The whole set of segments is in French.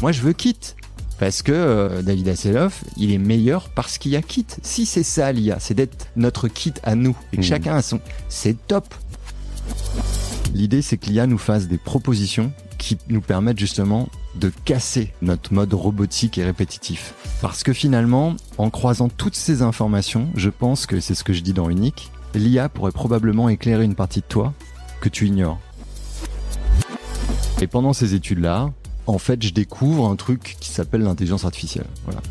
Moi, je veux Kit. Parce que euh, David Aseloff, il est meilleur parce qu'il y a Kit. Si c'est ça l'IA, c'est d'être notre Kit à nous et que hmm. chacun a son. C'est top. L'idée, c'est que l'IA nous fasse des propositions qui nous permettent justement de casser notre mode robotique et répétitif. Parce que finalement, en croisant toutes ces informations, je pense que c'est ce que je dis dans Unique, l'IA pourrait probablement éclairer une partie de toi que tu ignores. Et pendant ces études-là, en fait, je découvre un truc qui s'appelle l'intelligence artificielle.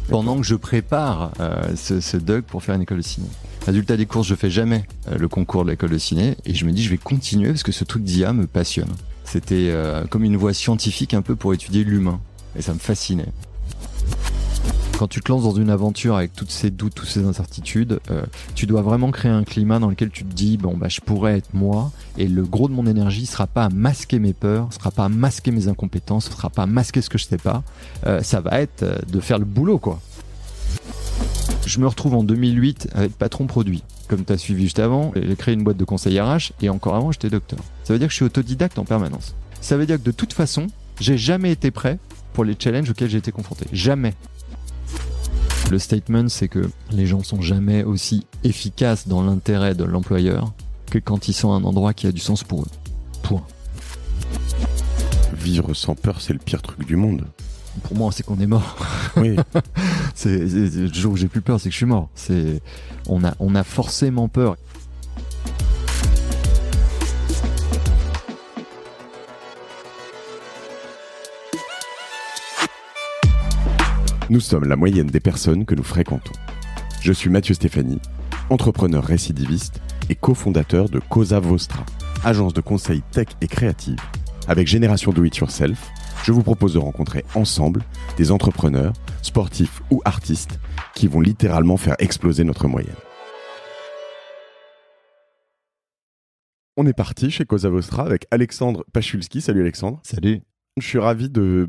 Pendant que je prépare euh, ce, ce pour faire une école de ciné. Résultat des courses, je fais jamais euh, le concours de l'école de ciné et je me dis je vais continuer parce que ce truc d'IA me passionne. C'était euh, comme une voie scientifique un peu pour étudier l'humain et ça me fascinait quand tu te lances dans une aventure avec toutes ces doutes, toutes ces incertitudes, euh, tu dois vraiment créer un climat dans lequel tu te dis bon bah je pourrais être moi et le gros de mon énergie sera pas à masquer mes peurs, sera pas à masquer mes incompétences, sera pas à masquer ce que je sais pas. Euh, ça va être euh, de faire le boulot quoi. Je me retrouve en 2008 avec patron produit. Comme tu as suivi juste avant, j'ai créé une boîte de conseil RH et encore avant j'étais docteur. Ça veut dire que je suis autodidacte en permanence. Ça veut dire que de toute façon, j'ai jamais été prêt pour les challenges auxquels j'ai été confronté. Jamais. Le statement, c'est que les gens sont jamais aussi efficaces dans l'intérêt de l'employeur que quand ils sont à un endroit qui a du sens pour eux. Point. Vivre sans peur, c'est le pire truc du monde. Pour moi, c'est qu'on est mort. Oui. le jour où j'ai plus peur, c'est que je suis mort. C'est, on, a, on a forcément peur. Nous sommes la moyenne des personnes que nous fréquentons. Je suis Mathieu Stéphanie, entrepreneur récidiviste et cofondateur de Cosa Vostra, agence de conseil tech et créative. Avec Génération Do It Yourself, je vous propose de rencontrer ensemble des entrepreneurs, sportifs ou artistes qui vont littéralement faire exploser notre moyenne. On est parti chez Cosa Vostra avec Alexandre Pachulski. Salut Alexandre. Salut. Je suis ravi de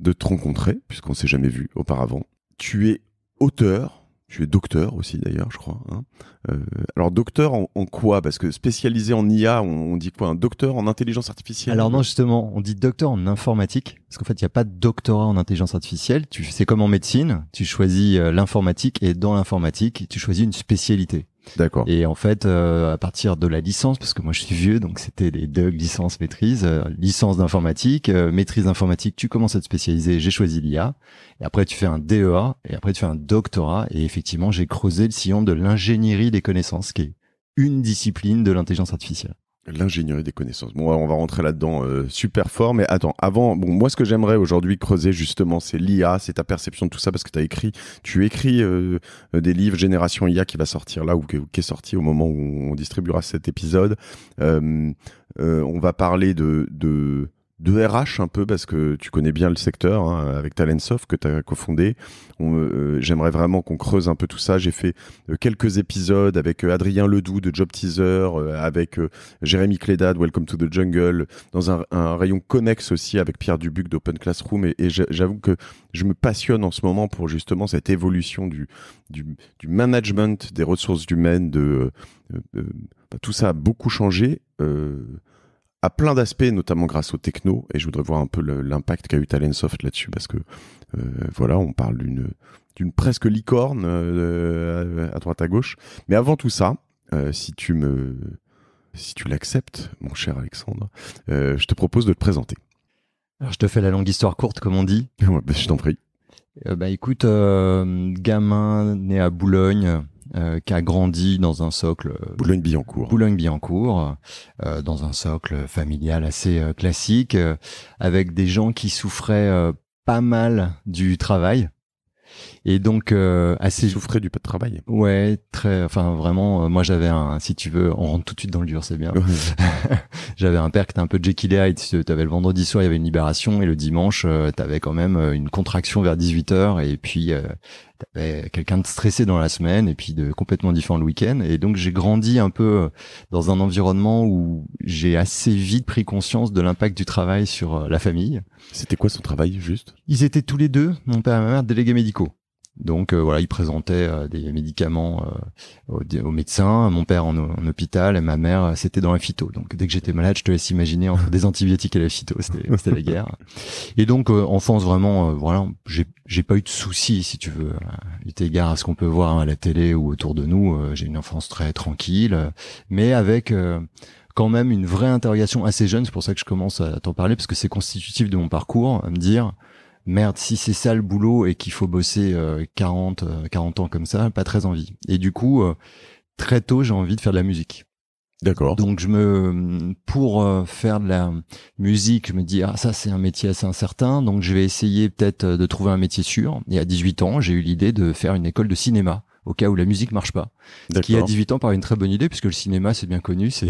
de te rencontrer, puisqu'on s'est jamais vu auparavant. Tu es auteur, tu es docteur aussi d'ailleurs, je crois. Hein. Euh, alors docteur en, quoi Parce que spécialisé en IA, on, dit quoi Un docteur en intelligence artificielle Alors non, justement, on dit docteur en informatique, parce qu'en fait, il n'y a pas de doctorat en intelligence artificielle. Tu, c'est comme en médecine, tu choisis euh, l'informatique et dans l'informatique, tu choisis une spécialité. D'accord. Et en fait, euh, à partir de la licence, parce que moi je suis vieux, donc c'était les deux licences maîtrise, euh, licence d'informatique, euh, maîtrise d'informatique, tu commences à te spécialiser, j'ai choisi l'IA, et après tu fais un DEA, et après tu fais un doctorat, et effectivement j'ai creusé le sillon de l'ingénierie des connaissances, qui est une discipline de l'intelligence artificielle. L'ingénierie des connaissances. Bon, on va rentrer là-dedans euh, super fort, mais attends, avant, bon, moi ce que j'aimerais aujourd'hui creuser justement, c'est l'IA, c'est ta perception de tout ça, parce que tu as écrit, tu écris euh, euh, des livres Génération IA qui va sortir là, ou qui est sorti au moment où on distribuera cet épisode. on va parler de de RH un peu parce que tu connais bien le secteur hein, avec Talentsoft que tu as cofondé. Euh, euh, j'aimerais vraiment qu'on creuse un peu tout ça. J'ai fait euh, quelques épisodes avec Adrien Ledoux de Job Teaser, avec Jérémy de Welcome to the Jungle, dans un, rayon connexe aussi avec Pierre Dubuc d'Open Classroom. Et, j'avoue que je me passionne en ce moment pour justement cette évolution du, du, management des ressources humaines. De, bah, tout ça a beaucoup changé. Euh, à plein d'aspects, notamment grâce au techno. Et je voudrais voir un peu l'impact qu'a eu Talensoft là-dessus, parce que euh, voilà, on parle d'une presque licorne euh, à droite à gauche. Mais avant tout ça, euh, si tu me si tu l'acceptes, mon cher Alexandre, je te propose de te présenter. Alors je te fais la longue histoire courte, comme on dit. Bah, je t'en prie. Bah, écoute, gamin né à Boulogne, euh, qui a grandi dans un socle euh, Boulogne-Billancourt, Boulogne-Billancourt, euh, dans un socle familial assez classique, avec des gens qui souffraient pas mal du travail et donc euh, assez. Souffrait du peu de travail. Ouais, très. Enfin vraiment, euh, moi j'avais un. Si tu veux, on rentre tout de suite dans le dur, c'est bien. j'avais un père qui était un peu Jekyll et Hyde. T'avais le vendredi soir, il y avait une libération, et le dimanche, euh, t'avais quand même euh, une contraction vers 18 h et puis euh, t'avais quelqu'un de stressé dans la semaine, et puis de complètement différent le week-end. Et donc j'ai grandi un peu dans un environnement où j'ai assez vite pris conscience de l'impact du travail sur la famille. C'était quoi son travail juste Ils étaient tous les deux, mon père et ma mère, délégués médicaux. Donc euh, voilà, il présentait euh, des médicaments euh, aux, médecins, mon père en, hôpital et ma mère c'était dans la phyto. Donc dès que j'étais malade, je te laisse imaginer des antibiotiques et la phyto, c'était la guerre. Et donc enfance vraiment, voilà, j'ai pas eu de soucis si tu veux. Il égard à ce qu'on peut voir à la télé ou autour de nous, j'ai une enfance très tranquille, mais avec quand même une vraie interrogation assez jeune. C'est pour ça que je commence à t'en parler parce que c'est constitutif de mon parcours, à me dire merde, si c'est ça le boulot et qu'il faut bosser 40, euh, 40 euh, ans comme ça, pas très envie. Et du coup, euh, très tôt, j'ai envie de faire de la musique. D'accord. Donc je me pour faire de la musique, je me dis ah ça c'est un métier assez incertain, donc je vais essayer peut-être de trouver un métier sûr. Et à 18 ans, j'ai eu l'idée de faire une école de cinéma au cas où la musique marche pas. Ce qui à 18 ans paraît une très bonne idée puisque le cinéma c'est bien connu, c'est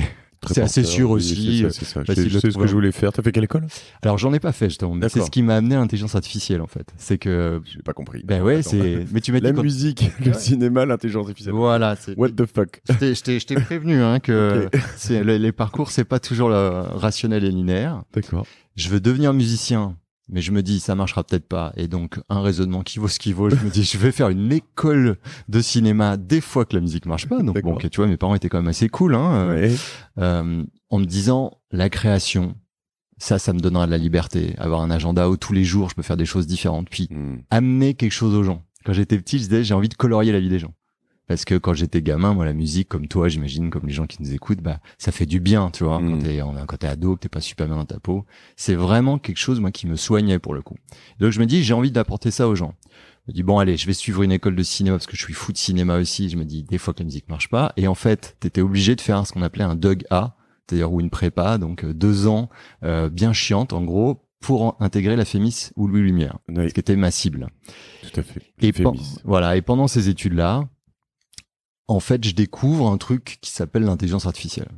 c'est assez sûr aussi. C'est euh, bah, ce que je voulais faire. T'as fait quelle école Alors j'en ai pas fait justement. C'est ce qui m'a amené à l'intelligence artificielle en fait. C'est que. J'ai pas compris. Ben ouais, c'est. Mais tu mets La musique, le cinéma, l'intelligence artificielle. Voilà. What the fuck. Je t'ai prévenu hein, que les parcours c'est pas toujours euh, rationnel et linéaire. D'accord. Je veux devenir musicien mais je me dis ça marchera peut-être pas et donc un raisonnement qui vaut ce qui vaut je me dis je vais faire une école de cinéma des fois que la musique marche pas donc bon tu vois mes parents étaient quand même assez cool hein, euh, euh, en me disant la création ça ça me donnera de la liberté avoir un agenda où tous les jours je peux faire des choses différentes puis hmm. amener quelque chose aux gens quand j'étais petit je disais j'ai envie de colorier la vie des gens parce que quand j'étais gamin, moi, la musique, comme toi, j'imagine, comme les gens qui nous écoutent, bah, ça fait du bien, tu vois. Quand mm. t'es, quand ado, que t'es pas super bien dans ta peau, c'est vraiment quelque chose, moi, qui me soignait pour le coup. Donc, je me dis, j'ai envie d'apporter ça aux gens. Je me dis, bon, allez, je vais suivre une école de cinéma parce que je suis fou de cinéma aussi. Je me dis, des fois que la musique marche pas. Et en fait, t'étais obligé de faire ce qu'on appelait un Dug A, c'est-à-dire ou une prépa, donc euh, deux ans, euh, bien chiante, en gros, pour intégrer la Fémis ou Louis Lumière, ce qui était ma cible. Tout à fait. Et, voilà, et pendant ces études-là, en fait, je découvre un truc qui s'appelle l'intelligence artificielle.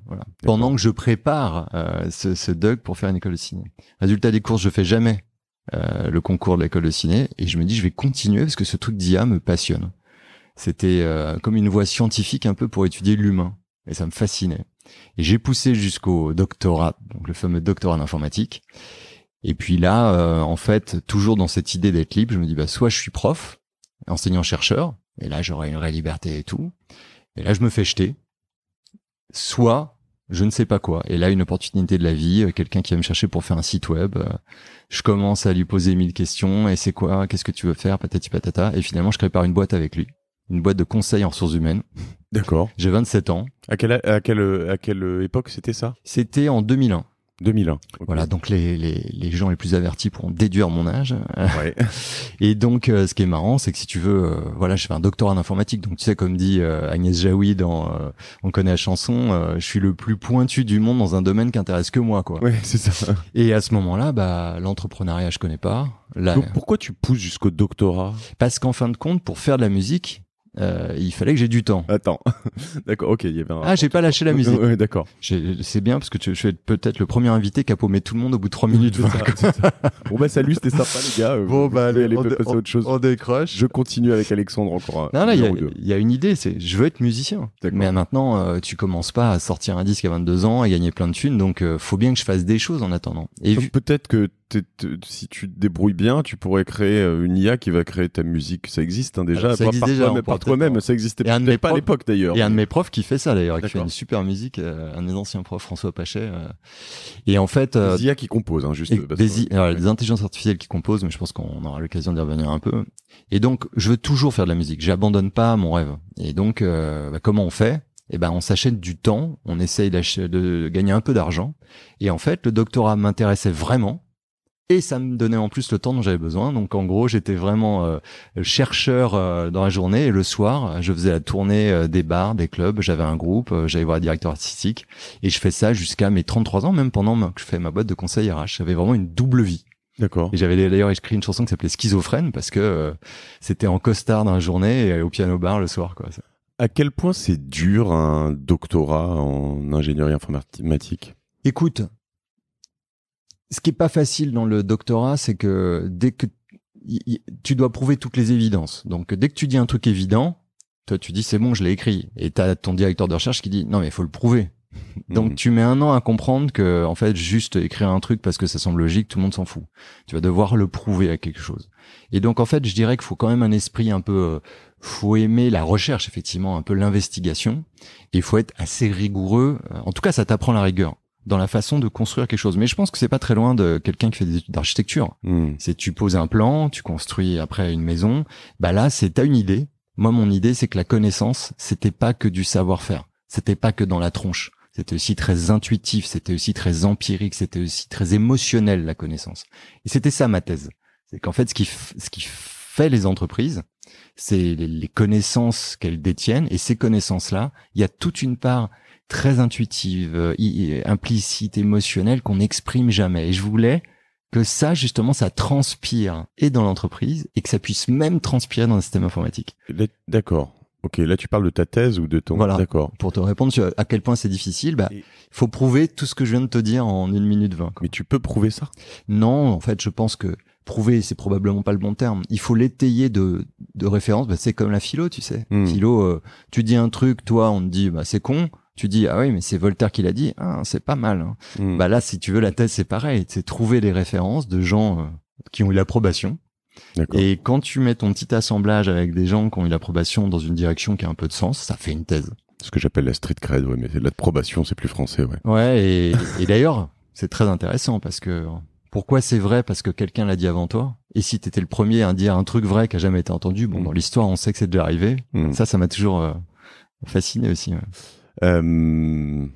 Pendant que je prépare euh, ce, ce doc pour faire une école de ciné. Résultat des courses, je fais jamais euh, le concours de l'école de ciné et je me dis je vais continuer parce que ce truc d'IA me passionne. C'était euh, comme une voie scientifique un peu pour étudier l'humain et ça me fascinait. Et j'ai poussé jusqu'au doctorat, donc le fameux doctorat en informatique. Et puis là, en fait, toujours dans cette idée d'être libre, je me dis bah soit je suis prof, enseignant chercheur, et là, j'aurai une vraie liberté et tout. Et là, je me fais jeter. Soit je ne sais pas quoi. Et là, une opportunité de la vie, euh, quelqu'un qui va me chercher pour faire un site web. Euh, je commence à lui poser mille questions. Et c'est quoi Qu'est-ce que tu veux faire Patati patata. Et finalement, je prépare une boîte avec lui. Une boîte de conseils en ressources humaines. D'accord. J'ai 27 ans. À quelle, à quelle, à quelle époque c'était ça C'était en 2001. 2001. Voilà, donc les, les, les, gens les plus avertis pourront déduire mon âge. Ouais. et donc, euh, ce qui est marrant, c'est que si tu veux, euh, voilà, je fais un doctorat en informatique, donc tu sais, comme dit euh, Agnès Jaoui dans On connaît la chanson, je suis le plus pointu du monde dans un domaine qui intéresse que moi, quoi. Ouais, c'est ça. Et à ce moment-là, bah, l'entrepreneuriat, je connais pas. pourquoi tu pousses jusqu'au doctorat Parce qu'en fin de compte, pour faire de la musique, euh, il fallait que j'ai du temps. Attends, d'accord, ok. Il y ah, j'ai pas lâché la musique. oui d'accord. C'est bien parce que tu, je être peut-être le premier invité qui a paumé tout le monde au bout de 3 minutes. bon bah salut, c'était sympa les gars. Bon bah allez, allez on, autre chose. décroche. Je continue avec Alexandre encore. Un, non là, il y, a une idée, c'est je veux être musicien. Mais maintenant, euh, tu commences pas à sortir un disque à 22 ans et gagner plein de thunes, donc euh, faut bien que je fasse des choses en attendant. Et vu... peut-être que si tu te débrouilles bien, tu pourrais créer euh, une IA qui va créer ta musique. Ça existe hein, déjà, ça existe déjà, toi, par toi-même. Ça existait pas à l'époque d'ailleurs. Et un de mes profs qui fait ça d'ailleurs, qui fait une super musique, euh, un des anciens profs, François Pachet. Euh. et en fait, des IA qui composent, hein, juste. Des, des, intelligences artificielles qui composent, mais je pense qu'on aura l'occasion d'y revenir un peu. Et donc, je veux toujours faire de la musique. J'abandonne pas mon rêve. Et donc, bah, comment on fait et eh ben, on s'achète du temps, on essaye de gagner un peu d'argent. Et en fait, le doctorat m'intéressait vraiment et ça me donnait en plus le temps dont j'avais besoin. Donc en gros, j'étais vraiment euh, chercheur euh, dans la journée et le soir, je faisais la tournée euh, des bars, des clubs, j'avais un groupe, j'allais voir un directeur artistique et je fais ça jusqu'à mes 33 ans, même pendant que je fais ma boîte de conseil RH. J'avais vraiment une double vie. D'accord. Et j'avais d'ailleurs écrit une chanson qui s'appelait Schizophrène parce que c'était en costard dans la journée et au piano bar le soir quoi. À quel point c'est dur un doctorat en ingénierie informatique Écoute, ce qui est pas facile dans le doctorat, c'est que dès que tu dois prouver toutes les évidences. Donc dès que tu dis un truc évident, toi tu dis c'est bon, je l'ai écrit. Et t'as ton directeur de recherche qui dit non mais il faut le prouver. Mhm. Donc tu mets un an à comprendre que en fait juste écrire un truc parce que ça semble logique, tout le monde s'en fout. Tu vas devoir le prouver à quelque chose. Et donc en fait, je dirais qu'il faut quand même un esprit un peu fou euh, faut aimer la recherche effectivement, un peu l'investigation et il faut être assez rigoureux. En tout cas, ça t'apprend la rigueur dans la façon de construire quelque chose. Mais je pense que c'est pas très loin de quelqu'un qui fait des études d'architecture. Hmm. C'est tu poses un plan, tu construis après une maison. Bah là, c'est t'as une idée. Moi, mon idée, c'est que la connaissance, c'était pas que du savoir-faire. C'était pas que dans la tronche. C'était aussi très intuitif. C'était aussi très empirique. C'était aussi très émotionnel la connaissance. Et c'était ça ma thèse. C'est qu'en fait, ce qui ce qui fait les entreprises, c'est les connaissances qu'elles détiennent. Et ces connaissances-là, il y a toute une part très intuitive, euh, implicite, émotionnelle qu'on n'exprime jamais. Et je voulais que ça, justement, ça transpire et dans l'entreprise et que ça puisse même transpirer dans le système informatique. D'accord. Ok, là tu parles de ta thèse ou de ton. Voilà. D'accord. Pour te répondre à quel point c'est difficile, bah, il faut prouver tout ce que je viens de te dire en une minute 20. Mais tu peux prouver ça Non, en fait, je pense que prouver, c'est probablement pas le bon terme. Il faut l'étayer de, de référence. Bah, c'est comme la philo, tu sais. Hmm. Philo, euh, tu dis un truc, toi, on te dit, bah, c'est con tu dis ah oui mais c'est Voltaire qui l'a dit ah c'est pas mal hein. hmm. bah là si tu veux la thèse c'est pareil c'est trouver des références de gens euh, qui ont eu l'approbation et quand tu mets ton petit assemblage avec des gens qui ont eu l'approbation dans une direction qui a un peu de sens ça fait une thèse ce que j'appelle la street cred ouais mais l'approbation c'est plus français ouais ouais et, d'ailleurs c'est très intéressant parce que pourquoi c'est vrai Parce que quelqu'un l'a dit avant toi. Et si t'étais le premier à dire un truc vrai qui a jamais été entendu, bon, hmm. dans l'histoire, on sait que c'est déjà arrivé. Hmm. Ça, ça m'a toujours euh, fasciné aussi. Ouais. Euh,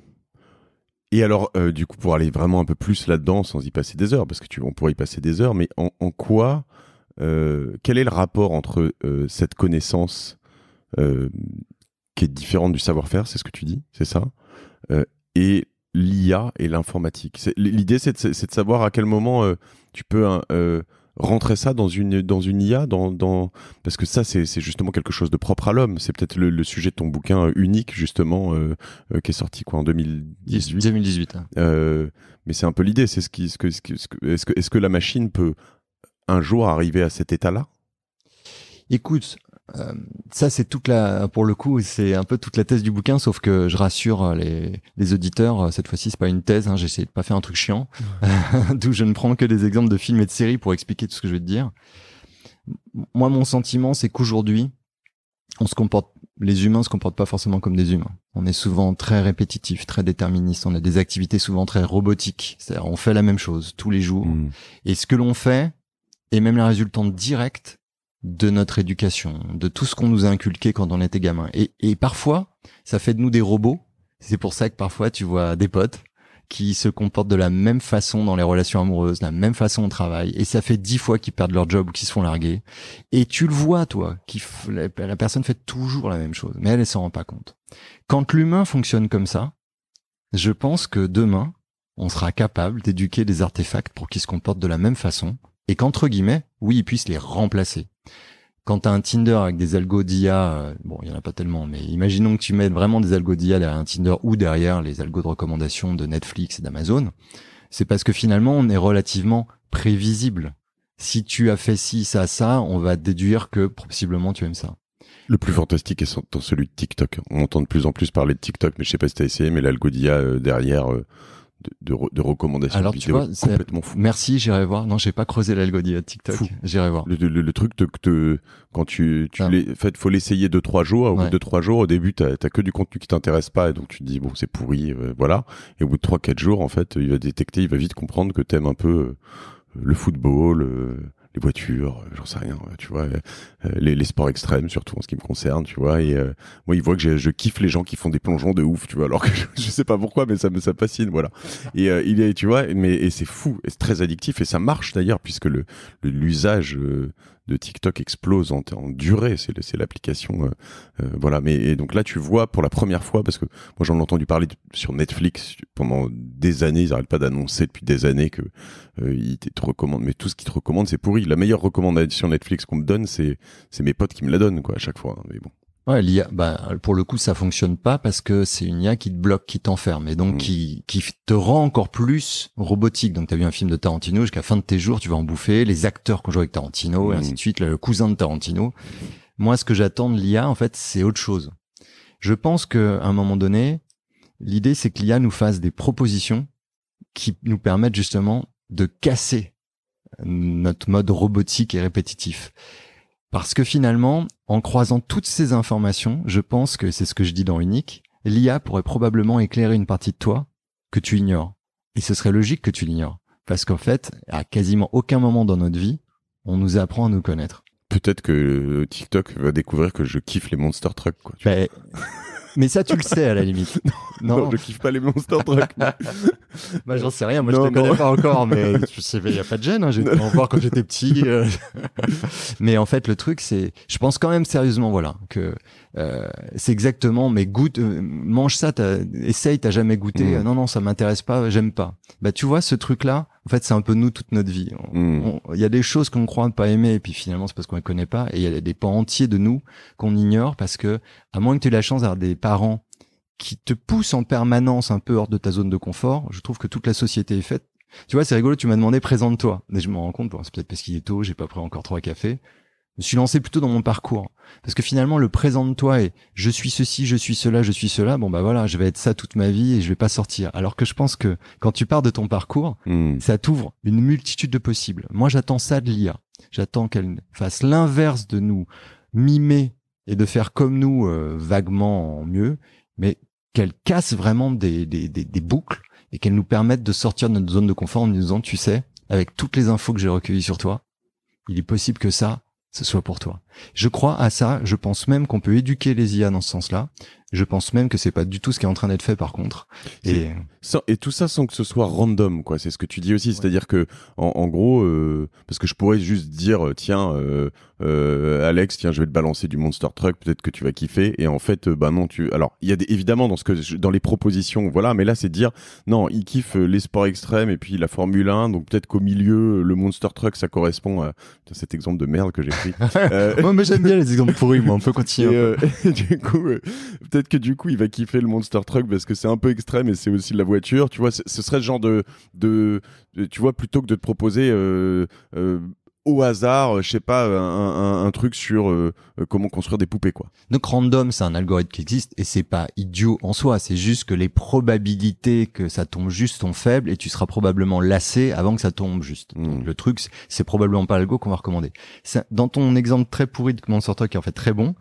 et alors, euh, du coup, pour aller vraiment un peu plus là-dedans, sans y passer des heures, parce que tu, on pourrait y passer des heures, mais en, quoi, euh, quel est le rapport entre cette connaissance qui est différente du savoir-faire, c'est ce que tu dis, c'est ça, et l'IA et l'informatique. L'idée, c'est de, de, savoir à quel moment tu peux hein, rentrer ça dans une, dans une IA dans, dans... Parce que ça, c'est justement quelque chose de propre à l'homme. C'est peut-être le, sujet de ton bouquin euh, unique, justement, euh, euh, qui est sorti quoi, en 2018. 2018. mais c'est un peu l'idée. C'est ce qui, que, est-ce que, est-ce que la machine peut un jour arriver à cet état-là Écoute, euh, ça, c'est toute la, pour le coup, c'est un peu toute la thèse du bouquin, sauf que je rassure euh, les, les auditeurs. Euh, cette fois-ci, c'est pas une thèse. Hein, J'essaie de pas faire un truc chiant, d'où je ne prends que des exemples de films et de séries pour expliquer tout ce que je vais te dire. Moi, mon sentiment, c'est qu'aujourd'hui, on se comporte, les humains se comportent pas forcément comme des humains. On est souvent très répétitif, très déterministe. On a des activités souvent très robotiques. cest on fait la même chose tous les jours. Mmh. Et ce que l'on fait, et même la résultante directs de notre éducation, de tout ce qu'on nous a inculqué quand on était gamin. Et, parfois, ça fait de nous des robots. C'est pour ça que parfois tu vois des potes qui se comportent de la même façon dans les relations amoureuses, de la même façon au travail, et ça fait dix fois qu'ils perdent leur job ou qu'ils se font larguer. Et tu le vois, toi, qui la, personne fait toujours la même chose, mais elle, ne s'en rend pas compte. Quand l'humain fonctionne comme ça, je pense que demain, on sera capable d'éduquer des artefacts pour qu'ils se comportent de la même façon, et qu'entre guillemets, oui, ils puissent les remplacer. Quand tu as un Tinder avec des algos d'IA, euh, bon, il y en a pas tellement, mais imaginons que tu mettes vraiment des algos d'IA derrière un Tinder ou derrière les algos de recommandation de Netflix et d'Amazon, c'est parce que finalement, on est relativement prévisible. Si tu as fait ci, ça, ça, on va déduire que possiblement tu aimes ça. Le plus fantastique est dans celui de TikTok. On entend de plus en plus parler de TikTok, mais je sais pas si tu as essayé, mais l'algo d'IA euh, derrière, euh, de, de recommandations Alors, tu vois, complètement fou. Merci, j'irai voir. Non, j'ai pas creusé l'algorithme TikTok. J'irai voir. Le, le, truc, te, quand tu, tu ah. fait, faut l'essayer deux trois jours. Au bout de trois jours, au début, t'as as que du contenu qui t'intéresse pas, et donc tu te dis bon, c'est pourri, euh, voilà. Et au bout de trois quatre jours, en fait, il va détecter, il va vite comprendre que t'aimes un peu euh, le football. Euh, les voitures, euh, j'en sais rien, tu vois, euh, euh, les, sports extrêmes surtout en ce qui me concerne, tu vois. Et moi, il voit que je, kiffe les gens qui font des plongeons de ouf, tu vois, alors que je, sais pas pourquoi, mais ça me ça fascine, voilà. Et il est, tu vois, mais et c'est fou, et c'est très addictif et ça marche d'ailleurs puisque le l'usage de TikTok explose en, durée. C'est l'application. Euh, euh, voilà. Mais et donc là, tu vois pour la première fois, parce que moi j'en ai entendu parler sur Netflix pendant des années. Ils n'arrêtent pas d'annoncer depuis des années que euh, ils te recommandent. Mais tout ce qu'ils te recommandent, c'est pourri. La meilleure recommandation Netflix qu'on me donne, c'est mes potes qui me la donnent quoi à chaque fois. Hein, mais bon. Ouais, l'IA, bah, pour le coup, ça fonctionne pas parce que c'est une IA qui te bloque, qui t'enferme et donc mm. qui, qui te rend encore plus robotique. Donc, t'as vu un film de Tarantino, jusqu'à fin de tes jours, tu vas en bouffer, les acteurs qu'on joue avec Tarantino, et ainsi mm. de suite, le cousin de Tarantino. Moi, ce que j'attends de l'IA, en fait, c'est autre chose. Je pense que, à un moment donné, l'idée, c'est que l'IA nous fasse des propositions qui nous permettent justement de casser euh, notre mode robotique et répétitif. Parce que finalement, en croisant toutes ces informations, je pense que c'est ce que je dis dans Unique, l'IA pourrait probablement éclairer une partie de toi que tu ignores. Et ce serait logique que tu l'ignores. Parce qu'en fait, à quasiment aucun moment dans notre vie, on nous apprend à nous connaître. Peut-être que euh, TikTok va découvrir que je kiffe les Monster Trucks. Quoi, ben, Mais ça, tu le sais à la limite. non, non, je kiffe pas les Monster Truck. bah, j'en sais rien, moi je te connais pas encore, mais tu sais, il n'y a pas de gêne, hein, j'étais en voir quand j'étais petit. Euh. mais en fait, le truc, c'est, je pense quand même sérieusement, voilà, que euh, c'est exactement, mais goûte, euh, mange ça, essaye, t'as jamais goûté, mm. non, non, ça m'intéresse pas, j'aime pas. Bah, tu vois, ce truc-là, en fait, c'est un peu nous toute notre vie. Hmm. Il y a des choses qu'on croit ne pas aimer et puis finalement c'est parce qu'on les connaît pas. Et il y a des pans entiers de nous qu'on ignore parce que, à moins que tu aies la chance d'avoir des parents qui te poussent en permanence un peu hors de ta zone de confort, je trouve que toute la société est faite. Tu vois, c'est rigolo. Tu m'as demandé présente-toi. Mais je me rends compte, c'est peut-être parce qu'il est tôt, j'ai pas pris encore trois cafés me suis lancé plutôt dans mon parcours. Parce que finalement, le présent de toi est je suis ceci, je suis cela, je suis cela. Bon, bah voilà, je vais être ça toute ma vie et je vais pas sortir. Alors que je pense que quand tu pars de ton parcours, hmm. ça t'ouvre une multitude de possibles. Moi, j'attends ça de l'IA. J'attends qu'elle fasse l'inverse de nous mimer et de faire comme nous euh, vaguement mieux, mais qu'elle casse vraiment des, des, des, boucles et qu'elle nous permette de sortir de notre zone de confort en nous disant, tu sais, avec toutes les infos que j'ai recueillies sur toi, il est possible que ça, ce soit pour toi. Je crois à ça. Je pense même qu'on peut éduquer les IA dans ce sens-là. Je pense même que c'est pas du tout ce qui est en train d'être fait par contre. Et et tout ça sans que ce soit random, quoi. C'est ce que tu dis aussi, c'est-à-dire que en, gros, euh, parce que je pourrais juste dire, euh, tiens, euh, Alex, tiens, je vais te balancer du Monster Truck, peut-être que tu vas kiffer. Et en fait, bah non, tu. Alors, il y a des... évidemment dans ce que dans les propositions, voilà, mais là, c'est dire, non, il kiffe les sports extrêmes et puis la Formule 1, donc peut-être qu'au milieu, le Monster Truck, ça correspond à cet exemple de merde que j'ai pris. moi, mais j'aime bien les exemples pourris, moi. On peut continuer. du coup, peut-être que du coup, il va kiffer le Monster Truck parce que c'est un peu extrême et c'est aussi la voie tu vois, ce serait le genre de, de, Tu vois, plutôt que de te proposer euh, euh, au hasard, euh, je sais pas, un, truc sur comment construire des poupées, quoi. Donc random, c'est un algorithme qui existe et c'est pas idiot en soi. C'est juste que les probabilités que ça tombe juste sont faibles et tu seras probablement lassé avant que ça tombe juste. Hmm. le truc, c'est probablement pas l'algo qu'on va recommander. dans ton exemple très pourri de commande sur toi qui est en fait très bon,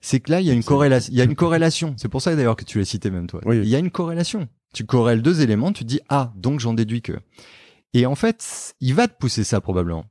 c'est que là, il y a une corrélation. Il y a une corrélation. C'est pour ça d'ailleurs que tu l'as cité même toi. Oui. Il y a une corrélation. Tu corrèles deux éléments, tu dis ah donc j'en déduis que. Et en fait, il va te pousser ça probablement.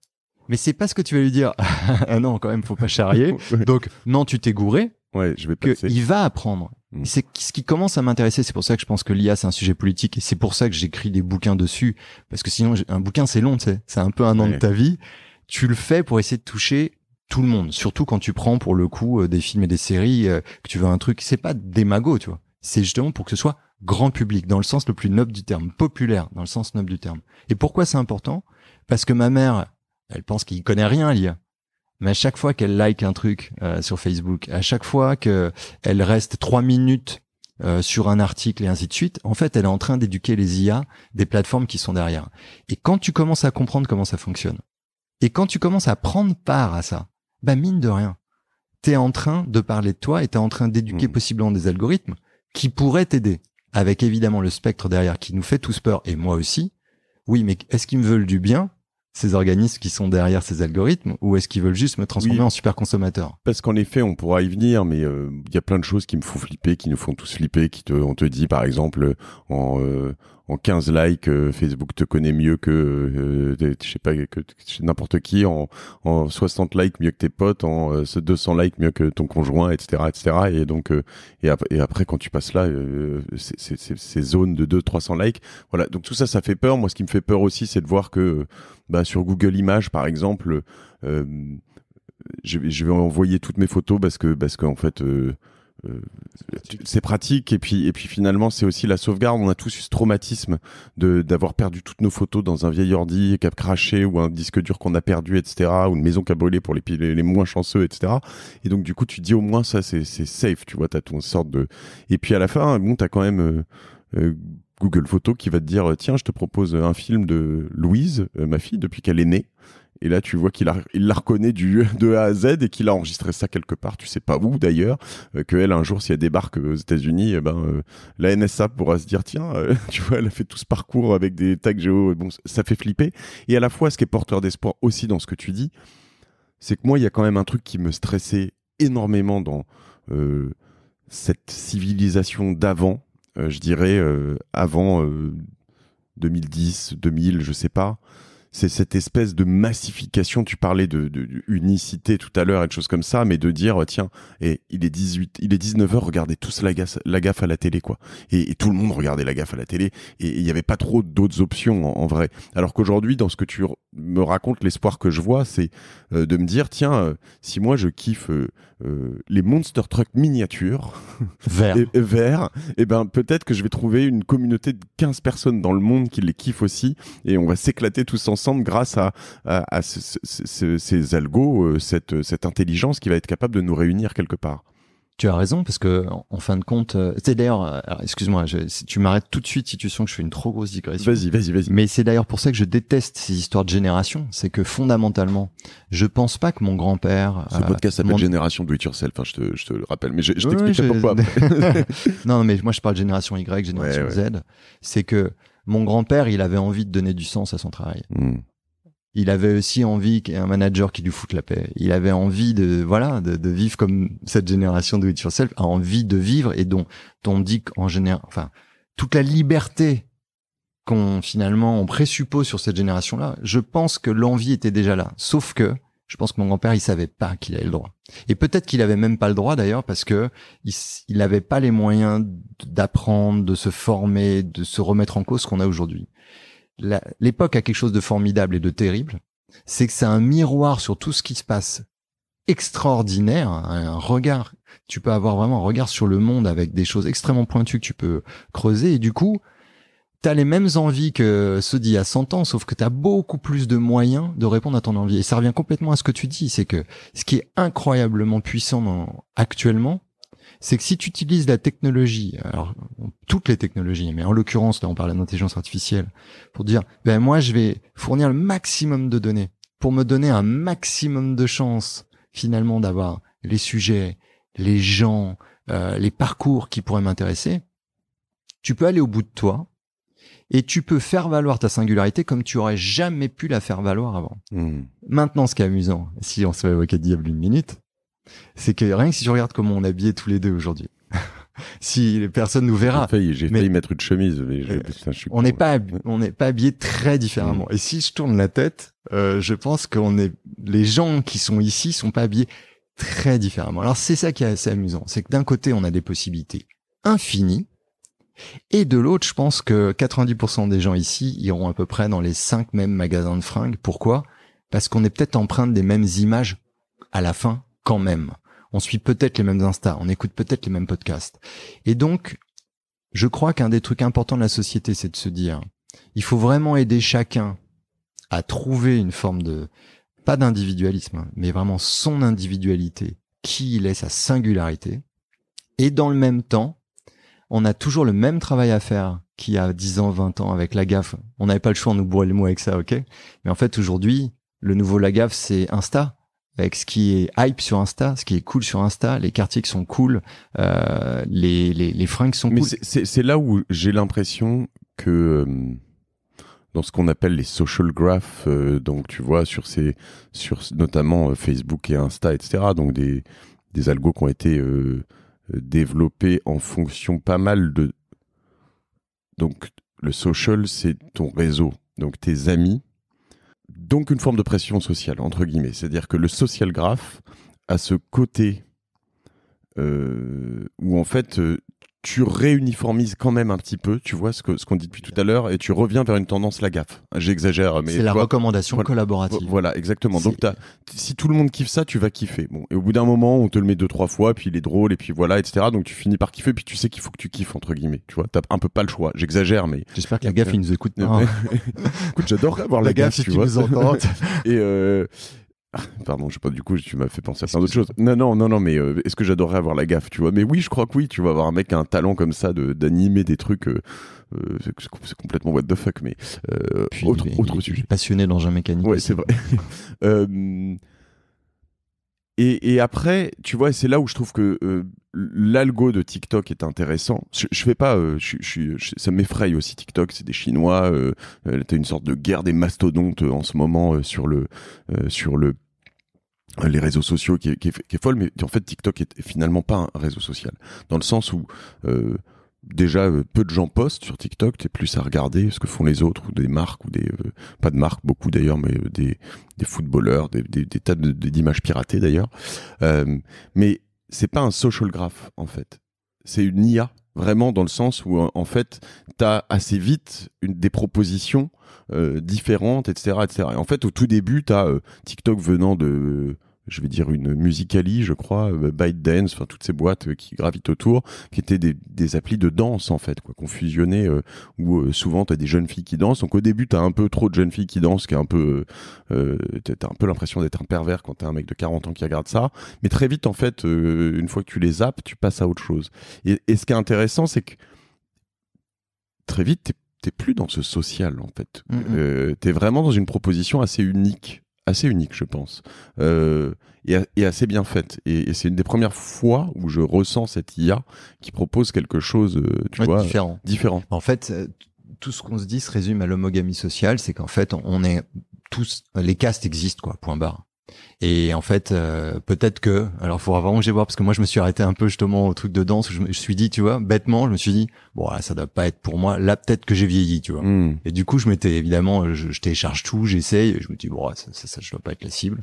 Mais c'est pas ce que tu vas lui dire. ah non, quand même, faut pas charrier. donc non, tu t'es gouré. Ouais, je vais passer. il va apprendre. Mm. C'est ce qui commence à m'intéresser. C'est pour ça que je pense que l'IA c'est un sujet politique et c'est pour ça que j'écris des bouquins dessus parce que sinon un bouquin c'est long, tu sais. C'est un peu un an de ta vie. Tu le fais pour essayer de toucher tout le monde, surtout quand tu prends pour le coup euh, des films et des séries, euh, que tu veux un truc, c'est pas démago, tu vois. C'est justement pour que ce soit grand public, dans le sens le plus noble du terme, populaire, dans le sens noble du terme. Et pourquoi c'est important Parce que ma mère, elle pense qu'il connaît rien à l'IA. Mais à chaque fois qu'elle like un truc euh, sur Facebook, à chaque fois qu'elle reste trois minutes euh, sur un article et ainsi de suite, en fait, elle est en train d'éduquer les IA des plateformes qui sont derrière. Et quand tu commences à comprendre comment ça fonctionne, et quand tu commences à prendre part à ça, bah mine de rien, tu es en train de parler de toi et tu es en train d'éduquer hmm. possiblement des algorithmes qui pourraient t'aider avec évidemment le spectre derrière qui nous fait tous peur, et moi aussi. Oui, mais est-ce qu'ils me veulent du bien ces organismes qui sont derrière ces algorithmes ou est-ce qu'ils veulent juste me transformer en super consommateur Parce qu'en effet, on pourra y venir, mais euh, il y a plein de choses qui me font flipper, qui nous font tous flipper, qui te, on te dit par exemple en, euh, en 15 likes, euh, Facebook te connaît mieux que euh, je sais pas que, n'importe qui, en, en 60 likes mieux que tes potes, en euh, 200 likes mieux que ton conjoint, etc., etc. Et donc euh, et, après quand tu passes là, ces zones de 2 300 likes, voilà. Donc tout ça, ça fait peur. Moi, ce qui me fait peur aussi, c'est de voir que bah, sur Google Images, par exemple, je, je, vais envoyer toutes mes photos parce que parce qu'en fait euh, c'est pratique et puis et puis finalement c'est aussi la sauvegarde on a tous eu ce traumatisme de d'avoir perdu toutes nos photos dans un vieil ordi qui a craché ou un disque dur qu'on a perdu etc ou une maison qui a brûlé pour les, les, moins chanceux etc et donc du coup tu dis au moins ça c'est safe tu vois t'as ton sorte de et puis à la fin bon t'as quand même euh, euh, Google photo qui va te dire tiens je te propose un film de Louise ma fille depuis qu'elle est née et là, tu vois qu'il la reconnaît du de A à Z et qu'il a enregistré ça quelque part. Tu sais pas où d'ailleurs. Euh, que elle, un jour, si elle débarque euh, aux États-Unis, eh ben euh, la NSA pourra se dire tiens, tu vois, elle a fait tout ce parcours avec des tags géo. Bon, ça fait flipper. Et à la fois, ce qui est porteur d'espoir aussi dans ce que tu dis, c'est que moi, il y a quand même un truc qui me stressait énormément dans cette civilisation d'avant. je dirais avant 2010, 2000, je sais pas c'est cette espèce de massification. Tu parlais de, unicité tout à l'heure et de choses comme ça, mais de dire euh, tiens, et il est 18, il est 19h, regardez tous la gaffe, la gaffe à la télé quoi. Et, tout le monde regardait la gaffe à la télé et il n'y avait pas trop d'autres options en, vrai. Alors qu'aujourd'hui, dans ce que tu me racontes, l'espoir que je vois, c'est euh, de me dire tiens, euh, si moi je kiffe les Monster Truck miniatures vert, et, eh ben peut-être que je vais trouver une communauté de 15 personnes dans le monde qui les kiffe aussi et on va s'éclater tous ensemble grâce à, ces algos, euh, cette, cette intelligence qui va être capable de nous réunir quelque part. Tu as raison parce que en fin de compte, euh, c'est d'ailleurs, euh, excuse-moi, tu m'arrêtes tout de suite si tu sens que je fais une trop grosse digression. Vas-y, vas-y, vas-y. Mais c'est d'ailleurs pour ça que je déteste ces histoires de génération. C'est que fondamentalement, je pense pas que mon grand-père. Ce podcast s'appelle Génération de It Enfin, hein, je te, je te le rappelle, mais je, t'explique pourquoi. non, mais moi je parle de génération Y, génération Z. C'est que mon grand-père, il avait envie de donner du sens à son travail. Hmm. Il avait aussi envie un manager qui lui foute la paix. Il avait envie de voilà de, de vivre comme cette génération de it yourself a envie de vivre et dont on dit qu'en général, enfin toute la liberté qu'on finalement on présuppose sur cette génération-là. Je pense que l'envie était déjà là, sauf que je pense que mon grand-père, il savait pas qu'il avait le droit. Et peut-être qu'il avait même pas le droit d'ailleurs parce que il n'avait pas les moyens d'apprendre, de se former, de se remettre en cause qu'on a aujourd'hui. L'époque a quelque chose de formidable et de terrible. C'est que c'est un miroir sur tout ce qui se passe extraordinaire, un regard. Tu peux avoir vraiment un regard sur le monde avec des choses extrêmement pointues que tu peux creuser et du coup, tu les mêmes envies que ceux d'il y a 100 ans, sauf que tu as beaucoup plus de moyens de répondre à ton envie. Et ça revient complètement à ce que tu dis, c'est que ce qui est incroyablement puissant actuellement, c'est que si tu utilises la technologie, alors toutes les technologies, mais en l'occurrence là on parle d'intelligence artificielle, pour dire ben moi je vais fournir le maximum de données pour me donner un maximum de chances finalement d'avoir les sujets, les gens, euh, les parcours qui pourraient m'intéresser, tu peux aller au bout de toi et tu peux faire valoir ta singularité comme tu aurais jamais pu la faire valoir avant. Hmm. Maintenant, ce qui est amusant, si on se fait évoquer Diable une minute, c'est que rien que si je regarde comment on est habillé tous les deux aujourd'hui, si les personnes nous verra. J'ai failli, mettre une chemise, mais euh, on n'est pas on n'est pas habillés très différemment. Hmm. Et si je tourne la tête, euh, je pense qu'on est les gens qui sont ici sont pas habillés très différemment. Alors c'est ça qui est assez amusant, c'est que d'un côté on a des possibilités infinies et de l'autre, je pense que 90% des gens ici iront à peu près dans les cinq mêmes magasins de fringues. Pourquoi Parce qu'on est peut-être empreinte des mêmes images à la fin quand même. On suit peut-être les mêmes Insta, on écoute peut-être les mêmes podcasts. Et donc, je crois qu'un des trucs importants de la société, c'est de se dire, il faut vraiment aider chacun à trouver une forme de, pas d'individualisme, hein, mais vraiment son individualité, qui il est, sa singularité. Et dans le même temps, on a toujours le même travail à faire qu'il y a 10 ans, 20 ans avec la gaffe. On n'avait pas le choix, on nous bourrer le mot avec ça, ok Mais en fait, aujourd'hui, le nouveau la gaffe, c'est Insta avec ce qui est hype sur Insta, ce qui est cool sur Insta, les quartiers qui sont cool, euh, les, les, les fringues sont Mais C'est là où j'ai l'impression que euh, dans ce qu'on appelle les social graphs, euh, donc tu vois sur ces, sur notamment Facebook et Insta, etc. Donc des des algos qui ont été euh, développé en fonction pas mal de... Donc le social, c'est ton réseau, donc tes amis. Donc une forme de pression sociale, entre guillemets. C'est-à-dire que le social graph a ce côté euh, où en fait euh, tu réuniformises quand même un petit peu, tu vois, ce qu'on ce qu'on dit depuis tout à l'heure, et tu reviens vers une tendance la gaffe. J'exagère, mais. C'est la recommandation collaborative. Voilà, exactement. Donc, si tout le monde kiffe ça, tu vas kiffer. Bon, et au bout d'un moment, on te le met deux, trois fois, puis il est drôle, et puis voilà, etc. Donc, tu finis par kiffer, puis tu sais qu'il faut que tu kiffes, entre guillemets. Tu vois, t'as un peu pas le choix. J'exagère, mais. J'espère que la gaffe, euh, il nous écoutent hein. Écoute, j'adore avoir la, gaffe, si tu, vois. et, euh, Pardon, je sais pas, du coup, tu m'as fait penser à plein d'autres choses. Non, non, non, non, mais euh, est-ce que j'adorerais avoir la gaffe, tu vois Mais oui, je crois que oui, tu vas avoir un mec qui a un talent comme ça d'animer des trucs. Euh, euh, c'est complètement what the fuck, mais autre, autre sujet. passionné d'engin mécanique. Ouais, c'est vrai. et, et, après, tu vois, c'est là où je trouve que l'algo de TikTok est intéressant. Je, fais pas, je, je, ça m'effraie aussi TikTok, c'est des Chinois. Euh, T'as une sorte de guerre des mastodontes en ce moment sur le sur le les réseaux sociaux qui est, folle, mais en fait TikTok est finalement pas un réseau social, dans le sens où euh, déjà euh, peu de gens postent sur TikTok, t'es plus à regarder ce que font les autres ou des marques ou des euh, pas de marques beaucoup d'ailleurs, mais des, des footballeurs, des, tas d'images piratées d'ailleurs. Euh, mais c'est pas un social graph en fait, c'est une IA vraiment dans le sens où en fait t'as assez vite une, des propositions différentes etc etc et en fait au tout début t'as TikTok venant de je vais dire une Musicali, je crois, euh, Dance, enfin toutes ces boîtes euh, qui gravitent autour, qui étaient des, des applis de danse en fait, quoi, qu'on fusionnait euh, où souvent tu as des jeunes filles qui dansent. Donc au début tu as un peu trop de jeunes filles qui dansent, qui est un peu euh, t'as un peu l'impression d'être un pervers quand tu as un mec de 40 ans qui regarde ça, mais très vite en fait une fois que tu les zappes, tu passes à autre chose. Et, ce qui est intéressant, c'est que très vite t'es plus dans ce social en fait. Mm-hmm. tu es vraiment dans une proposition assez unique assez unique, je pense, euh, et, assez bien faite. Et, c'est une des premières fois où je ressens cette IA qui propose quelque chose, euh, tu vois, différent. différent. En fait, euh, tout ce qu'on se dit se résume à l'homogamie sociale, c'est qu'en fait, on est tous, les castes existent, quoi, point barre. Et en fait, euh, peut-être que, alors faut vraiment que voir parce que moi je me suis arrêté un peu justement au truc de danse. Où je me suis dit, tu vois, bêtement, je me suis dit, bon, ah, ça doit pas être pour moi. Là, peut-être que j'ai vieilli, tu vois. Hmm. Et du coup, je m'étais évidemment, je, télécharge tout, j'essaye. Et je me dis, bon, ah, ça, ça, ça, je dois pas être la cible.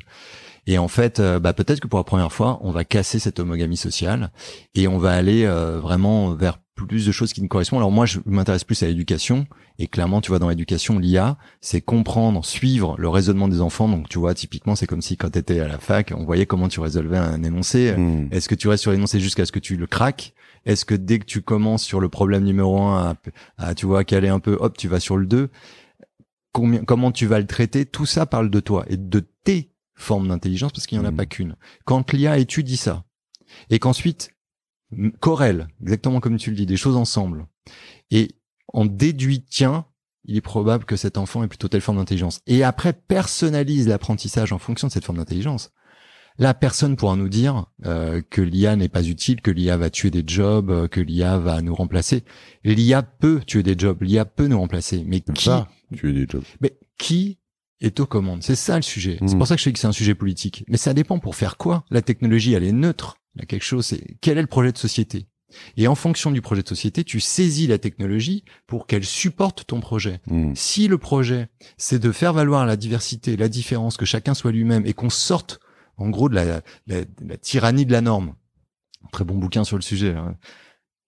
Et en fait, euh, bah, peut-être que pour la première fois, on va casser cette homogamie sociale et on va aller euh, vraiment vers plus de choses qui nous correspondent. Alors moi, je m'intéresse plus à l'éducation. Et clairement, tu vois, dans l'éducation, l'IA, c'est comprendre, suivre le raisonnement des enfants. Donc, tu vois, typiquement, c'est comme si quand tu étais à la fac, on voyait comment tu résolvais un énoncé. Hmm. Est-ce que tu restes sur l'énoncé jusqu'à ce que tu le craques Est-ce que dès que tu commences sur le problème numéro un, tu vois, qu'elle est un peu, hop, tu vas sur le 2 Combien, Comment tu vas le traiter Tout ça parle de toi et de tes forme d'intelligence parce qu'il n'y en a hmm. pas qu'une. Quand l'IA étudie ça et qu'ensuite corrèle, exactement comme tu le dis, des choses ensemble et en déduit tiens, il est probable que cet enfant ait plutôt telle forme d'intelligence et après personnalise l'apprentissage en fonction de cette forme d'intelligence. Là, personne pourra nous dire euh, que l'IA n'est pas utile, que l'IA va tuer des jobs, euh, que l'IA va nous remplacer. L'IA peut tuer des jobs, l'IA peut nous remplacer, mais qui tuer des jobs Mais qui et aux commandes. C'est ça le sujet. C'est mm. pour ça que je dis que c'est un sujet politique. Mais ça dépend pour faire quoi. La technologie, elle est neutre. a quelque chose, c'est quel est le projet de société et en fonction du projet de société, tu saisis la technologie pour qu'elle supporte ton projet. Mm. Si le projet, c'est de faire valoir la diversité, la différence, que chacun soit lui-même et qu'on sorte, en gros, de la, tyrannie de la norme. Très bon bouquin sur le sujet. Hein.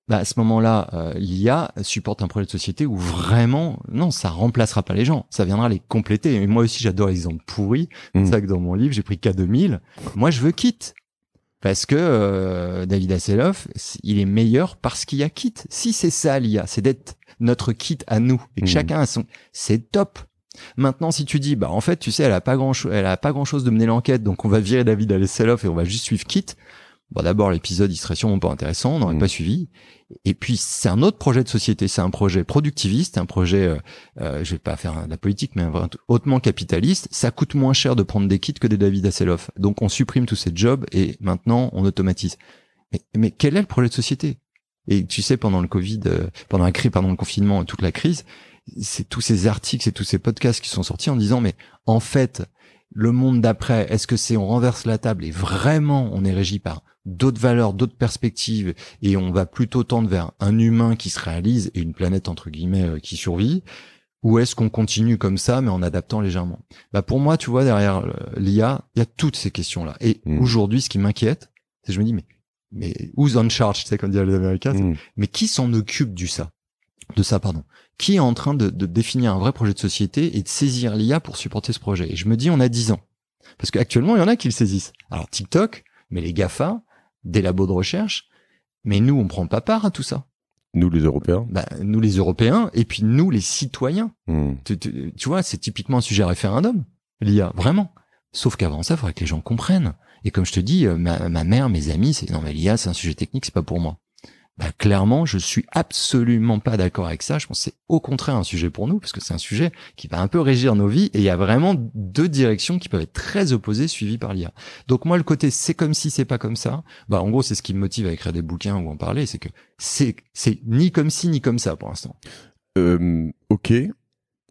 Bah, à ce moment-là, euh, l'IA supporte un projet de société où vraiment, non, ça remplacera pas les gens, ça viendra les compléter. Et moi aussi, j'adore les exemples pourris. Hmm. ça que dans mon livre, j'ai pris K2000. Moi, je veux Kit. Parce que euh, David Asseloff, il est meilleur parce qu'il y a Kit. Si c'est ça l'IA, c'est d'être notre kit à nous et que hmm. chacun a son, c'est top. Maintenant, si tu dis, bah en fait, tu sais, elle a pas grand, elle a pas grand chose de mener l'enquête, donc on va virer David Asseloff et on va juste suivre Kit. Bon, d'abord, l'épisode, il n'est pas intéressant, on n'aurait mm. pas suivi. Et puis, c'est un autre projet de société, c'est un projet productiviste, un projet, euh, euh je vais pas faire de la politique, mais un hautement capitaliste. Ça coûte moins cher de prendre des kits que des David Hasselhoff. Donc, on supprime tous ces jobs et maintenant, on automatise. Mais, mais quel est le projet de société Et tu sais, pendant le Covid, euh, pendant la crise, pendant le confinement, toute la crise, c'est tous ces articles et tous ces podcasts qui sont sortis en disant, mais en fait, le monde d'après, est-ce que c'est on renverse la table et vraiment on est régi par d'autres valeurs, d'autres perspectives, et on va plutôt tendre vers un humain qui se réalise et une planète entre guillemets euh, qui survit, ou est-ce qu'on continue comme ça mais en adaptant légèrement Bah pour moi, tu vois, derrière euh, l'IA, il y a toutes ces questions-là. Et mm. aujourd'hui, ce qui m'inquiète, c'est que je me dis mais mais who's on charge, tu sais comme disent les Américains, mm. mais qui s'en occupe du ça de ça, pardon. Qui est en train de, de définir un vrai projet de société et de saisir l'IA pour supporter ce projet Et je me dis, on a 10 ans. Parce qu'actuellement, il y en a qui le saisissent. Alors TikTok, mais les GAFA, des labos de recherche, mais nous, on prend pas part à tout ça. Nous les Européens bah, Nous les Européens, et puis nous les citoyens. Hmm. Tu, vois, c'est typiquement un sujet référendum, l'IA, vraiment. Sauf qu'avant ça, il faudrait que les gens comprennent. Et comme je te dis, euh, ma, mère, mes amis, c'est non mais l'IA, c'est un sujet technique, c'est pas pour moi bah, clairement, je suis absolument pas d'accord avec ça. Je pense que c'est au contraire un sujet pour nous, parce que c'est un sujet qui va un peu régir nos vies, et il y a vraiment deux directions qui peuvent être très opposées, suivies par l'IA. Donc moi, le côté c'est comme si, c'est pas comme ça, bah en gros, c'est ce qui me motive à écrire des bouquins ou en parler, c'est que c'est c'est ni comme si ni comme ça pour l'instant. ok.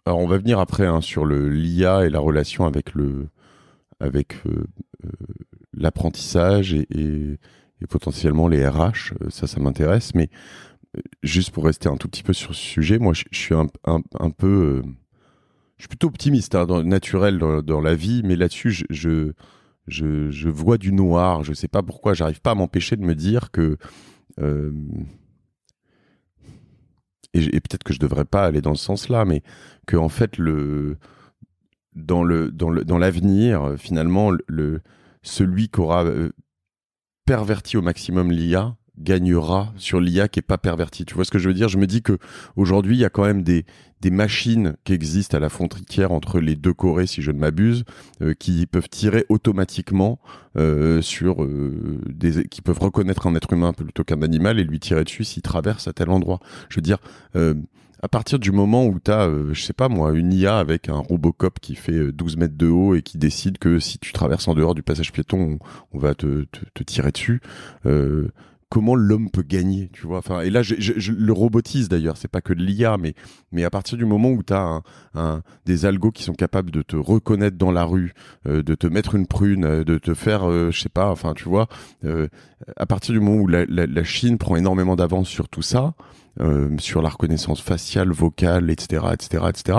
Alors on va venir après hein, sur le l'IA et la relation avec le avec euh, euh, l'apprentissage et et potentiellement les RH, euh, ça, ça m'intéresse. Mais euh, juste pour rester un tout petit peu sur ce sujet, moi, je, suis un, un, un peu. Euh, je suis plutôt optimiste, hein, naturel dans, dans, la vie, mais là-dessus, je, je, je, vois du noir. Je ne sais pas pourquoi, j'arrive pas à m'empêcher de me dire que. et, peut-être que je devrais pas aller dans ce sens-là, mais que en fait, le, dans, le, dans, le, dans l'avenir, finalement, le, celui qui aura perverti au maximum l'IA gagnera sur l'IA qui est pas perverti Tu vois ce que je veux dire Je me dis que aujourd'hui, il y a quand même des, machines qui existent à la frontière entre les deux Corées, si je ne m'abuse, euh, qui peuvent tirer automatiquement euh, sur euh, des, qui peuvent reconnaître un être humain plutôt qu'un animal et lui tirer dessus s'il traverse à tel endroit. Je veux dire à partir du moment où tu as, euh, je sais pas moi, une IA avec un Robocop qui fait 12 euh, mètres de haut et qui décide que si tu traverses en dehors du passage piéton, on, va te, tirer dessus. Euh, comment l'homme peut gagner, tu vois. Enfin, et là, je, le robotise d'ailleurs, c'est pas que de l'IA, mais, mais à partir du moment où tu as des algos qui sont capables de te reconnaître dans la rue, de te mettre une prune, de te faire, je je sais pas, enfin, tu vois, à partir du moment où la Chine prend énormément d'avance sur tout ça, euh, sur la reconnaissance faciale, vocale, etc., etc., etc.,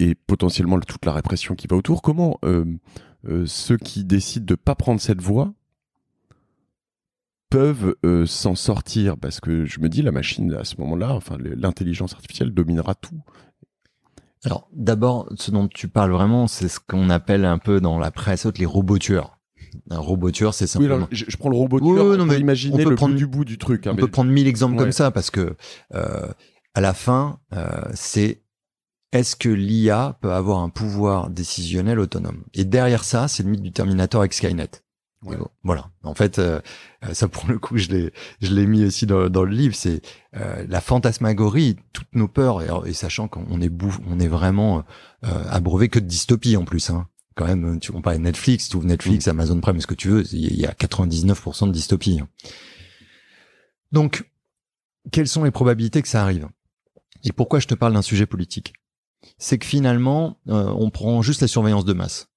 et potentiellement toute la répression qui va autour. Comment euh, euh, ceux qui décident de ne pas prendre cette voie peuvent s'en sortir parce que je me dis la machine à ce moment-là, enfin l'intelligence artificielle dominera tout. Alors d'abord, ce dont tu parles vraiment, c'est ce qu'on appelle un peu dans la presse les robots tueurs. Un robot tueur, c'est simplement. je, prends le robot tueur. Oui, imaginer on peut le prendre du bout du truc. Hein, on peut prendre mille exemples comme ça parce que euh, à la fin, euh, c'est est-ce que l'IA peut avoir un pouvoir décisionnel autonome Et derrière ça, c'est le mythe du Terminator avec Skynet. Voilà. En fait, euh, ça pour le coup, je l'ai, je l'ai mis aussi dans, le livre. C'est la fantasmagorie, toutes nos peurs, et, sachant qu'on est on est vraiment abreuvé que de dystopie en plus. Hein quand même, tu compares Netflix, tu ouvres Netflix, mm. Amazon Prime, ce que tu veux, il y a 99% de dystopie. Donc, quelles sont les probabilités que ça arrive Et pourquoi je te parle d'un sujet politique C'est que finalement, euh, on prend juste la surveillance de masse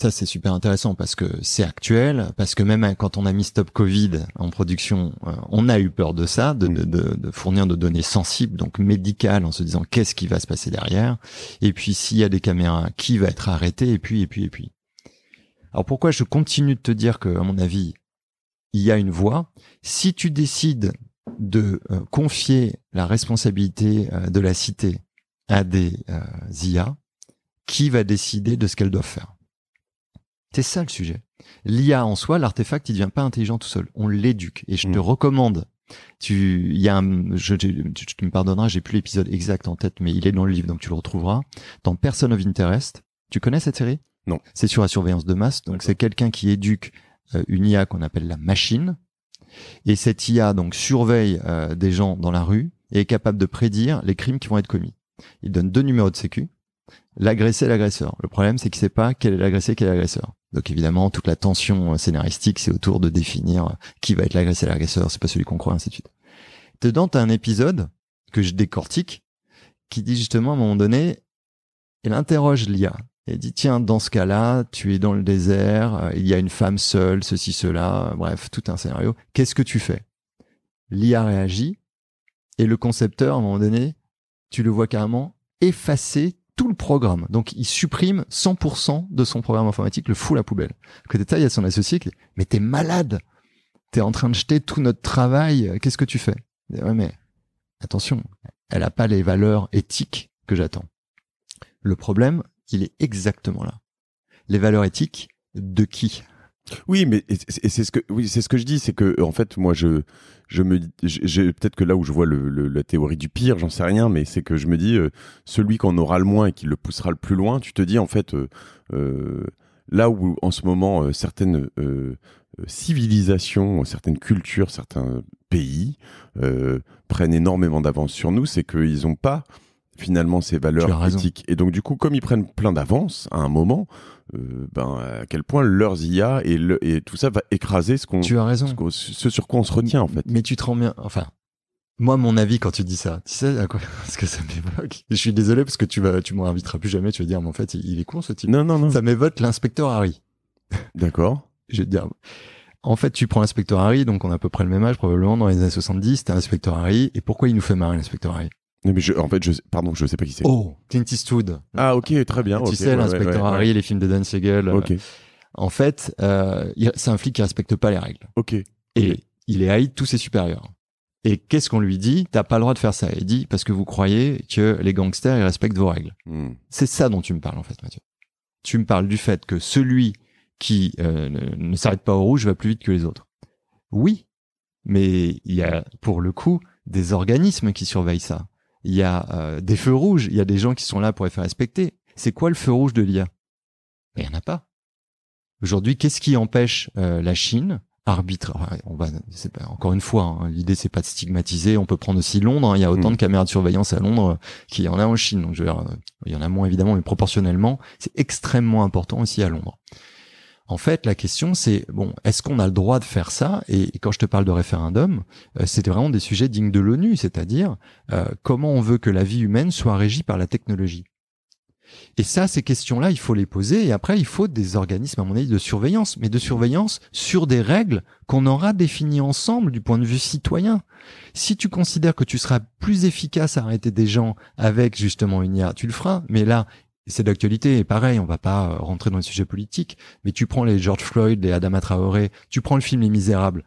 ça c'est super intéressant parce que c'est actuel, parce que même quand on a mis stop Covid en production, euh, on a eu peur de ça, de, fournir de données sensibles, donc médicales, en se disant qu'est-ce qui va se passer derrière, et puis s'il y a des caméras, qui va être arrêté, et puis et puis et puis. Alors pourquoi je continue de te dire que à mon avis il y a une voie. Si tu décides de euh, confier la responsabilité euh, de la cité à des IA, qui va décider de ce qu'elles doivent faire c'est ça le sujet. L'IA en soi, l'artefact, il devient pas intelligent tout seul. On l'éduque. Et je te mm. recommande. Tu, il y a je, tu me pardonneras, j'ai plus l'épisode exact en tête, mais il est dans le livre, donc tu le retrouveras. Dans Person of Interest, tu connais cette série Non. C'est sur la surveillance de masse. Donc c'est quelqu'un qui éduque euh, une IA qu'on appelle la machine. Et cette IA donc surveille euh, des gens dans la rue et est capable de prédire les crimes qui vont être commis. Il donne deux numéros de sécu l'agresser l'agresseur. Le problème, c'est qu'il sait pas quel est l'agressé, quel est l'agresseur. Donc évidemment, toute la tension euh, scénaristique, c'est autour de définir euh, qui va être l'agressé, l'agresseur, c'est pas celui qu'on croit, ainsi de suite. Dedans, t'as un épisode que je décortique, qui dit justement, à un moment donné, elle interroge l'IA. Elle dit, tiens, dans ce cas-là, tu es dans le désert, euh, il y a une femme seule, ceci, cela, bref, tout un scénario. Qu'est-ce que tu fais? L'IA réagit, et le concepteur, à un moment donné, tu le vois carrément effacer tout le programme. Donc, il supprime 100% de son programme informatique, le fout la poubelle. Côté ça, il y a son associé qui dit, mais t'es malade. T'es en train de jeter tout notre travail. Qu'est-ce que tu fais? ouais, mais attention, elle a pas les valeurs éthiques que j'attends. Le problème, il est exactement là. Les valeurs éthiques de qui? Oui, mais c'est ce que oui, c'est ce que je dis, c'est que en fait, moi, je je me peut-être que là où je vois le, la théorie du pire, j'en sais rien, mais c'est que je me dis euh, celui qu'on aura le moins et qui le poussera le plus loin. Tu te dis en fait euh, euh, là où en ce moment certaines civilisations, certaines cultures, certains pays prennent énormément d'avance sur nous, c'est qu'ils n'ont pas finalement ces valeurs éthiques. Et donc du coup, comme ils prennent plein d'avance à un moment, euh, ben, à quel point leurs IA et, tout ça va écraser ce qu'on. Tu as raison. Ce, sur quoi on se retient en fait. Mais tu te rends bien. Enfin, moi, mon avis quand tu dis ça, tu sais à quoi ce que ça m'évoque Je suis désolé parce que tu vas, tu m'inviteras plus jamais. Tu vas dire, mais en fait, il, est con ce type. Non, non, non. Ça m'évoque l'inspecteur Harry. D'accord. Je vais te dire. En fait, tu prends l'inspecteur Harry, donc on a à peu près le même âge probablement dans les années 70. t'es l'inspecteur Harry, et pourquoi il nous fait marrer l'inspecteur Harry mais je, en fait, je, pardon, je sais pas qui c'est. Oh, Clint Eastwood. Ah, ok, très bien. Tu sais, l'inspecteur Harry, les films de Dan Segel. Ok. en fait, euh, c'est un flic qui respecte pas les règles. Ok. Et il est haï de tous ses supérieurs. Et qu'est-ce qu'on lui dit T'as pas le droit de faire ça. Il dit parce que vous croyez que les gangsters ils respectent vos règles. Hmm. C'est ça dont tu me parles en fait, Mathieu. Tu me parles du fait que celui qui euh, ne s'arrête pas au rouge va plus vite que les autres. Oui, mais il y a pour le coup des organismes qui surveillent ça il y a euh, des feux rouges, il y a des gens qui sont là pour les faire respecter. C'est quoi le feu rouge de l'IA ben, Il n'y en a pas. Aujourd'hui, qu'est-ce qui empêche euh, la Chine arbitre on va pas, encore une fois hein, l'idée c'est pas de stigmatiser on peut prendre aussi Londres hein. il y a autant hmm. de caméras de surveillance à Londres euh, qu'il y en a en Chine donc je veux il y en a moins évidemment mais proportionnellement c'est extrêmement important aussi à Londres en fait, la question, c'est bon, est-ce qu'on a le droit de faire ça et, quand je te parle de référendum, c'est euh, c'était vraiment des sujets dignes de l'ONU, c'est-à-dire euh, comment on veut que la vie humaine soit régie par la technologie. Et ça, ces questions-là, il faut les poser. Et après, il faut des organismes, à mon avis, de surveillance, mais de surveillance sur des règles qu'on aura définies ensemble du point de vue citoyen. Si tu considères que tu seras plus efficace à arrêter des gens avec justement une IA, tu le feras. Mais là, c'est d'actualité. Et pareil, on va pas euh, rentrer dans le sujet politique, mais tu prends les George Floyd, les Adama Traoré, tu prends le film Les Misérables.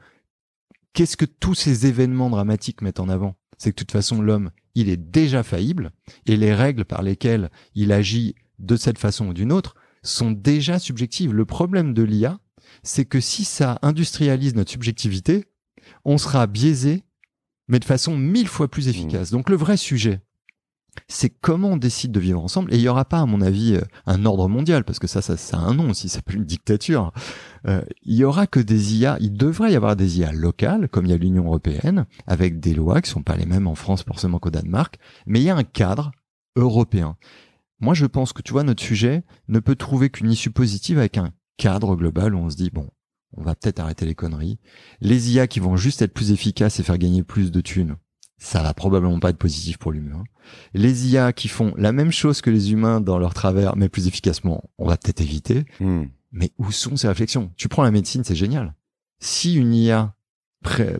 Qu'est-ce que tous ces événements dramatiques mettent en avant C'est que de toute façon, l'homme, il est déjà faillible, et les règles par lesquelles il agit de cette façon ou d'une autre sont déjà subjectives. Le problème de l'IA, c'est que si ça industrialise notre subjectivité, on sera biaisé, mais de façon mille fois plus mmh. efficace. Donc le vrai sujet, c'est comment on décide de vivre ensemble. Et il n'y aura pas, à mon avis, euh, un ordre mondial, parce que ça, ça, ça a un nom aussi, ça s'appelle une dictature. Euh, il y aura que des IA, il devrait y avoir des IA locales, comme il y a l'Union européenne, avec des lois qui ne sont pas les mêmes en France forcément qu'au Danemark, mais il y a un cadre européen. Moi, je pense que, tu vois, notre sujet ne peut trouver qu'une issue positive avec un cadre global où on se dit, bon, on va peut-être arrêter les conneries. Les IA qui vont juste être plus efficaces et faire gagner plus de thunes, ça va probablement pas être positif pour l'humain. Les IA qui font la même chose que les humains dans leur travers, mais plus efficacement, on va peut-être éviter. Hmm. Mais où sont ces réflexions Tu prends la médecine, c'est génial. Si une IA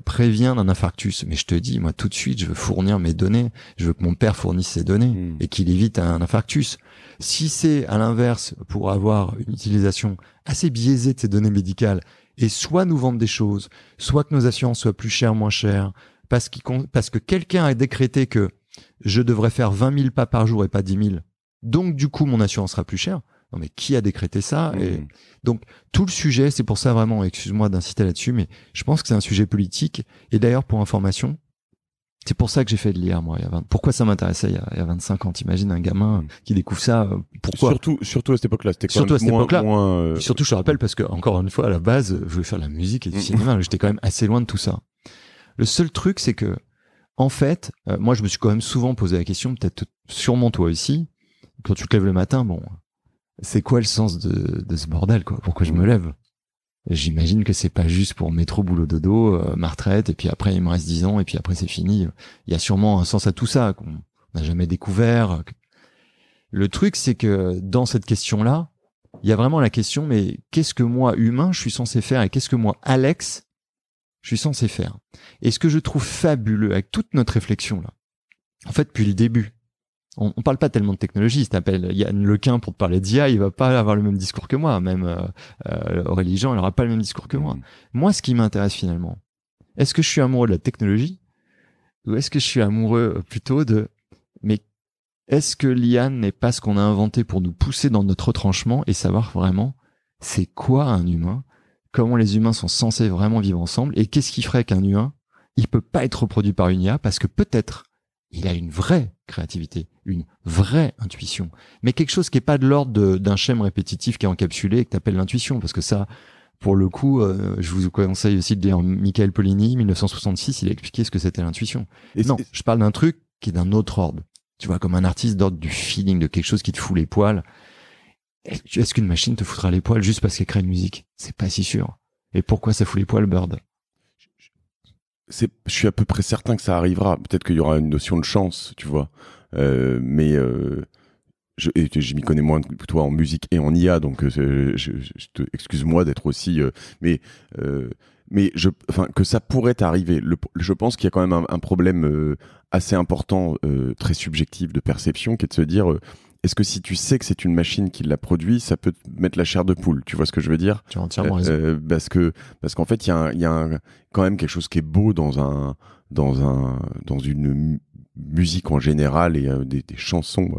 prévient d'un infarctus, mais je te dis, moi tout de suite, je veux fournir mes données, je veux que mon père fournisse ses données hmm. et qu'il évite un infarctus. Si c'est à l'inverse pour avoir une utilisation assez biaisée de ces données médicales, et soit nous vendre des choses, soit que nos assurances soient plus chères, moins chères, parce, parce que quelqu'un a décrété que je devrais faire 20 000 pas par jour et pas 10 000, donc du coup mon assurance sera plus chère. Non mais qui a décrété ça hmm. et Donc tout le sujet, c'est pour ça vraiment, excuse-moi d'inciter là-dessus, mais je pense que c'est un sujet politique. Et d'ailleurs, pour information, c'est pour ça que j'ai fait de lire moi. Il y a Pourquoi ça m'intéressait il, y a 25 ans T'imagines un gamin hmm. qui découvre ça euh, Pourquoi Surtout, surtout à cette époque-là. C'était surtout à cette époque-là. Euh, surtout, je te rappelle parce que encore une fois, à la base, je voulais faire de la musique et du hmm. cinéma. J'étais quand même assez loin de tout ça. Le seul truc, c'est que, en fait, euh, moi, je me suis quand même souvent posé la question, peut-être sûrement toi aussi, quand tu te lèves le matin, bon, c'est quoi le sens de, ce bordel, quoi Pourquoi je me lève J'imagine que c'est pas juste pour métro, boulot, dodo, euh, ma retraite, et puis après, il me reste 10 ans, et puis après, c'est fini. Il y a sûrement un sens à tout ça qu'on n'a jamais découvert. Le truc, c'est que dans cette question-là, il y a vraiment la question, mais qu'est-ce que moi, humain, je suis censé faire et qu'est-ce que moi, Alex, je suis censé faire. Et ce que je trouve fabuleux avec toute notre réflexion là, en fait, depuis le début, on, on parle pas tellement de technologie. Si t'appelles Yann Lequin pour te parler d'IA, il va pas avoir le même discours que moi. Même euh, euh, Jean, aura pas le même discours que moi. Mmh. Moi, ce qui m'intéresse finalement, est-ce que je suis amoureux de la technologie ou est-ce que je suis amoureux euh, plutôt de mais est-ce que l'IA n'est pas ce qu'on a inventé pour nous pousser dans notre retranchement et savoir vraiment c'est quoi un humain comment les humains sont censés vraiment vivre ensemble et qu'est-ce qui ferait qu'un humain, il peut pas être reproduit par une IA parce que peut-être il a une vraie créativité, une vraie intuition, mais quelque chose qui est pas de l'ordre d'un schéma répétitif qui est encapsulé et que t'appelles l'intuition parce que ça, pour le coup, euh, je vous conseille aussi de lire Michael Poligny, 1966, il a expliqué ce que c'était l'intuition. Non, je parle d'un truc qui est d'un autre ordre. Tu vois, comme un artiste d'ordre du feeling, de quelque chose qui te fout les poils est-ce qu'une machine te foutra les poils juste parce qu'elle crée une musique C'est pas si sûr. Et pourquoi ça fout les poils, Bird je suis à peu près certain que ça arrivera. Peut-être qu'il y aura une notion de chance, tu vois. Euh, mais euh, je, m'y connais moins que toi en musique et en IA, donc euh, excuse-moi d'être aussi. mais je, enfin, que ça pourrait arriver. je pense qu'il y a quand même un problème assez important, très subjectif de perception, qui est de se dire est-ce que si tu sais que c'est une machine qui l'a produit, ça peut te mettre la chair de poule Tu vois ce que je veux dire euh, euh, parce que parce qu'en fait, il y a, quand même quelque chose qui est beau dans un dans un dans une musique en général et euh, des, chansons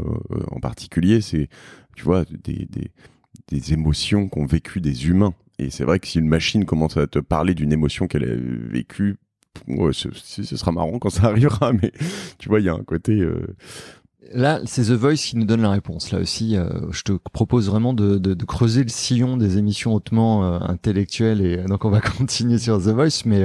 en particulier. C'est tu vois des, émotions qu'ont vécu des humains. Et c'est vrai que si une machine commence à te parler d'une émotion qu'elle a vécue, ce, sera marrant quand ça arrivera. Mais tu vois, il y a un côté Là, c'est The Voice qui nous donne la réponse. Là aussi, euh, je te propose vraiment de, creuser le sillon des émissions hautement euh, intellectuelles. Et donc, on va continuer sur The Voice. Mais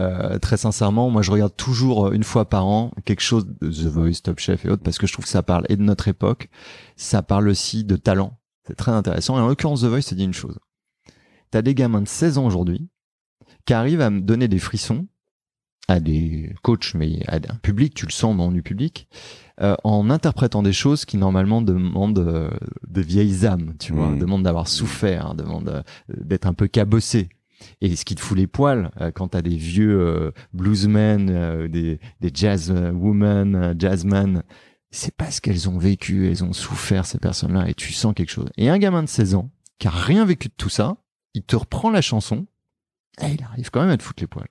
euh, très sincèrement, moi, je regarde toujours une fois par an quelque chose de The Voice, Top Chef et autres, parce que je trouve que ça parle et de notre époque, ça parle aussi de talent. C'est très intéressant. Et en l'occurrence, The Voice ça dit une chose. T'as des gamins de 16 ans aujourd'hui qui arrivent à me donner des frissons à des coachs, mais à un public, tu le sens dans du public, euh, en interprétant des choses qui normalement demandent euh, de vieilles âmes, tu vois, mm. demandent d'avoir mm. souffert, hein, demandent euh, d'être un peu cabossé. Et ce qui te fout les poils quand t'as des vieux bluesmen, des, des jazz women, jazzmen, c'est parce qu'elles ont vécu, elles ont souffert ces personnes-là, et tu sens quelque chose. Et un gamin de 16 ans qui a rien vécu de tout ça, il te reprend la chanson, et il arrive quand même à te foutre les poils.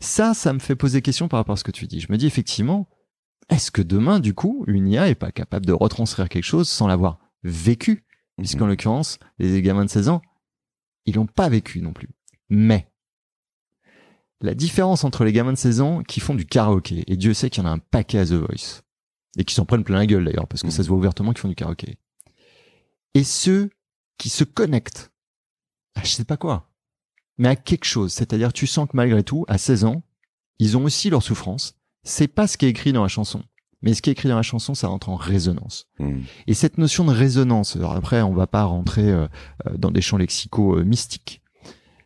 Ça, ça me fait poser question par rapport à ce que tu dis. Je me dis effectivement, est-ce que demain, du coup, une IA est pas capable de retranscrire quelque chose sans l'avoir vécu Puisqu'en mm. l'occurrence, les gamins de 16 ans, ils l'ont pas vécu non plus. Mais la différence entre les gamins de 16 ans qui font du karaoké, et Dieu sait qu'il y en a un paquet à The Voice, et qui s'en prennent plein la gueule d'ailleurs, parce que mm. ça se voit ouvertement qu'ils font du karaoké, et ceux qui se connectent à je sais pas quoi, mais à quelque chose, c'est-à-dire tu sens que malgré tout, à 16 ans, ils ont aussi leurs souffrances c'est pas ce qui est écrit dans la chanson. Mais ce qui est écrit dans la chanson, ça rentre en résonance. Hmm. Et cette notion de résonance, alors après, on va pas rentrer euh, euh, dans des champs lexicaux euh, mystiques,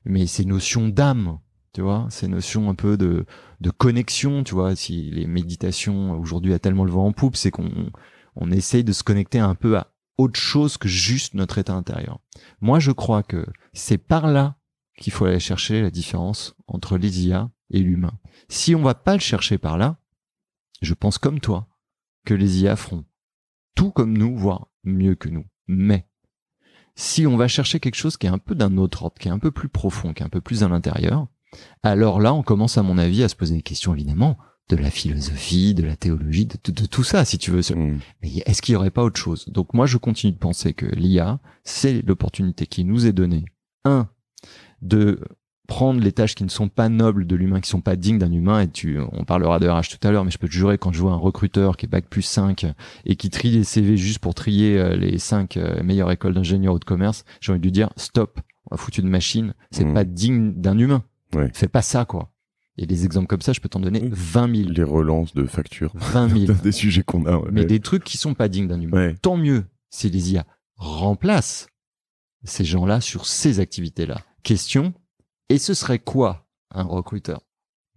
mais ces notions d'âme, tu vois, ces notions un peu de, de connexion, tu vois, si les méditations aujourd'hui a tellement le vent en poupe, c'est qu'on on essaye de se connecter un peu à autre chose que juste notre état intérieur. Moi, je crois que c'est par là qu'il faut aller chercher la différence entre l'ia et l'humain. Si on va pas le chercher par là, je pense comme toi que les IA feront tout comme nous, voire mieux que nous. Mais si on va chercher quelque chose qui est un peu d'un autre ordre, qui est un peu plus profond, qui est un peu plus à l'intérieur, alors là, on commence, à mon avis, à se poser des questions, évidemment, de la philosophie, de la théologie, de, tout ça, si tu veux. Mm. Mais est-ce qu'il n'y aurait pas autre chose Donc moi, je continue de penser que l'IA, c'est l'opportunité qui nous est donnée, un, de prendre les tâches qui ne sont pas nobles de l'humain, qui sont pas dignes d'un humain, et tu, on parlera de RH tout à l'heure, mais je peux te jurer quand je vois un recruteur qui est bac plus 5 et qui trie les CV juste pour trier euh, les 5 euh, meilleures écoles d'ingénieurs ou de commerce, j'ai envie de lui dire stop, on a foutu une machine, c'est mmh. pas digne d'un humain. Ouais. Fais pas ça, quoi. Et des exemples comme ça, je peux t'en donner 20 000. Les relances de factures. 20 000. des sujets qu'on a. Mais des trucs qui sont pas dignes d'un humain. Tant mieux si les IA remplacent ces gens-là sur ces activités-là. Question, et ce serait quoi un recruteur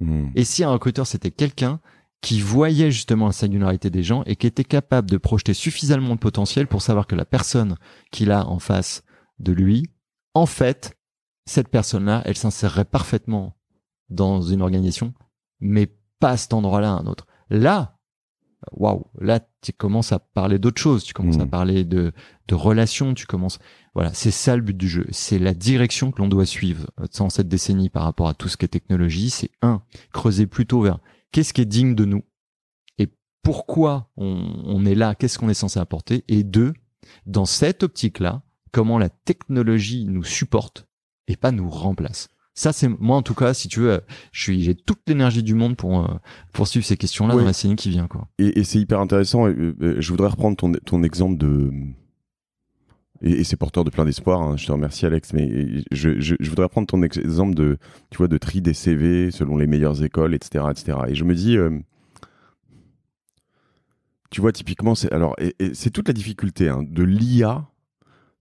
hmm. Et si un recruteur, c'était quelqu'un qui voyait justement la singularité des gens et qui était capable de projeter suffisamment de potentiel pour savoir que la personne qu'il a en face de lui, en fait, cette personne-là, elle s'insérerait parfaitement dans une organisation, mais pas à cet endroit-là à un autre. Là, waouh, là, tu commences à parler d'autre chose, tu commences à mm. parler de, de relations, tu commences. Voilà, c'est ça le but du jeu. C'est la direction que l'on doit suivre dans euh, cette décennie par rapport à tout ce qui est technologie. C'est un, creuser plutôt vers qu'est-ce qui est digne de nous et pourquoi on, on est là, qu'est-ce qu'on est censé apporter. Et deux, dans cette optique-là, comment la technologie nous supporte et pas nous remplace. Ça, c'est moi en tout cas, si tu veux, euh, je suis, j'ai toute l'énergie du monde pour euh, pour poursuivre ces questions-là dans la scène qui vient, quoi. Et, c'est hyper intéressant. Euh, je voudrais reprendre ton, ton exemple de. Et, c'est porteur de plein d'espoir. Hein, je te remercie, Alex. Mais je, je, voudrais reprendre ton exemple de, tu vois, de tri des CV selon les meilleures écoles, etc., etc. Et je me dis, tu vois, typiquement, c'est alors, c'est toute la difficulté hein, de l'IA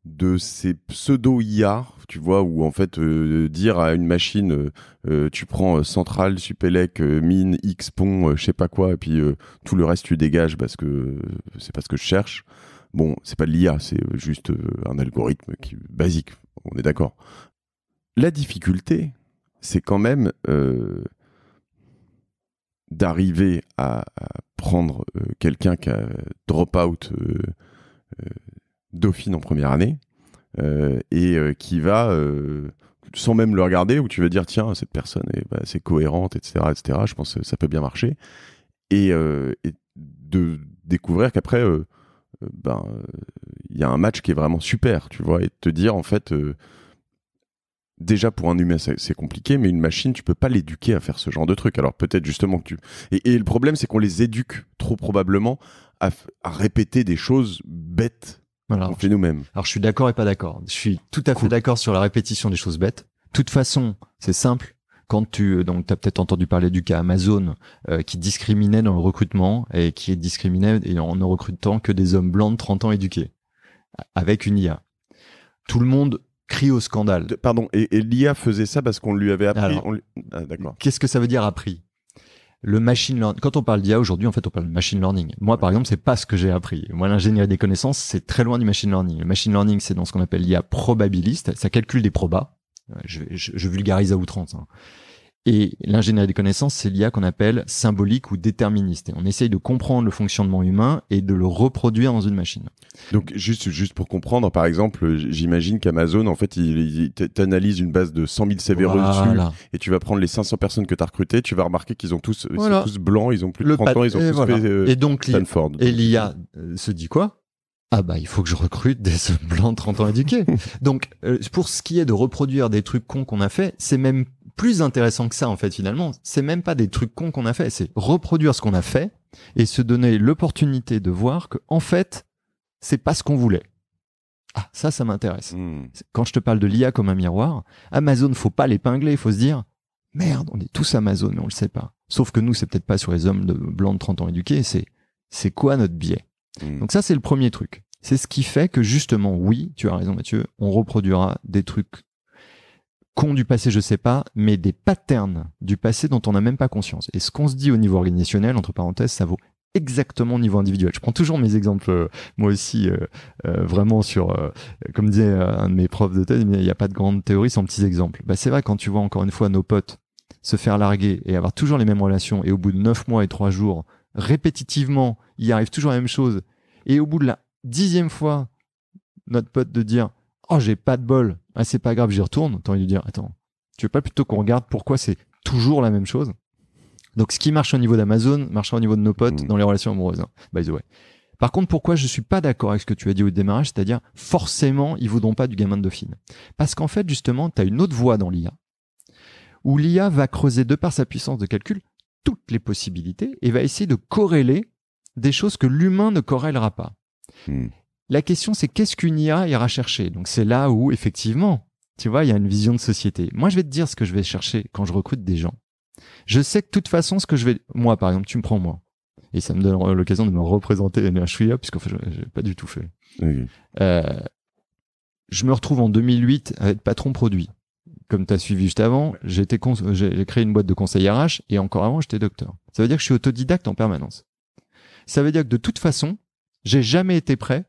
de ces pseudo-IA, tu vois, où en fait euh, dire à une machine, euh, euh, tu prends Centrale, Supélec, Mine, X, Pont, je sais pas quoi, et puis tout le reste tu dégages parce que c'est pas ce que je cherche. Bon, c'est pas de l'IA, c'est juste un algorithme qui basique, on est d'accord. La difficulté, c'est quand même d'arriver à, à, prendre quelqu'un qui a drop out Dauphine en première année euh, et euh, qui va euh, sans même le regarder, où tu vas dire tiens cette personne est assez cohérente, etc., etc. Je pense que ça peut bien marcher et, de découvrir qu'après ben il y a un match qui est vraiment super, tu vois, et te dire en fait déjà pour un humain c'est compliqué, mais une machine tu peux pas l'éduquer à faire ce genre de truc. Alors peut-être justement que tu et, le problème c'est qu'on les éduque trop probablement à, répéter des choses bêtes nous-mêmes. Alors je suis d'accord et pas d'accord. Je suis tout à fait d'accord sur la répétition des choses bêtes. De toute façon, c'est simple. Quand tu euh, donc as peut-être entendu parler du cas Amazon euh, qui discriminait dans le recrutement et qui discriminait en ne recrutant que des hommes blancs de 30 ans éduqués avec une IA. Tout le monde crie au scandale. pardon, et, l'IA faisait ça parce qu'on lui avait appris. Ah, qu'est-ce que ça veut dire appris le machine learning. Quand on parle d'IA aujourd'hui, en fait, on parle de machine learning. Moi, par exemple, c'est pas ce que j'ai appris. Moi, l'ingénierie des connaissances, c'est très loin du machine learning. Le machine learning, c'est dans ce qu'on appelle l'IA probabiliste. Ça calcule des probas. Euh, je, vulgarise à outrance. Hein. Et l'ingénierie des connaissances, c'est l'IA qu'on appelle symbolique ou déterministe. Et on essaye de comprendre le fonctionnement humain et de le reproduire dans une machine. Donc juste juste pour comprendre, par exemple, j'imagine qu'Amazon, en fait, il, t'analyse une base de 100 000 CV voilà. et tu vas prendre les 500 personnes que tu as recrutées, tu vas remarquer qu'ils ont tous, euh, sont tous blancs, ils ont plus de 30 ans, ils ont et tous fait, euh, et donc, Stanford. Et l'IA euh, se dit quoi ah bah il faut que je recrute des blancs de 30 ans éduqués. Donc pour ce qui est de reproduire des trucs cons qu'on a fait, c'est même plus intéressant que ça, en fait, finalement, c'est même pas des trucs cons qu'on a fait, c'est reproduire ce qu'on a fait et se donner l'opportunité de voir que, en fait, c'est pas ce qu'on voulait. Ah, ça, ça m'intéresse. Hmm. Quand je te parle de l'IA comme un miroir, Amazon, faut pas l'épingler, faut se dire, merde, on est tous Amazon, mais on le sait pas. Sauf que nous, c'est peut-être pas sur les hommes de blancs de 30 ans éduqués, c'est, c'est quoi notre biais? Hmm. Donc ça, c'est le premier truc. C'est ce qui fait que justement, oui, tu as raison Mathieu, on reproduira des trucs con du passé, je sais pas, mais des patterns du passé dont on n'a même pas conscience. Et ce qu'on se dit au niveau organisationnel, entre parenthèses, ça vaut exactement au niveau individuel. Je prends toujours mes exemples, euh, moi aussi, euh, euh, vraiment sur, comme disait un de mes profs de thèse, il n'y a pas de grande théorie sans petits exemples. Bah, c'est vrai, quand tu vois encore une fois nos potes se faire larguer et avoir toujours les mêmes relations, et au bout de neuf mois et trois jours, répétitivement, il arrive toujours la même chose, et au bout de la dixième fois, notre pote de dire oh j'ai pas de bol, ah, c'est pas grave, j'y retourne. T'as envie de dire attends, tu veux pas plutôt qu'on regarde pourquoi c'est toujours la même chose Donc ce qui marche au niveau d'Amazon marchera au niveau de nos potes mm. dans les relations amoureuses. Hein, by the way. Par contre, pourquoi je suis pas d'accord avec ce que tu as dit au démarrage, c'est-à-dire forcément ils voudront pas du gamin de Dauphine, parce qu'en fait justement tu as une autre voie dans l'IA où l'IA va creuser de par sa puissance de calcul toutes les possibilités et va essayer de corréler des choses que l'humain ne corrélera pas. Mm. La question, c'est qu'est-ce qu'une IA ira chercher Donc c'est là où, effectivement, tu vois, il y a une vision de société. Moi, je vais te dire ce que je vais chercher quand je recrute des gens. Je sais que de toute façon, ce que je vais... Moi, par exemple, tu me prends moi. Et ça me donne l'occasion de me représenter là, Chouïa, puisque je n'ai pas du tout fait. Euh, je me retrouve en 2008 à être patron produit. Comme tu as suivi juste avant, j'ai créé une boîte de conseil RH et encore avant, j'étais docteur. Ça veut dire que je suis autodidacte en permanence. Ça veut dire que de toute façon, j'ai jamais été prêt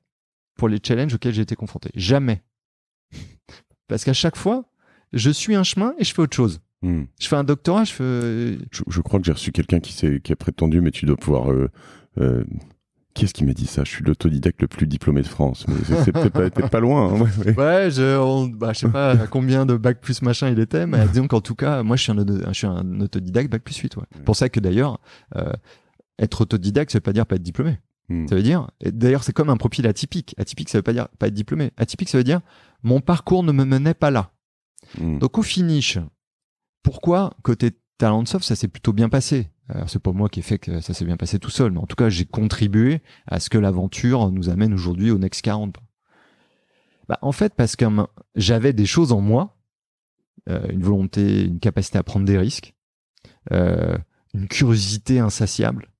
pour les challenges auxquels j'ai été confronté. Jamais. Parce qu'à chaque fois, je suis un chemin et je fais autre chose. Hmm. Je fais un doctorat, je fais. Je, crois que j'ai reçu quelqu'un qui, qui a prétendu, mais tu dois pouvoir. Euh, euh, Qu'est-ce qui m'a dit ça Je suis l'autodidacte le plus diplômé de France. Mais c'est pas, pas loin. Hein, ouais, je, bah, je sais pas combien de bac plus machin il était, mais disons qu'en tout cas, moi, je suis un, je suis un autodidacte bac plus 8. Ouais. Pour ça que d'ailleurs, euh, être autodidacte, ça veut pas dire pas être diplômé. Hmm. Ça veut dire, d'ailleurs, c'est comme un profil atypique. Atypique, ça veut pas dire pas être diplômé. Atypique, ça veut dire mon parcours ne me menait pas là. Hmm. Donc, au finish, pourquoi côté talent soft, ça s'est plutôt bien passé Alors, c'est pas moi qui ai fait que ça s'est bien passé tout seul, mais en tout cas, j'ai contribué à ce que l'aventure nous amène aujourd'hui au Next 40. Bah, en fait, parce que j'avais des choses en moi, euh, une volonté, une capacité à prendre des risques, euh, une curiosité insatiable,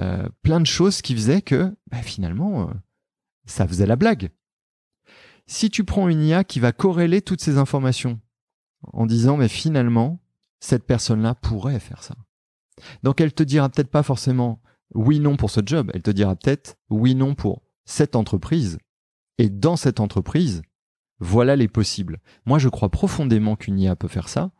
euh, plein de choses qui faisaient que bah, finalement, euh, ça faisait la blague. Si tu prends une IA qui va corréler toutes ces informations en disant mais finalement, cette personne-là pourrait faire ça. Donc elle te dira peut-être pas forcément oui non pour ce job, elle te dira peut-être oui non pour cette entreprise. Et dans cette entreprise, voilà les possibles. Moi je crois profondément qu'une IA peut faire ça.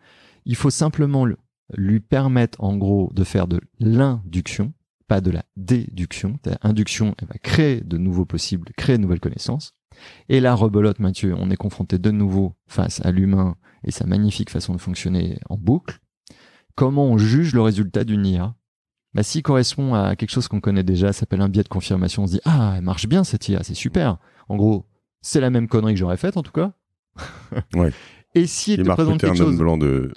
Il faut simplement lui permettre en gros de faire de l'induction, pas de la déduction. Induction, elle va créer de nouveaux possibles, créer de nouvelles connaissances. Et là, rebelote Mathieu, on est confronté de nouveau face à l'humain et sa magnifique façon de fonctionner en boucle. Comment on juge le résultat d'une IA bah, S'il correspond à quelque chose qu'on connaît déjà, ça s'appelle un biais de confirmation, on se dit Ah, elle marche bien cette IA, c'est super. En gros, c'est la même connerie que j'aurais faite en tout cas. et si elle te présente quelque chose. de...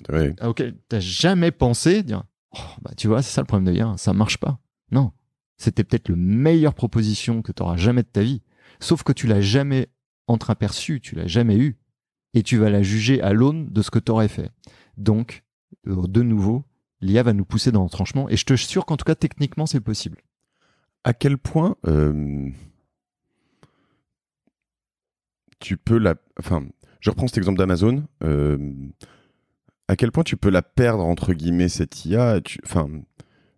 t'as jamais pensé, dire, oh, bah, tu vois, c'est ça le problème de l'IA, hein, ça marche pas. Non, c'était peut-être le meilleure proposition que tu auras jamais de ta vie, sauf que tu l'as jamais entreaperçue, tu l'as jamais eue, et tu vas la juger à l'aune de ce que tu aurais fait. Donc, euh, de nouveau, l'IA va nous pousser dans l'entranchement, et je te assure qu'en tout cas, techniquement, c'est possible. À quel point euh, tu peux la... Enfin, je reprends cet exemple d'Amazon. Euh, à quel point tu peux la perdre, entre guillemets, cette IA Enfin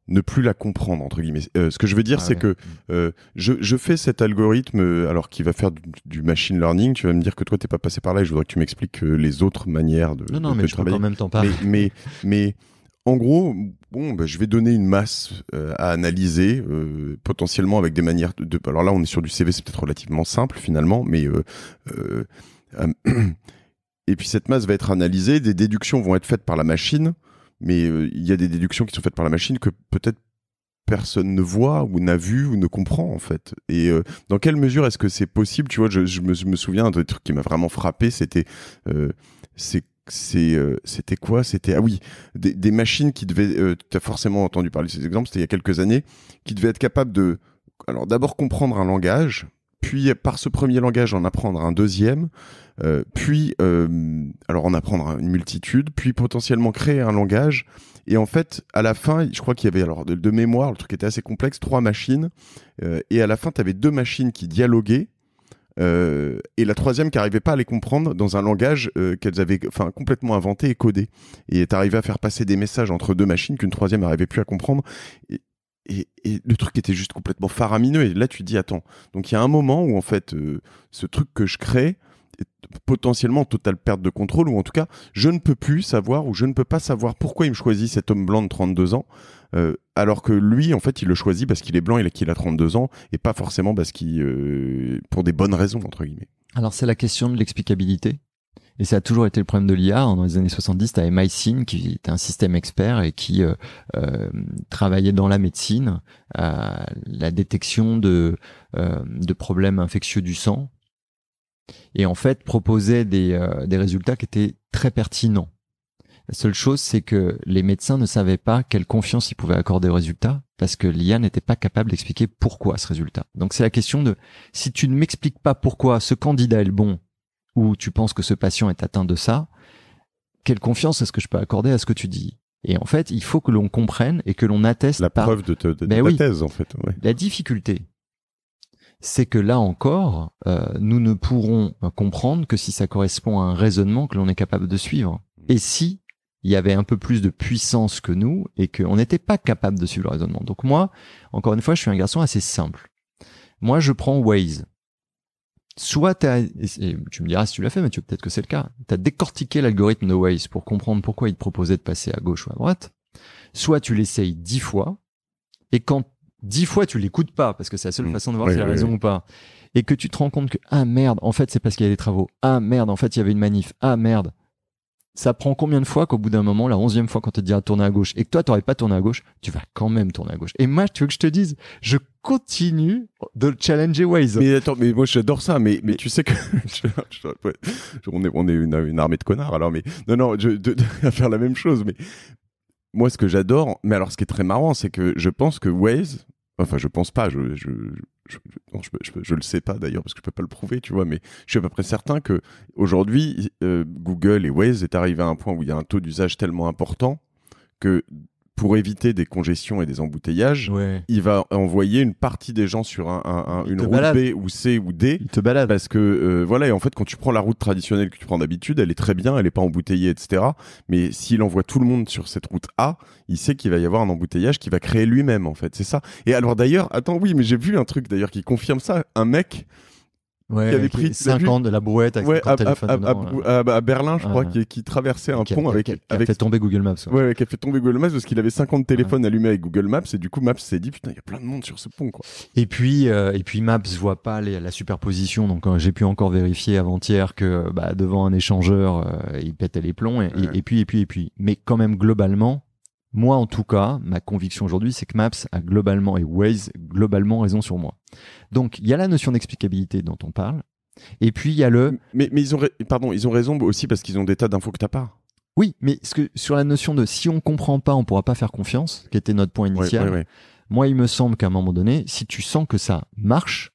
ne plus la comprendre entre guillemets. Euh, ce que je veux dire, ah c'est que euh, je, fais cet algorithme euh, alors qui va faire du, machine learning. Tu vas me dire que toi t'es pas passé par là. Et je voudrais que tu m'expliques les autres manières de. Non, non, mais je travailler. en même temps Mais, mais, en gros, bon, bah, je vais donner une masse à analyser potentiellement avec des manières de, Alors là, on est sur du CV, c'est peut-être relativement simple finalement, mais et puis cette masse va être analysée, des déductions vont être faites par la machine mais euh, il y a des déductions qui sont faites par la machine que peut-être personne ne voit ou n'a vu ou ne comprend en fait. Et euh, dans quelle mesure est-ce que c'est possible Tu vois, je, me, souviens d'un truc qui m'a vraiment frappé, c'était euh, c'est c'était quoi C'était ah oui, des, des, machines qui devaient. tu as forcément entendu parler de ces exemples. C'était il y a quelques années, qui devaient être capables de alors d'abord comprendre un langage, puis par ce premier langage en apprendre un deuxième, euh, puis euh, alors en apprendre une multitude, puis potentiellement créer un langage. Et en fait, à la fin, je crois qu'il y avait alors de, mémoire, le truc était assez complexe, trois machines. Euh, et à la fin, tu avais deux machines qui dialoguaient. Euh, et la troisième qui n'arrivait pas à les comprendre dans un langage qu'elles avaient enfin complètement inventé et codé et t'arrivais à faire passer des messages entre deux machines qu'une troisième n'arrivait plus à comprendre et, et, le truc était juste complètement faramineux et là tu dis attends donc il y a un moment où en fait ce truc que je crée potentiellement totale perte de contrôle, ou en tout cas, je ne peux plus savoir ou je ne peux pas savoir pourquoi il me choisit cet homme blanc de 32 ans, euh, alors que lui, en fait, il le choisit parce qu'il est blanc et qu'il a 32 ans, et pas forcément parce qu'il, euh, pour des bonnes raisons, entre guillemets. Alors c'est la question de l'explicabilité. Et ça a toujours été le problème de l'IA. Dans les années 70, tu MySyn, qui était un système expert et qui euh, travaillait dans la médecine à la détection de, de problèmes infectieux du sang et en fait proposait des, euh, des résultats qui étaient très pertinents. La seule chose, c'est que les médecins ne savaient pas quelle confiance ils pouvaient accorder au résultat parce que l'IA n'était pas capable d'expliquer pourquoi ce résultat. Donc c'est la question de si tu ne m'expliques pas pourquoi ce candidat est le bon ou tu penses que ce patient est atteint de ça, quelle confiance est-ce que je peux accorder à ce que tu dis Et en fait, il faut que l'on comprenne et que l'on atteste la preuve de, ben thèse en fait. La difficulté, c'est que là encore, euh, nous ne pourrons comprendre que si ça correspond à un raisonnement que l'on est capable de suivre. Mm. Et si il y avait un peu plus de puissance que nous et qu'on n'était pas capable de suivre le raisonnement. Donc moi, encore une fois, je suis un garçon assez simple. Moi, je prends Waze. Soit tu me diras si tu l'as fait, mais peut-être que c'est le cas. Tu as décortiqué l'algorithme de Waze pour comprendre pourquoi il te proposait de passer à gauche ou à droite. Soit tu l'essayes dix fois, et quand dix fois tu l'écoutes pas parce que c'est la seule mm. façon de voir si elle a raison ou pas et que tu te rends compte que ah merde en fait c'est parce qu'il y a des travaux ah merde en fait il y avait une manif ah merde ça prend combien de fois qu'au bout d'un moment la onzième fois quand tu te dis à tourner à gauche et que toi t'aurais pas tourné à gauche tu vas quand même tourner à gauche et moi tu veux que je te dise je continue de challenger Waze mais attends mais moi j'adore ça mais, mais tu sais que on est on est une, armée de connards alors mais non non je, de, à faire la même chose mais moi, ce que j'adore, mais alors ce qui est très marrant, c'est que je pense que Waze, enfin, je pense pas, je, je, le sais pas d'ailleurs parce que je peux pas le prouver, tu vois, mais je suis à peu près certain que aujourd'hui, euh, Google et Waze est arrivé à un point où il y a un taux d'usage tellement important que pour éviter des congestions et des embouteillages, il va envoyer une partie des gens sur une route B ou C ou D. Il te balade. Parce que, euh, voilà, et en fait, quand tu prends la route traditionnelle que tu prends d'habitude, elle est très bien, elle n'est pas embouteillée, etc. Mais s'il envoie tout le monde sur cette route A, il sait qu'il va y avoir un embouteillage qui va créer lui-même, en fait. C'est ça. Et alors d'ailleurs, attends, oui, mais j'ai vu un truc d'ailleurs qui confirme ça. Un mec Ouais, qui avait pris 50 de la brouette avec à, téléphone à, Berlin, je crois, ah. qui, traversait un pont avec, avec. a fait tomber Google Maps. Ouais, ouais, qui a fait tomber Google Maps parce qu'il avait 50 téléphones allumés avec Google Maps et du coup, Maps s'est dit putain, il y a plein de monde sur ce pont, quoi. Et puis, euh, et puis Maps voit pas la superposition, donc euh, j'ai pu encore vérifier avant-hier que bah, devant un échangeur, euh, il pétait les plombs et, puis, et puis, et puis. Mais quand même, globalement, moi, en tout cas, ma conviction aujourd'hui, c'est que Maps a globalement et Waze globalement raison sur moi. Donc, il y a la notion d'explicabilité dont on parle. Et puis, il y a le. Mais, ils, ont Pardon, ils ont raison aussi parce qu'ils ont des tas d'infos que tu pas. Oui, mais ce que, sur la notion de si on comprend pas, on pourra pas faire confiance, qui était notre point initial. Moi, il me semble qu'à un moment donné, si tu sens que ça marche,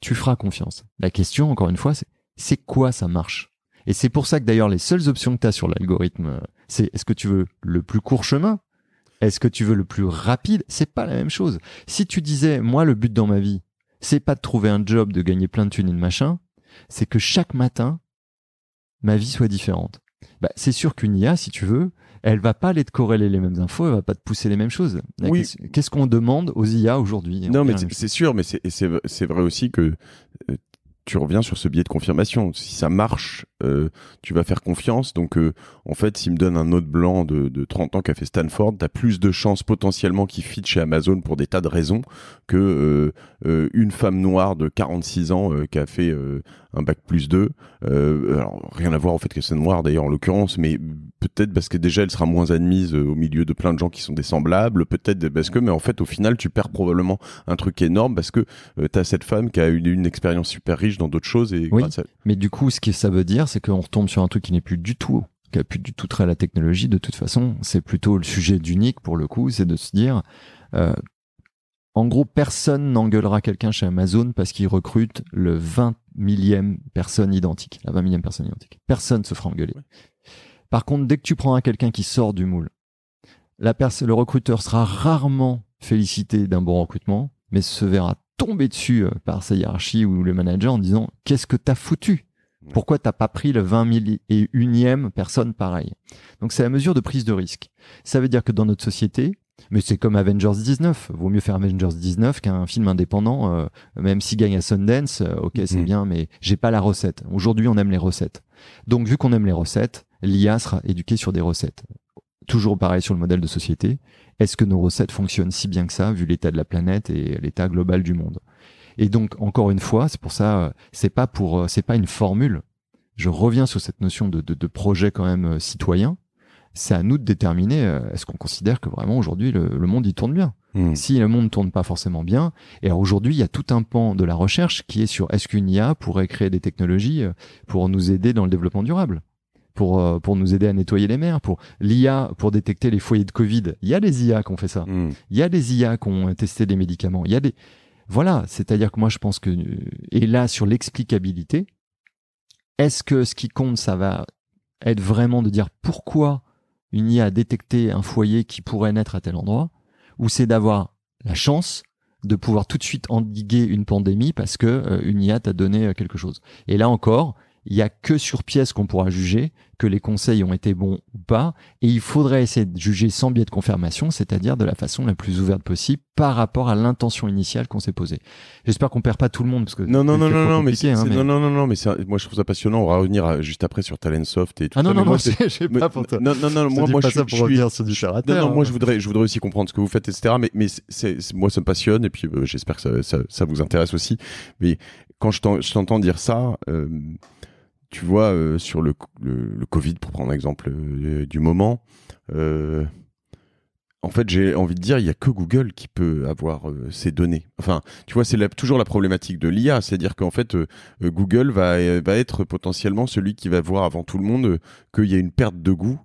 tu feras confiance. La question, encore une fois, c'est c'est quoi ça marche et c'est pour ça que d'ailleurs les seules options que tu as sur l'algorithme, euh, c'est est-ce que tu veux le plus court chemin Est-ce que tu veux le plus rapide C'est pas la même chose. Si tu disais moi le but dans ma vie, c'est pas de trouver un job, de gagner plein de thunes et de machin, c'est que chaque matin ma vie soit différente. Bah, c'est sûr qu'une IA, si tu veux, elle va pas aller te corréler les mêmes infos, elle va pas te pousser les mêmes choses. Oui. Qu'est-ce qu'on demande aux IA aujourd'hui Non, mais c'est sûr, mais c'est vrai aussi que euh, tu reviens sur ce biais de confirmation. Si ça marche, euh, tu vas faire confiance. Donc, euh, en fait, s'il me donne un autre blanc de, 30 ans a fait Stanford, tu as plus de chances potentiellement qu'il fit chez Amazon pour des tas de raisons que euh, une femme noire de 46 ans qui a fait un bac plus 2. alors, rien à voir en fait que c'est noir d'ailleurs en l'occurrence, mais peut-être parce que déjà elle sera moins admise au milieu de plein de gens qui sont des semblables, peut-être parce que, mais en fait, au final, tu perds probablement un truc énorme parce que tu as cette femme qui a eu une, une expérience super riche d'autres choses. Et mais du coup, ce que ça veut dire, c'est qu'on retombe sur un truc qui n'est plus du tout qui n'a plus du tout trait à la technologie, de toute façon, c'est plutôt le sujet d'unique pour le coup, c'est de se dire, euh, en gros, personne n'engueulera quelqu'un chez Amazon parce qu'il recrute le 20 millième personne identique, la 20 millième personne identique. Personne se fera engueuler. Par contre, dès que tu prends quelqu'un qui sort du moule, la le recruteur sera rarement félicité d'un bon recrutement, mais se verra tombé dessus euh, par sa hiérarchie ou le manager en disant qu'est-ce que t'as foutu pourquoi t'as pas pris le 20 000 et unième personne pareil Donc c'est la mesure de prise de risque. Ça veut dire que dans notre société, mais c'est comme Avengers 19, vaut mieux faire Avengers 19 qu'un film indépendant, euh, même s'il gagne à Sundance, euh, ok c'est mhm. bien, mais j'ai pas la recette. Aujourd'hui on aime les recettes. Donc vu qu'on aime les recettes, l'IA sera éduquée sur des recettes toujours pareil sur le modèle de société. Est-ce que nos recettes fonctionnent si bien que ça, vu l'état de la planète et l'état global du monde Et donc, encore une fois, c'est pour ça, c'est pas pour, euh, c'est pas une formule. Je reviens sur cette notion de, de, projet quand même euh, citoyen. C'est à nous de déterminer euh, est-ce qu'on considère que vraiment aujourd'hui le, monde y tourne bien. Hmm. Si le monde tourne pas forcément bien, et aujourd'hui il y a tout un pan de la recherche qui est sur est-ce qu'une IA pourrait créer des technologies pour nous aider dans le développement durable pour, euh, pour nous aider à nettoyer les mers, pour l'IA, pour détecter les foyers de Covid. Il y a des IA qui ont fait ça. Hmm. Il y a des IA qui ont testé des médicaments. Il y a des. Voilà, c'est-à-dire que moi je pense que. Euh, et là, sur l'explicabilité, est-ce que ce qui compte, ça va être vraiment de dire pourquoi une IA a détecté un foyer qui pourrait naître à tel endroit, ou c'est d'avoir la chance de pouvoir tout de suite endiguer une pandémie parce que euh, une IA t'a donné quelque chose. Et là encore, il n'y a que sur pièce qu'on pourra juger que les conseils ont été bons ou pas, et il faudrait essayer de juger sans biais de confirmation, c'est-à-dire de la façon la plus ouverte possible par rapport à l'intention initiale qu'on s'est posée. J'espère qu'on perd pas tout le monde parce que non non hein, non non non mais, c'est non non non mais moi je trouve ça passionnant. On va revenir euh, juste après sur Talentsoft et tout ah ça, non non pas pour toi. Non non non moi moi je pour je suis... du non, non, moi hein. je voudrais je voudrais aussi comprendre ce que vous faites etc. Mais mais c'est moi ça me passionne et puis euh, j'espère que ça, ça, vous intéresse aussi. Mais quand je t'entends dire ça. Euh, tu vois, euh, sur le, le, Covid, pour prendre l'exemple euh, du moment, euh, en fait, j'ai envie de dire, il n'y a que Google qui peut avoir ces données. Enfin, tu vois, c'est toujours la problématique de l'IA, c'est-à-dire qu'en fait, Google va, va, être potentiellement celui qui va voir avant tout le monde qu'il y a une perte de goût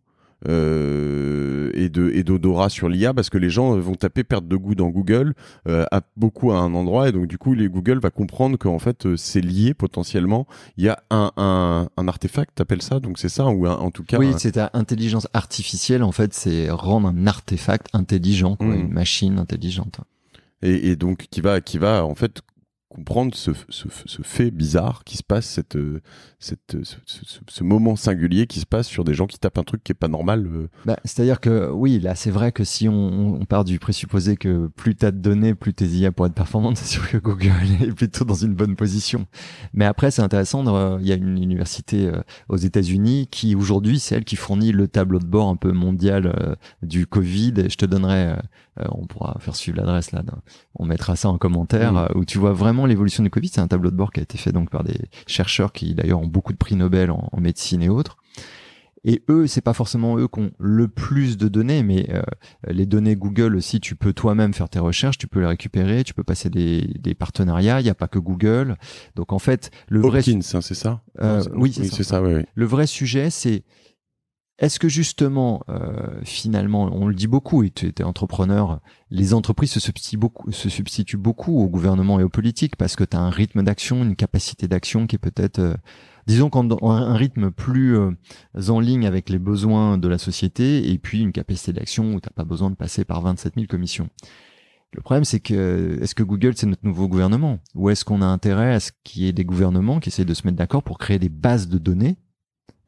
euh, et de et d'odorat sur l'IA parce que les gens vont taper perte de goût dans Google euh, à beaucoup à un endroit et donc du coup les Google va comprendre qu'en fait euh, c'est lié potentiellement il y a un, un, un artefact t'appelles ça donc c'est ça ou en tout cas oui c'est à intelligence artificielle en fait c'est rendre un artefact intelligent quoi, hmm. une machine intelligente et, et, donc qui va qui va en fait comprendre ce, ce, fait bizarre qui se passe, cette, euh, cette euh, ce, moment singulier qui se passe sur des gens qui tapent un truc qui est pas normal. Euh. Bah, c'est-à-dire que oui, là c'est vrai que si on, part du présupposé que plus tu as de données, plus tes IA pour être performantes, c'est sûr que Google est plutôt dans une bonne position. Mais après c'est intéressant, il y a une université aux États-Unis qui aujourd'hui c'est elle qui fournit le tableau de bord un peu mondial du Covid. je te donnerai, on pourra faire suivre l'adresse là, on mettra ça en commentaire où tu vois vraiment l'évolution du Covid. C'est un tableau de bord qui a été fait donc par des chercheurs qui d'ailleurs ont beaucoup de prix Nobel en, médecine et autres. Et eux, c'est pas forcément eux qui ont le plus de données, mais euh, les données Google aussi, tu peux toi-même faire tes recherches, tu peux les récupérer, tu peux passer des, partenariats. Il n'y a pas que Google. Donc en fait, le vrai hein, c'est euh, ça. oui, c'est ça. Le vrai sujet, c'est est-ce que justement, euh, finalement, on le dit beaucoup, et tu étais entrepreneur, les entreprises se substituent, beaucoup, au gouvernement et aux politiques parce que tu as un rythme d'action, une capacité d'action qui est peut-être, euh, disons, qu'en, un rythme plus euh, en ligne avec les besoins de la société et puis une capacité d'action où tu pas besoin de passer par 27 000 commissions. Le problème, c'est que est-ce que Google, c'est notre nouveau gouvernement Ou est-ce qu'on a intérêt à ce qu'il y ait des gouvernements qui essayent de se mettre d'accord pour créer des bases de données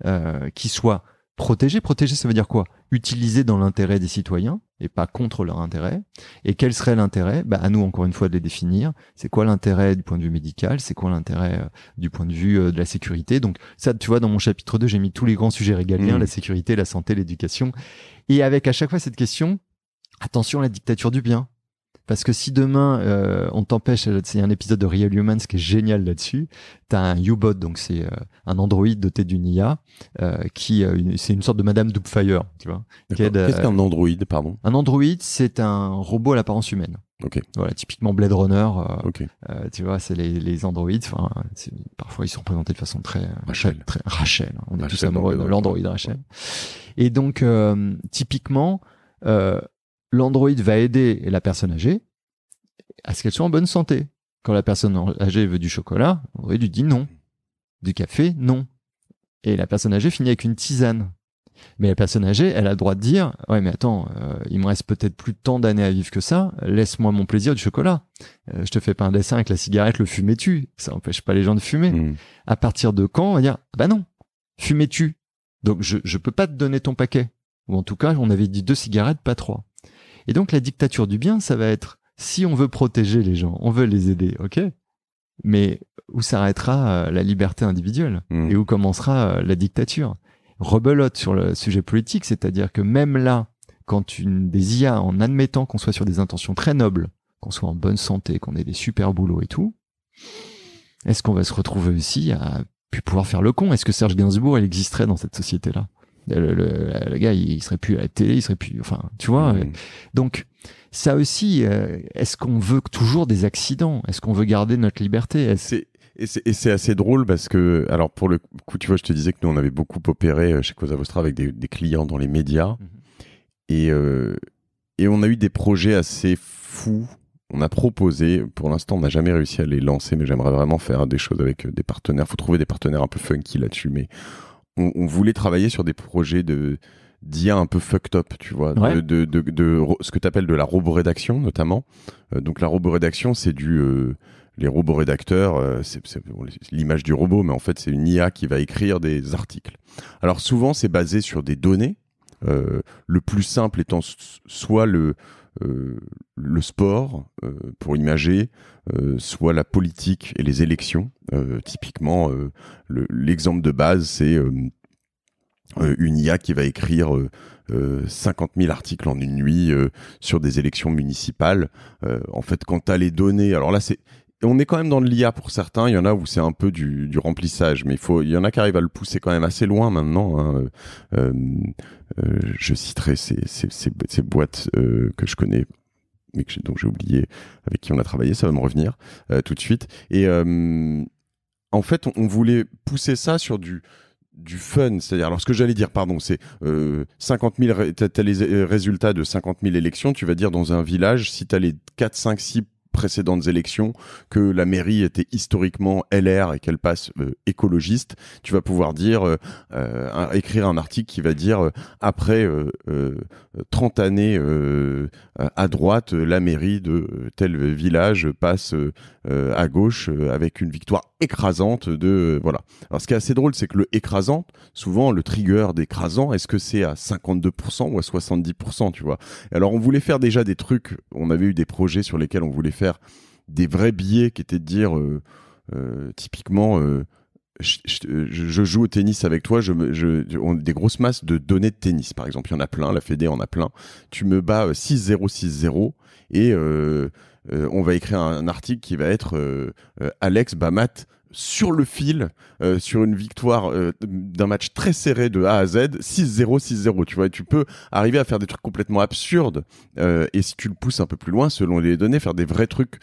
euh, qui soient Protéger, protéger, ça veut dire quoi Utiliser dans l'intérêt des citoyens et pas contre leur intérêt. Et quel serait l'intérêt bah, À nous, encore une fois, de les définir. C'est quoi l'intérêt du point de vue médical C'est quoi l'intérêt euh, du point de vue euh, de la sécurité Donc ça, tu vois, dans mon chapitre 2, j'ai mis tous les grands sujets régaliens, mmh. la sécurité, la santé, l'éducation. Et avec à chaque fois cette question, attention à la dictature du bien. Parce que si demain, euh, on t'empêche, c'est euh, un épisode de Real Humans qui est génial là-dessus, t'as un U-Bot, donc c'est euh, un androïde doté d'une IA, qui c'est une sorte de Madame Doopfire, tu vois. Qu'est-ce qu'un androïde, pardon Un androïde, c'est un robot à l'apparence humaine. Ok. Voilà, typiquement Blade Runner. Ok. tu vois, c'est les, les androïdes. Enfin, parfois ils sont présentés de façon très Rachel. Très, Rachel. Hein. on est tous amoureux de l'androïde Rachel. Et donc, typiquement, L'android va aider la personne âgée à ce qu'elle soit en bonne santé. Quand la personne âgée veut du chocolat, l'androïde lui dit non. Du café, non. Et la personne âgée finit avec une tisane. Mais la personne âgée, elle a le droit de dire Ouais, mais attends, euh, il me reste peut-être plus tant d'années à vivre que ça, laisse-moi mon plaisir du chocolat. Euh, je te fais pas un dessin avec la cigarette, le fumer tu. Ça empêche pas les gens de fumer. Hmm. À partir de quand on va dire ah Bah non, fumer tu. Donc je, je peux pas te donner ton paquet. Ou en tout cas, on avait dit deux cigarettes, pas trois. Et donc la dictature du bien, ça va être si on veut protéger les gens, on veut les aider, ok Mais où s'arrêtera euh, la liberté individuelle hmm. et où commencera euh, la dictature Rebelote sur le sujet politique, c'est-à-dire que même là, quand une des IA, en admettant qu'on soit sur des intentions très nobles, qu'on soit en bonne santé, qu'on ait des super boulots et tout, est-ce qu'on va se retrouver aussi à pu pouvoir faire le con Est-ce que Serge Gainsbourg, elle existerait dans cette société-là le, gars, il, serait plus à la télé, il serait plus. Enfin, tu vois. Mm. Euh, donc, ça aussi, euh, est-ce qu'on veut toujours des accidents Est-ce qu'on veut garder notre liberté et c'est assez drôle parce que, alors pour le coup, tu vois, je te disais que nous, on avait beaucoup opéré euh, chez Cosa Vostra avec des, clients dans les médias. Mm-hmm. Et, et on a eu des projets assez fous. On a proposé, pour l'instant, on n'a jamais réussi à les lancer, mais j'aimerais vraiment faire des choses avec des partenaires. il faut trouver des partenaires un peu funky là-dessus, mais on, voulait travailler sur des projets de d'IA un peu fucked up, tu vois, de, ce que tu appelles de la robo-rédaction notamment. Euh, donc la robo-rédaction, c'est du... Euh, les robots rédacteurs, euh, c'est l'image du robot, mais en fait c'est une IA qui va écrire des articles. Alors souvent c'est basé sur des données, le plus simple étant soit le, euh, le sport, euh, pour imager, euh, soit la politique et les élections. typiquement, l'exemple de base, c'est une IA qui va écrire 50 000 articles en une nuit sur des élections municipales. en fait, quant à les données, alors là, c'est on est quand même dans le l'IA pour certains. Il y en a où c'est un peu du, remplissage, mais il faut, il y en a qui arrivent à le pousser quand même assez loin maintenant. Hein. Euh, euh, je citerai ces, boîtes euh, que je connais, mais dont j'ai oublié avec qui on a travaillé. Ça va me revenir tout de suite. Et en fait, on, voulait pousser ça sur du fun, c'est-à-dire, alors ce que j'allais dire, pardon, c'est 50 000, les résultats de 50 000 élections, tu vas dire dans un village, si t'as les 4, 5, 6 précédentes élections que la mairie était historiquement LR et qu'elle passe euh, écologiste, tu vas pouvoir dire euh, euh, écrire un article qui va dire après 30 années à droite, la mairie de tel village passe à gauche avec une victoire écrasante de voilà. Alors ce qui est assez drôle, c'est que le écrasant, souvent le trigger d'écrasant, est-ce que c'est à 52% ou à 70%, tu vois Alors on voulait faire déjà des trucs, on avait eu des projets sur lesquels on voulait faire des vrais billets qui étaient de dire euh, euh, typiquement euh, je, joue au tennis avec toi, je, on, des grosses masses de données de tennis, par exemple. Il y en a plein, la Fédé en a plein. Tu me bats 6-0, 6-0 et on va écrire un, article qui va être Alex Bamat sur le fil, euh, sur une victoire euh, d'un match très serré de A à Z, 6-0, 6-0. Tu vois, et tu peux arriver à faire des trucs complètement absurdes. Euh, et si tu le pousses un peu plus loin, selon les données, faire des vrais trucs.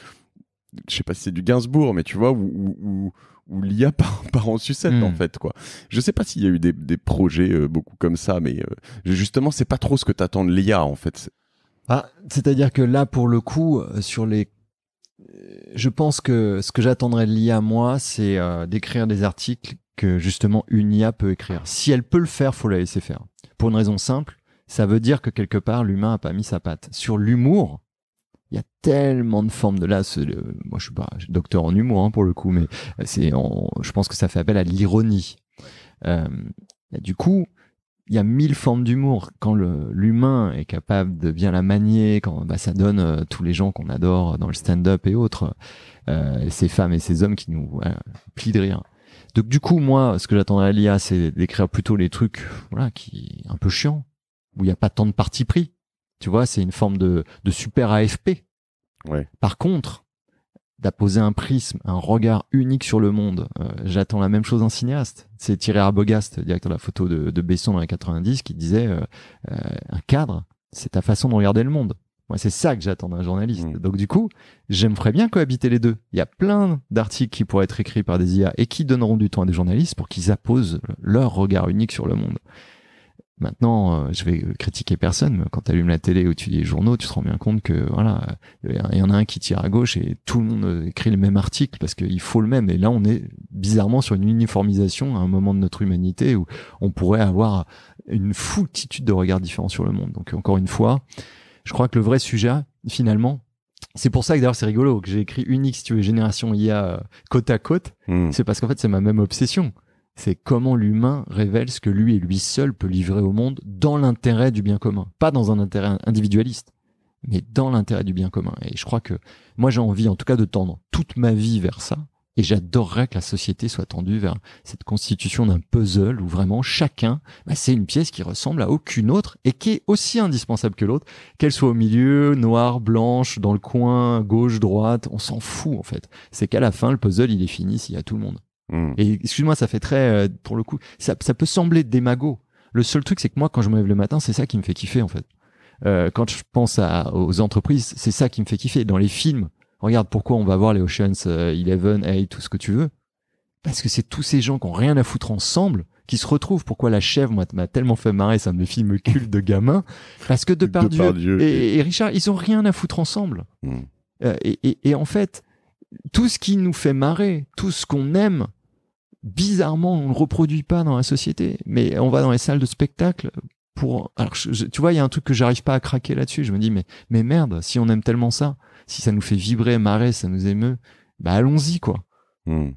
Je sais pas si c'est du Gainsbourg, mais tu vois, où, l'IA part, en sucette, en hmm. fait. quoi. Je sais pas s'il y a eu des, des projets beaucoup comme ça, mais justement, c'est pas trop ce que t'attends de l'IA, en fait. Ah, c'est-à-dire que là, pour le coup, sur les je pense que ce que j'attendrais de l'IA, moi, c'est euh, d'écrire des articles que justement une IA peut écrire. Si elle peut le faire, faut la laisser faire. Pour une raison simple, ça veut dire que quelque part l'humain a pas mis sa patte. Sur l'humour, il y a tellement de formes de là. moi, je suis pas docteur en humour hein, pour le coup, mais c'est, je pense que ça fait appel à l'ironie. Euh, du coup, il y a mille formes d'humour. Quand l'humain est capable de bien la manier, quand bah, ça donne euh, tous les gens qu'on adore dans le stand-up et autres, euh, ces femmes et ces hommes qui nous euh, plient de rire. Donc du coup, moi, ce que j'attendais à l'IA, c'est d'écrire plutôt les trucs, voilà, qui un peu chiants où il n'y a pas tant de parti pris. Tu vois, c'est une forme de, de super AFP. Ouais. Par contre, d'apposer un prisme, un regard unique sur le monde. Euh, j'attends la même chose d'un cinéaste. C'est Thierry Arbogast, directeur de la photo de, Besson dans les 90, qui disait euh, euh, un cadre, c'est ta façon de regarder le monde. Moi, c'est ça que j'attends d'un journaliste. Mm. Donc, du coup, j'aimerais bien cohabiter les deux. Il y a plein d'articles qui pourraient être écrits par des IA et qui donneront du temps à des journalistes pour qu'ils apposent leur regard unique sur le monde. Maintenant, euh, je vais critiquer personne, mais quand tu allumes la télé ou tu lis les journaux, tu te rends bien compte que voilà, il y en a un qui tire à gauche et tout le monde euh, écrit le même article parce qu'il faut le même. Et là, on est bizarrement sur une uniformisation à un moment de notre humanité où on pourrait avoir une foutitude de regards différents sur le monde. Donc encore une fois, je crois que le vrai sujet, finalement, c'est pour ça que d'ailleurs c'est rigolo que j'ai écrit Unique, si tu veux, génération IA euh, côte à côte. Hmm. C'est parce qu'en fait c'est ma même obsession c'est comment l'humain révèle ce que lui et lui seul peut livrer au monde dans l'intérêt du bien commun, pas dans un intérêt individualiste, mais dans l'intérêt du bien commun. Et je crois que moi j'ai envie en tout cas de tendre toute ma vie vers ça, et j'adorerais que la société soit tendue vers cette constitution d'un puzzle où vraiment chacun, bah, c'est une pièce qui ressemble à aucune autre et qui est aussi indispensable que l'autre, qu'elle soit au milieu, noire, blanche, dans le coin, gauche, droite, on s'en fout en fait. C'est qu'à la fin, le puzzle, il est fini s'il y a tout le monde. Mm. Et excuse-moi, ça fait très, euh, pour le coup, ça, peut sembler démago. Le seul truc, c'est que moi, quand je me lève le matin, c'est ça qui me fait kiffer, en fait. Euh, quand je pense aux entreprises, c'est ça qui me fait kiffer. Dans les films, regarde pourquoi on va voir les Oceans 11, euh, Eleven, tout ce que tu veux. Parce que c'est tous ces gens qui ont rien à foutre ensemble qui se retrouvent. Pourquoi la chèvre m'a tellement fait marrer, c'est un de mes films de gamin. Parce que de Depardieu. Et, et, Richard, ils ont rien à foutre ensemble. Mm. et en fait, tout ce qui nous fait marrer, tout ce qu'on aime, bizarrement, on ne reproduit pas dans la société, mais on va dans les salles de spectacle pour. Alors, tu vois, il y a un truc que j'arrive pas à craquer là-dessus. Je me dis, mais, mais merde, si on aime tellement ça, si ça nous fait vibrer, marrer, ça nous émeut, bah allons-y, quoi. Hmm.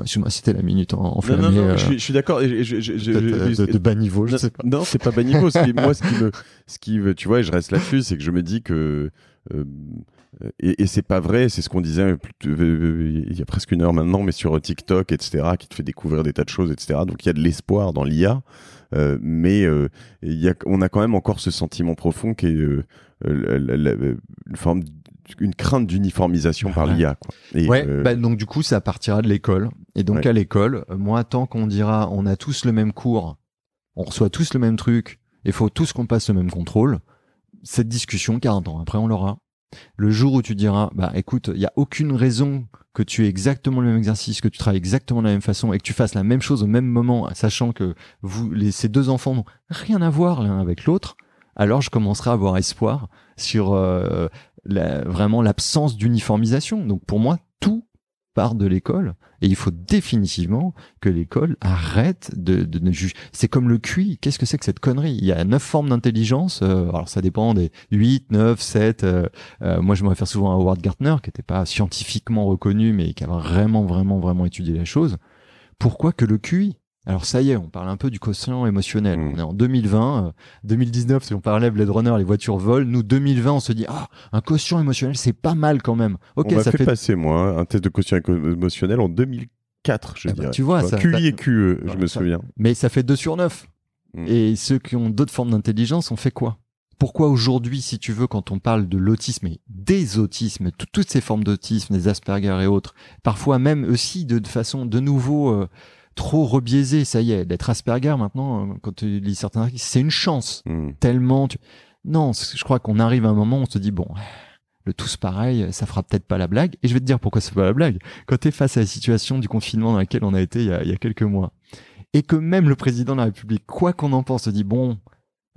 Excuse-moi, c'était la minute en, en non, non, non, euh, je suis, d'accord. Euh, de, de, bas niveau, je sais pas. Non, c'est pas bas niveau. moi, ce qui me, ce qui, tu vois, et je reste là-dessus, c'est que je me dis que euh, et, c'est pas vrai, c'est ce qu'on disait euh, euh, euh, il y a presque une heure maintenant, mais sur TikTok, etc., qui te fait découvrir des tas de choses, etc. Donc il y a de l'espoir dans l'IA, mais il y a, on a quand même encore ce sentiment profond qui est une crainte d'uniformisation ah par l'IA. Ouais, bah, donc du coup, ça partira de l'école. Et donc à l'école, moi, tant qu'on dira, on a tous le même cours, on reçoit tous le même truc, il faut tous qu'on passe le même contrôle, cette discussion 40 ans après on l'aura. Le jour où tu diras, bah écoute, il n'y a aucune raison que tu aies exactement le même exercice, que tu travailles exactement de la même façon et que tu fasses la même chose au même moment, sachant que vous, ces deux enfants n'ont rien à voir l'un avec l'autre, alors je commencerai à avoir espoir sur euh, vraiment l'absence d'uniformisation. Donc pour moi, tout part de l'école. Et il faut définitivement que l'école arrête de, de, juger. C'est comme le QI. Qu'est-ce que c'est que cette connerie Il y a neuf formes d'intelligence. Euh, alors ça dépend des 8, 9, 7. moi, je me réfère souvent à Howard Gartner, qui n'était pas scientifiquement reconnu, mais qui avait vraiment, vraiment, vraiment étudié la chose. Pourquoi que le QI alors ça y est, on parle un peu du quotient émotionnel. Hmm. On est en 2020, 2019 euh, si on parlait Blade Runner, les voitures volent. Nous 2020, on se dit ah un quotient émotionnel, c'est pas mal quand même. Ok, on ça fait, passer moi un test de quotient émotionnel en 2004, je veux eh ben, Tu vois, ça, QI et QE, je me souviens. Mais ça fait 2 sur 9. Hmm. Et ceux qui ont d'autres formes d'intelligence on fait quoi pourquoi aujourd'hui, si tu veux, quand on parle de l'autisme et des autismes, toutes ces formes d'autisme, des Asperger et autres, parfois même aussi de, façon de nouveau euh, trop rebiaisé, ça y est, d'être Asperger maintenant, euh, quand tu lis certains articles, c'est une chance, hmm. tellement Non, je crois qu'on arrive à un moment où on se dit, bon, le tous pareil, ça fera peut-être pas la blague. Et je vais te dire pourquoi c'est pas la blague. Quand tu es face à la situation du confinement dans laquelle on a été il y a, quelques mois, et que même le président de la République, quoi qu'on en pense, se dit, bon,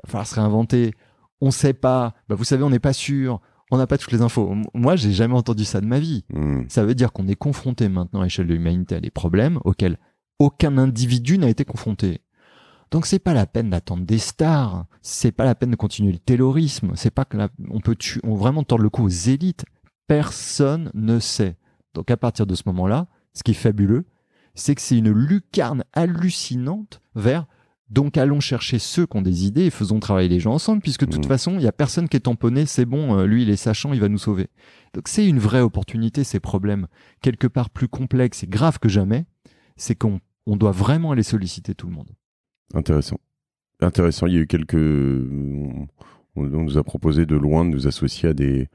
va falloir se réinventer, on sait pas, bah vous savez, on n'est pas sûr, on n'a pas toutes les infos. Moi, j'ai jamais entendu ça de ma vie. Hmm. Ça veut dire qu'on est confronté maintenant à l'échelle de l'humanité à des problèmes auxquels aucun individu n'a été confronté. Donc c'est pas la peine d'attendre des stars, c'est pas la peine de continuer le terrorisme, c'est pas que là on peut tuer, on vraiment tordre le cou aux élites. Personne ne sait. Donc à partir de ce moment-là, ce qui est fabuleux, c'est que c'est une lucarne hallucinante vers donc allons chercher ceux qui ont des idées et faisons travailler les gens ensemble, puisque de toute mm. façon, il n'y a personne qui est tamponné, c'est bon, euh, lui il est sachant, il va nous sauver. Donc c'est une vraie opportunité, ces problèmes, quelque part plus complexes et graves que jamais, c'est qu'on on doit vraiment aller solliciter tout le monde. Intéressant. Intéressant. Il y a eu quelques. On, nous a proposé de loin de nous associer à des,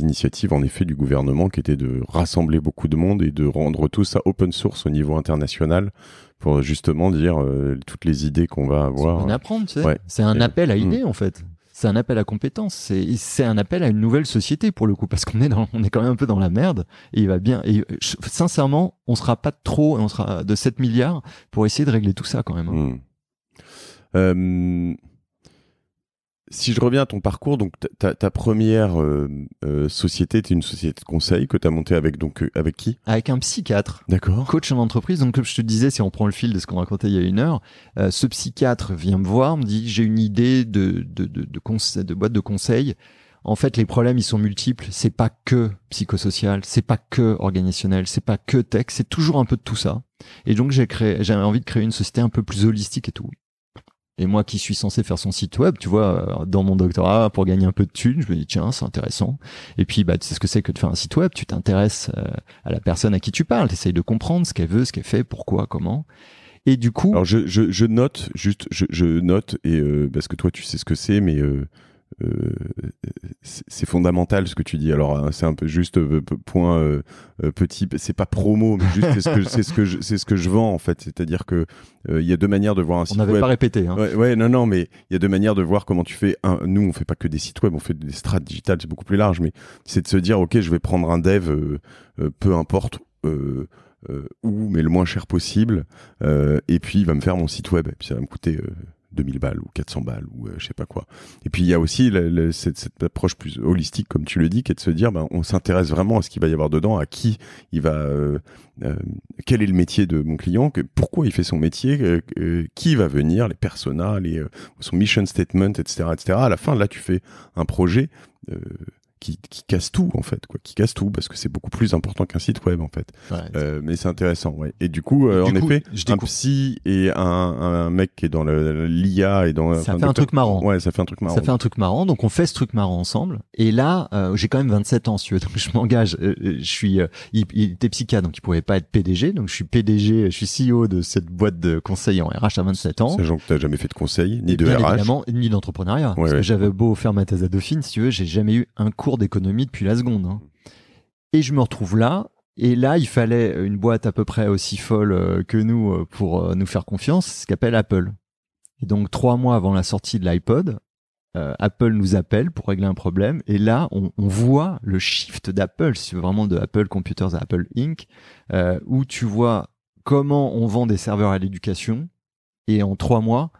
initiatives, en effet, du gouvernement qui était de rassembler beaucoup de monde et de rendre tout ça open source au niveau international pour justement dire euh, toutes les idées qu'on va avoir. C'est un apprendre, C'est un appel à hmm. idées, en fait c'est un appel à compétence, c'est un appel à une nouvelle société pour le coup, parce qu'on est on est quand même un peu dans la merde. Et il va bien. Et sincèrement, on sera pas trop, on sera de 7 milliards pour essayer de régler tout ça quand même. Hein. Hmm. Euh, si je reviens à ton parcours, donc ta, première euh, euh, société était une société de conseil que tu as montée avec donc euh, avec qui Avec un psychiatre. D'accord. Coach en entreprise. Donc comme je te disais, si on prend le fil de ce qu'on racontait il y a une heure, ce psychiatre vient me voir, me dit j'ai une idée de de conseil, de boîte de conseil. En fait, les problèmes ils sont multiples. C'est pas que psychosocial, c'est pas que organisationnel, c'est pas que tech, c'est toujours un peu de tout ça. Et donc j'ai créé, j'avais envie de créer une société un peu plus holistique et tout. Et moi qui suis censé faire son site web, tu vois, euh, dans mon doctorat, pour gagner un peu de thunes, je me dis, tiens, c'est intéressant. Et puis, bah, tu sais ce que c'est que de faire un site web, tu t'intéresses euh, à la personne à qui tu parles, tu essayes de comprendre ce qu'elle veut, ce qu'elle fait, pourquoi, comment. Et du coup... Alors je, note, juste, je, note, et euh, parce que toi tu sais ce que c'est, mais... Euh, c'est fondamental ce que tu dis. Alors euh, c'est un peu juste euh, point petit, c'est pas promo, mais juste c'est ce que ce que je, ce que je vends en fait. C'est-à-dire que il y a deux manières de voir un site on web. On n'avait pas répété. Hein. Ouais, non, non, mais il y a deux manières de voir comment tu fais. Un, nous, on fait pas que des sites web, on fait des strates digitales, c'est beaucoup plus large. Mais c'est de se dire, ok, je vais prendre un dev, peu importe. où, mais le moins cher possible, et puis il va me faire mon site web, et puis ça va me coûter 2000 balles ou 400 balles ou euh, je sais pas quoi. Et puis il y a aussi cette, approche plus holistique, comme tu le dis, qui est de se dire, ben, on s'intéresse vraiment à ce qu'il va y avoir dedans, à qui il va, euh, euh, quel est le métier de mon client, que, pourquoi il fait son métier, qui va venir, les personas, les, son mission statement, etc., etc. À la fin, là, tu fais un projet qui, qui, casse tout en fait quoi qui casse tout parce que c'est beaucoup plus important qu'un site web en fait euh, mais c'est intéressant ouais et du coup euh, en effet je un psy et un, mec qui est dans l'IA et dans ça fait un truc marrant ouais ça fait un truc marrant ça fait un truc marrant donc on fait ce truc marrant ensemble et là euh, j'ai quand même 27 ans si tu donc je m'engage je suis il, était psychiatre donc il pouvait pas être PDG donc je suis PDG je suis CEO de cette boîte de conseil en RH à 27 ans genre que t'as jamais fait de conseil ni de RH ni d'entrepreneuriat ouais, que j'avais beau faire ma thèse à Dauphine si tu veux j'ai jamais eu un coup d'économie depuis la seconde. Hein. Et je me retrouve là. Et là, il fallait une boîte à peu près aussi folle euh, que nous euh, pour euh, nous faire confiance, ce qu'appelle Apple. Et donc, trois mois avant la sortie de l'iPod, Apple nous appelle pour régler un problème. Et là, on, voit le shift d'Apple, si tu veux vraiment de Apple Computers à Apple Inc., où tu vois comment on vend des serveurs à l'éducation et en trois mois,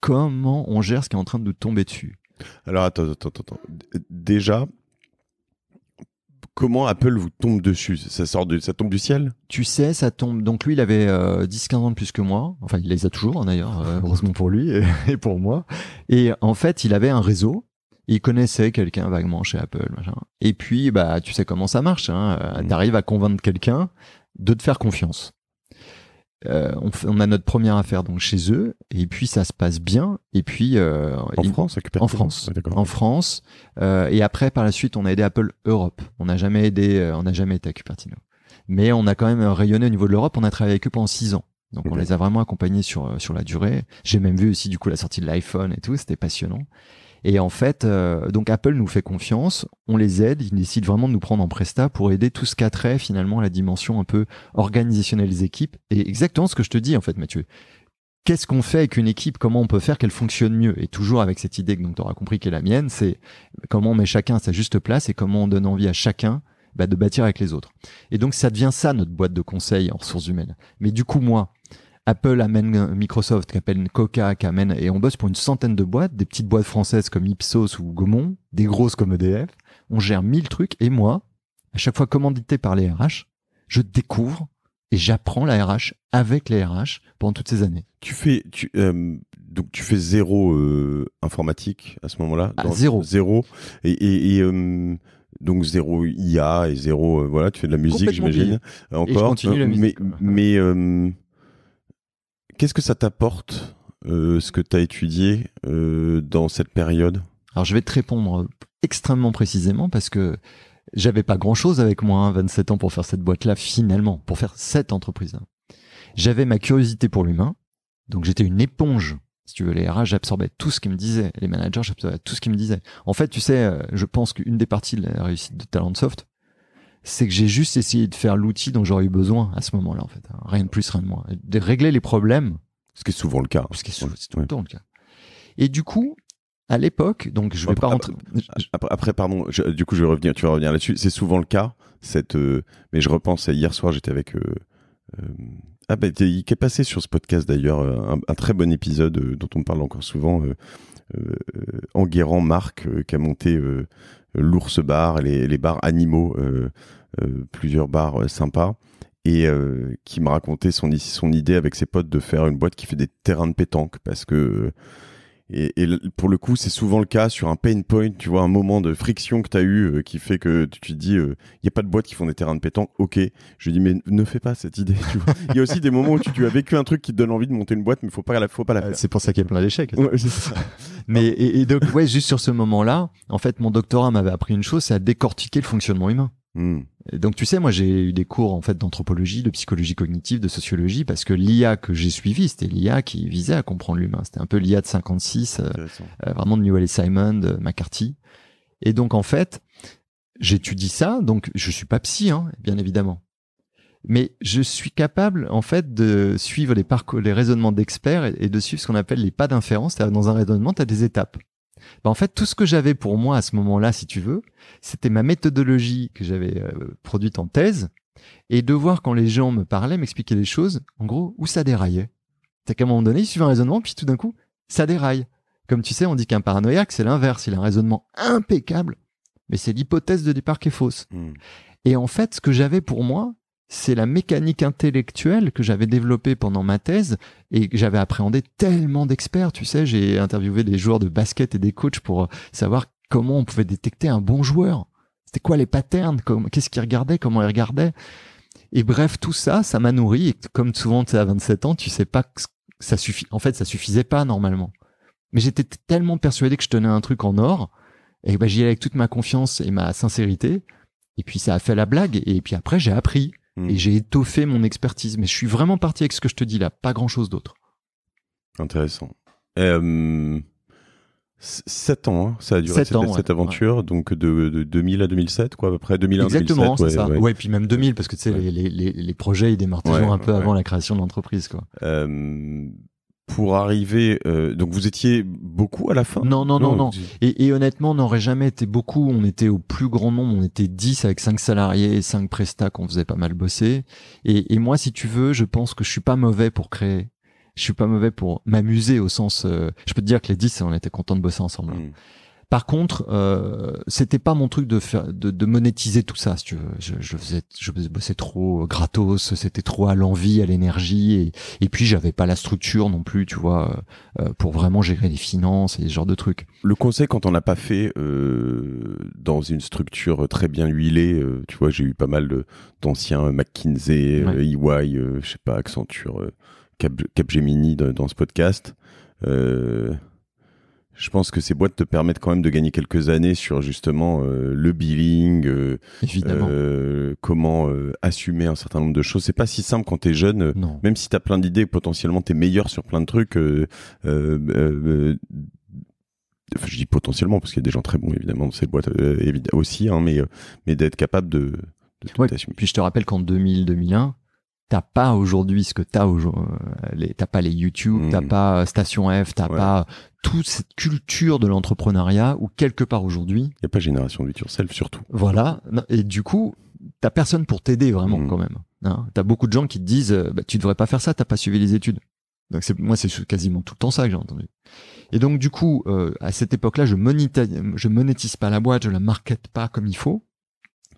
comment on gère ce qui est en train de nous tomber dessus. Alors attends, attends, attends. Déjà, comment Apple vous tombe dessus Ça sort de, ça tombe du ciel Tu sais, ça tombe. Donc lui, il avait 10-15 euh, ans de plus que moi. Enfin, il les a toujours hein, d'ailleurs, euh, heureusement pour lui et, pour moi. Et en fait, il avait un réseau. il connaissait quelqu'un vaguement chez Apple, Et puis, bah, tu sais comment ça marche. Hein. Euh, mm. T'arrives à convaincre quelqu'un de te faire confiance. Euh, on, a notre première affaire donc chez eux et puis ça se passe bien et puis euh, en, France, en France en euh, France et après par la suite on a aidé Apple Europe on n'a jamais aidé euh, on n'a jamais été à Cupertino mais on a quand même rayonné au niveau de l'Europe on a travaillé avec eux pendant six ans donc on les a vraiment accompagnés sur sur la durée j'ai même vu aussi du coup la sortie de l'iPhone et tout c'était passionnant et en fait, euh, donc Apple nous fait confiance, on les aide, ils décident vraiment de nous prendre en presta pour aider tout ce qu'a finalement la dimension un peu organisationnelle des équipes. Et exactement ce que je te dis en fait, Mathieu. Qu'est-ce qu'on fait avec une équipe Comment on peut faire qu'elle fonctionne mieux Et toujours avec cette idée que tu auras compris qui est la mienne, c'est comment on met chacun à sa juste place et comment on donne envie à chacun bah, de bâtir avec les autres. Et donc ça devient ça notre boîte de conseils en ressources humaines. Mais du coup, moi, Apple amène euh, Microsoft, qui Coca, qui et on bosse pour une centaine de boîtes, des petites boîtes françaises comme Ipsos ou Gaumont, des grosses comme EDF. On gère mille trucs, et moi, à chaque fois commandité par les RH, je découvre et j'apprends la RH avec les RH pendant toutes ces années. Tu fais, euh, donc tu fais zéro euh, informatique à ce moment-là. Ah, zéro. Zéro. Et, donc zéro IA et zéro, voilà, tu fais de la musique, j'imagine. Encore. mais Qu'est-ce que ça t'apporte, euh, ce que tu as étudié euh, dans cette période Alors, je vais te répondre euh, extrêmement précisément parce que j'avais pas grand-chose avec moi, 27 hein, ans, pour faire cette boîte-là, finalement, pour faire cette entreprise. -là. J'avais ma curiosité pour l'humain, donc j'étais une éponge. Si tu veux, les RH, j'absorbais tout ce qu'ils me disaient. Les managers, j'absorbais tout ce qu'ils me disaient. En fait, tu sais, je pense qu'une des parties de la réussite de Talentsoft, c'est que j'ai juste essayé de faire l'outil dont j'aurais eu besoin à ce moment-là, en fait. Rien de plus, rien de moins. De régler les problèmes. Ce qui est souvent le cas. Ce qui est souvent, le cas. Et du coup, à l'époque, donc je vais pas rentrer. Après, pardon, du coup, je vais revenir, tu vas revenir là-dessus. C'est souvent le cas. Cette, euh, mais je repense à hier soir, j'étais avec. Euh, euh, ah ben, bah, qui est passé sur ce podcast d'ailleurs, un, très bon épisode dont on parle encore souvent. Enguerrand Marc, qui a monté l'ours bar, les, les bars animaux euh, plusieurs bars euh, sympas et euh, qui me racontait son, idée avec ses potes de faire une boîte qui fait des terrains de pétanque parce que et, pour le coup c'est souvent le cas sur un pain point tu vois un moment de friction que tu as eu qui fait que tu te dis il euh, n'y a pas de boîte qui font des terrains de pétanque ok je dis mais ne fais pas cette idée il y a aussi des moments où tu, as vécu un truc qui te donne envie de monter une boîte mais faut pas la faut pas la faire c'est pour ça qu'il y a plein d'échecs mais et, et donc ouais juste sur ce moment là en fait mon doctorat m'avait appris une chose c'est à décortiquer le fonctionnement humain Hmm. Donc tu sais, moi j'ai eu des cours en fait d'anthropologie, de psychologie cognitive, de sociologie, parce que l'IA que j'ai suivi, c'était l'IA qui visait à comprendre l'humain. C'était un peu l'IA de 56, euh, euh, vraiment de Newell et Simon, de McCarthy. Et donc en fait, j'étudie ça, donc je suis pas psy, hein, bien évidemment. Mais je suis capable en fait de suivre les parcours, les raisonnements d'experts et, de suivre ce qu'on appelle les pas d'inférence. Dans un raisonnement, tu as des étapes. Ben, en fait, tout ce que j'avais pour moi à ce moment-là, si tu veux, c'était ma méthodologie que j'avais euh, produite en thèse, et de voir quand les gens me parlaient, m'expliquaient les choses, en gros, où ça déraillait. C'est qu'à un moment donné, il suivait un raisonnement, puis tout d'un coup, ça déraille. Comme tu sais, on dit qu'un paranoïaque, c'est l'inverse. Il a un raisonnement impeccable, mais c'est l'hypothèse de départ qui est fausse. Hmm. Et en fait, ce que j'avais pour moi, c'est la mécanique intellectuelle que j'avais développée pendant ma thèse et que j'avais appréhendé tellement d'experts. Tu sais, j'ai interviewé des joueurs de basket et des coachs pour euh, savoir comment on pouvait détecter un bon joueur. C'était quoi les patterns Qu'est-ce qu'ils regardaient Comment ils regardaient Et bref, tout ça, ça m'a nourri. Et comme souvent, tu sais, à 27 ans, tu sais pas que ça suffit. En fait, ça suffisait pas normalement. Mais j'étais tellement persuadé que je tenais un truc en or. Et ben, j'y allais avec toute ma confiance et ma sincérité. Et puis, ça a fait la blague. Et puis après, j'ai appris et hmm. j'ai étoffé mon expertise. Mais je suis vraiment parti avec ce que je te dis là, pas grand chose d'autre. Intéressant. Euh, 7 ans, hein. ça a duré cette, aventure, donc de, 2000 à 2007, quoi, à peu près 2001 Exactement, c'est ouais, ça. puis même 2000, parce que tu sais, les, projets, ils démarrent un peu avant la création de l'entreprise, quoi. Euh, pour arriver. Euh, donc vous étiez beaucoup à la fin Non, non, non, non. Et, honnêtement, on n'aurait jamais été beaucoup. On était au plus grand nombre. On était 10 avec cinq salariés et cinq prestats qu'on faisait pas mal bosser. Et, et, moi, si tu veux, je pense que je suis pas mauvais pour créer. Je suis pas mauvais pour m'amuser au sens. Euh, je peux te dire que les 10, on était contents de bosser ensemble. Hein. Mm. Par contre, euh, c'était pas mon truc de, faire, de, monétiser tout ça. Si Je, je, faisais, je bossais trop euh, gratos, c'était trop à l'envie, à l'énergie, et, puis j'avais pas la structure non plus, tu vois, euh, euh, pour vraiment gérer les finances et ce genre de trucs. Le conseil quand on n'a pas fait dans une structure très bien huilée, tu vois, j'ai eu pas mal d'anciens McKinsey, EY, e je sais pas, Accenture, Capgemini dans, ce podcast. Euh, je pense que ces boîtes te permettent quand même de gagner quelques années sur justement euh, le billing, euh, euh, comment assumer un certain nombre de choses. C'est pas si simple quand tu es jeune, même si tu as plein d'idées, potentiellement tu es meilleur sur plein de trucs. je dis potentiellement parce qu'il y a des gens très bons évidemment dans cette boîte aussi, hein, mais, mais d'être capable de, Puis je te rappelle qu'en 2000-2001, t'as pas aujourd'hui ce que t'as aujourd'hui, t'as pas les YouTube, t'as hmm. pas euh, Station F, t'as pas euh, toute cette culture de l'entrepreneuriat ou quelque part aujourd'hui. Il a pas génération du Self surtout. Voilà. Et du coup, t'as personne pour t'aider vraiment hmm. quand même. tu hein. t'as beaucoup de gens qui te disent, euh, bah, tu devrais pas faire ça, t'as pas suivi les études. Donc c'est, moi, c'est quasiment tout le temps ça que j'ai entendu. Et donc du coup, à cette époque-là, je monétise, je monétise pas la boîte, je la markete pas comme il faut.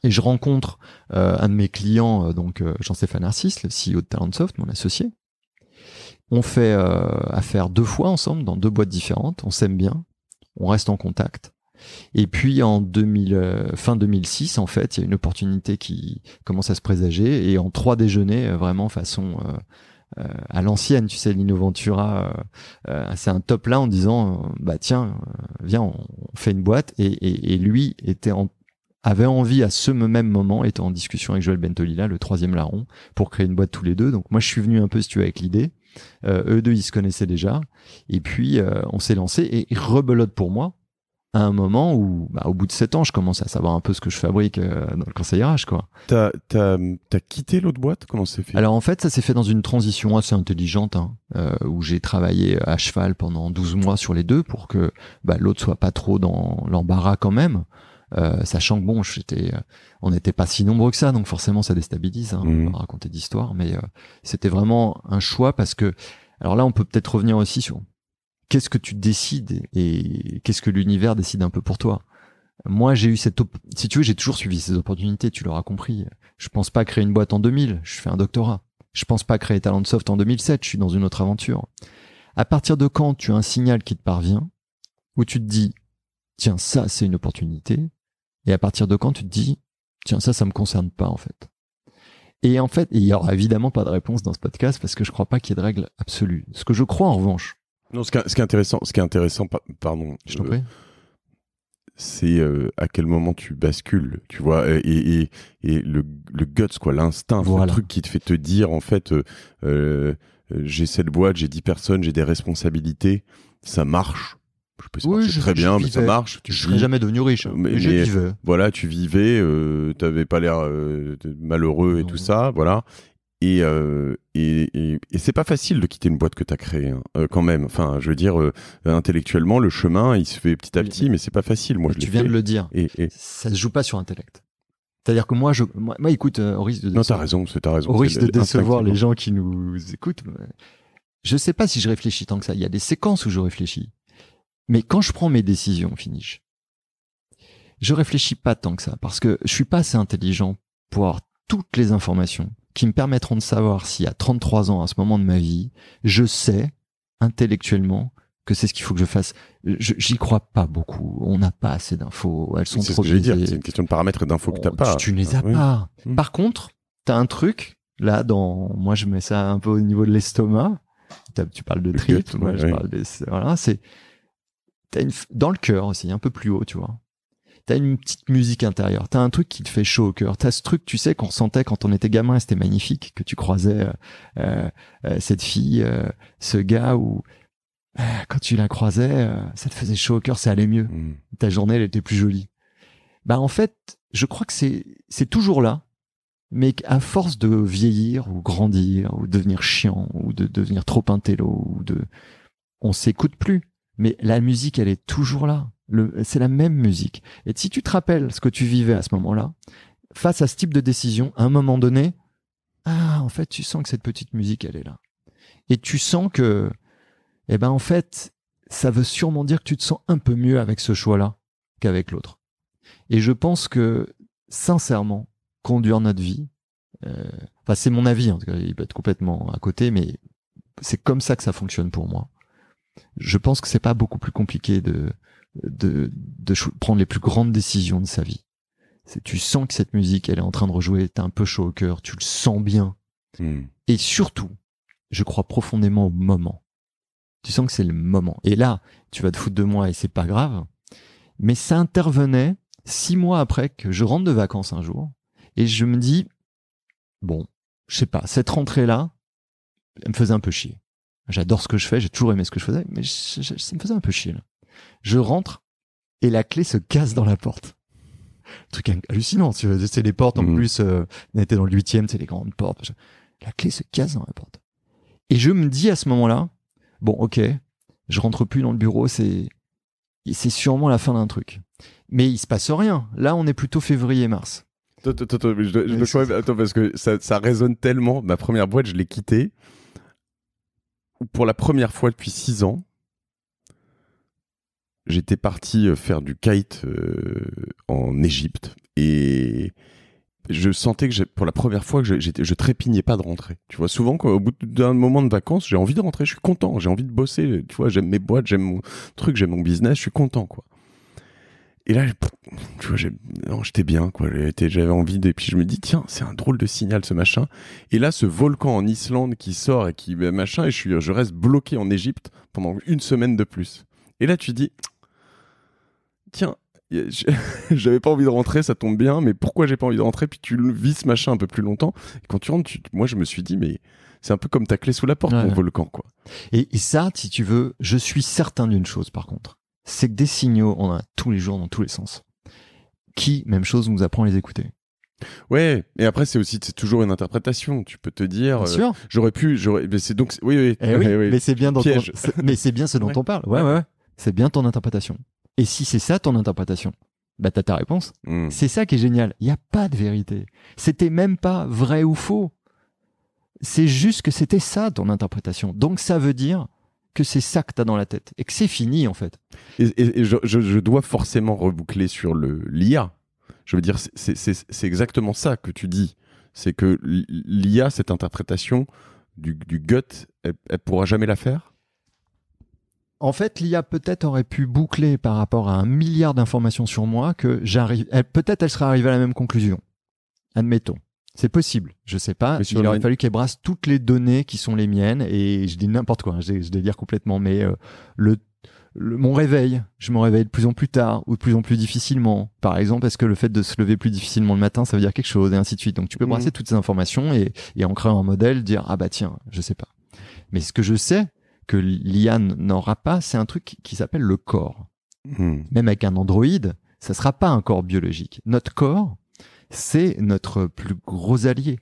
Et je rencontre euh, un de mes clients, euh, donc euh, Jean-Stéphane Arcis, le CEO de Talentsoft, mon associé. On fait affaire deux fois ensemble dans deux boîtes différentes. On s'aime bien, on reste en contact. Et puis en 2000, fin 2006, en fait, il y a une opportunité qui commence à se présager. Et en trois déjeuners, vraiment façon à l'ancienne, tu sais, l'Innoventura, c'est un top là en disant, bah tiens, viens, on fait une boîte. et lui était en avait envie à ce même moment, étant en discussion avec Joël Bentolila, le troisième larron, pour créer une boîte tous les deux. Donc moi je suis venu un peu si tu avec l'idée. Euh, eux deux ils se connaissaient déjà. Et puis euh, on s'est lancé et rebelote pour moi à un moment où, bah, au bout de sept ans, je commence à savoir un peu ce que je fabrique euh, dans le conseil quoi. T'as, quitté l'autre boîte Comment c'est fait Alors en fait, ça s'est fait dans une transition assez intelligente, hein, où j'ai travaillé à cheval pendant 12 mois sur les deux pour que bah, l'autre soit pas trop dans l'embarras quand même. Euh, sachant que bon, euh, on n'était pas si nombreux que ça, donc forcément ça déstabilise. Hein, On mm. raconter d'histoires, mais euh, c'était vraiment un choix parce que, alors là, on peut peut-être revenir aussi sur qu'est-ce que tu décides et qu'est-ce que l'univers décide un peu pour toi. Moi, j'ai eu cette, si tu veux, j'ai toujours suivi ces opportunités, tu l'auras compris. Je pense pas créer une boîte en 2000, je fais un doctorat. Je pense pas créer Talentsoft en 2007, je suis dans une autre aventure. À partir de quand tu as un signal qui te parvient, où tu te dis, tiens, ça, c'est une opportunité, et à partir de quand tu te dis, tiens, ça, ça me concerne pas, en fait. Et en fait, il y aura évidemment pas de réponse dans ce podcast parce que je crois pas qu'il y ait de règle absolue. Ce que je crois, en revanche. Non, ce qui est, intéressant, ce qui est intéressant, pardon. Euh, c'est euh, à quel moment tu bascules, tu vois, et, et, le, le, guts, quoi, l'instinct, le truc qui te fait te dire, en fait, euh, j'ai cette boîte, j'ai 10 personnes, j'ai des responsabilités, ça marche, je très bien, mais ça marche. je serais jamais devenu riche, hein. mais, vivais. Voilà, tu vivais, euh, tu n'avais pas l'air euh, malheureux et tout ça, voilà. Et, euh, et, c'est pas facile de quitter une boîte que tu as créée, hein, euh, quand même. Enfin, je veux dire, intellectuellement, le chemin, il se fait petit à petit, mais c'est pas facile. Moi, tu viens de le dire. Et, Ça se joue pas sur intellect. C'est-à-dire que moi, je, moi, écoute, au risque de. Non, t'as raison, c'est raison. Au risque de décevoir les hein. gens qui nous écoutent, je sais pas si je réfléchis tant que ça. Il y a des séquences où je réfléchis. Mais quand je prends mes décisions, finish, je réfléchis pas tant que ça parce que je suis pas assez intelligent pour avoir toutes les informations qui me permettront de savoir si à 33 ans, à ce moment de ma vie, je sais intellectuellement que c'est ce qu'il faut que je fasse. J'y crois pas beaucoup. On n'a pas assez d'infos. Elles sont trop. C'est ce C'est une question de paramètres d'infos que t'as oh, pas. Tu, ne les as ah pas. Mmh. Par contre, tu as un truc là dans. Moi, je mets ça un peu au niveau de l'estomac. Tu parles de tripes. moi, je parle de. Voilà, c'est t'as une, dans le cœur aussi, un peu plus haut, tu vois. T'as une petite musique intérieure. T'as un truc qui te fait chaud au cœur. T'as ce truc, tu sais, qu'on sentait quand on était gamin, c'était magnifique, que tu croisais euh, euh, euh, cette fille, ce gars, ou quand tu la croisais, ça te faisait chaud au cœur, ça allait mieux. Mm. Ta journée, elle était plus jolie. Bah en fait, je crois que c'est c'est toujours là, mais à force de vieillir ou grandir ou devenir chiant ou de devenir trop intello ou de on s'écoute plus mais la musique, elle est toujours là. C'est la même musique. Et si tu te rappelles ce que tu vivais à ce moment-là, face à ce type de décision, à un moment donné, ah, en fait, tu sens que cette petite musique, elle est là. Et tu sens que, eh ben, en fait, ça veut sûrement dire que tu te sens un peu mieux avec ce choix-là qu'avec l'autre. Et je pense que, sincèrement, conduire notre vie, euh, enfin, c'est mon avis, en tout il peut être complètement à côté, mais c'est comme ça que ça fonctionne pour moi je pense que c'est pas beaucoup plus compliqué de, de, de prendre les plus grandes décisions de sa vie. Tu sens que cette musique, elle est en train de rejouer, t'es un peu chaud au cœur, tu le sens bien. Hmm. Et surtout, je crois profondément au moment. Tu sens que c'est le moment. Et là, tu vas te foutre de moi et c'est pas grave. Mais ça intervenait six mois après que je rentre de vacances un jour et je me dis, bon, je sais pas, cette rentrée-là, elle me faisait un peu chier. J'adore ce que je fais, j'ai toujours aimé ce que je faisais, mais ça me faisait un peu chier. Je rentre et la clé se casse dans la porte. Truc hallucinant, tu vois. C'est les portes en mhm. plus, euh, on était dans le huitième, c'est les grandes portes. La clé se casse dans la porte. Et je me dis à ce moment-là, bon, ok, je rentre plus dans le bureau, c'est c'est sûrement la fin d'un truc. Mais il se passe rien. Là, on est plutôt février-mars. Attends, attends, attends, je, je, attends, parce que ça, ça résonne tellement. Ma première boîte, je l'ai quittée pour la première fois depuis six ans, j'étais parti euh, faire du kite euh, en Égypte et je sentais que pour la première fois que je trépignais pas de rentrer. Tu vois, souvent, qu'au au bout d'un moment de vacances, j'ai envie de rentrer, je suis content, j'ai envie de bosser, tu vois, j'aime mes boîtes, j'aime mon truc, j'aime mon business, je suis content, quoi. Et là, tu vois, j'étais bien, quoi. J'avais envie, et puis je me dis, tiens, c'est un drôle de signal, ce machin. Et là, ce volcan en Islande qui sort et qui bah, machin, et je, je reste bloqué en Égypte pendant une semaine de plus. Et là, tu dis, tiens, j'avais pas envie de rentrer, ça tombe bien, mais pourquoi j'ai pas envie de rentrer Puis tu vis ce machin un peu plus longtemps. Et quand tu rentres, moi, je me suis dit, mais c'est un peu comme ta clé sous la porte, ouais, volcan, quoi. et ça, si tu veux, je suis certain d'une chose, par contre c'est que des signaux, on en a tous les jours dans tous les sens. Qui, même chose, nous apprend à les écouter. Ouais, et après c'est aussi c'est toujours une interprétation. Tu peux te dire, Bien euh, sûr j'aurais pu, j'aurais, mais c'est donc oui oui, eh mais c'est bien mais c'est bien ce dont on parle. Ouais c'est bien ton interprétation. Et si c'est ça ton interprétation, bah t'as ta réponse. Hmm. C'est ça qui est génial. Il n'y a pas de vérité. C'était même pas vrai ou faux. C'est juste que c'était ça ton interprétation. Donc ça veut dire que c'est ça que tu as dans la tête et que c'est fini en fait. Et, je, dois forcément reboucler sur le l'IA. Je veux dire, c'est exactement ça que tu dis. C'est que l'IA, cette interprétation du, gut, elle, pourra jamais la faire en fait, l'IA peut-être aurait pu boucler par rapport à un milliard d'informations sur moi que j'arrive. Peut-être elle serait arrivée à la même conclusion. Admettons. C'est possible, je sais pas. il aurait fallu qu'elle brasse toutes les données qui sont les miennes et je dis n'importe quoi, hein, je, je délire complètement, mais euh, le, mon réveil, je me réveille de plus en plus tard ou de plus en plus difficilement. Par exemple, est-ce que le fait de se lever plus difficilement le matin, ça veut dire quelque chose et ainsi de suite. Donc tu peux mmh. brasser toutes ces informations et, et en créant un modèle, dire ah bah tiens, je sais pas. Mais ce que je sais que l'IA n'aura pas, c'est un truc qui s'appelle le corps. Mmh. Même avec un androïde, ça sera pas un corps biologique. Notre corps, c'est notre plus gros allié.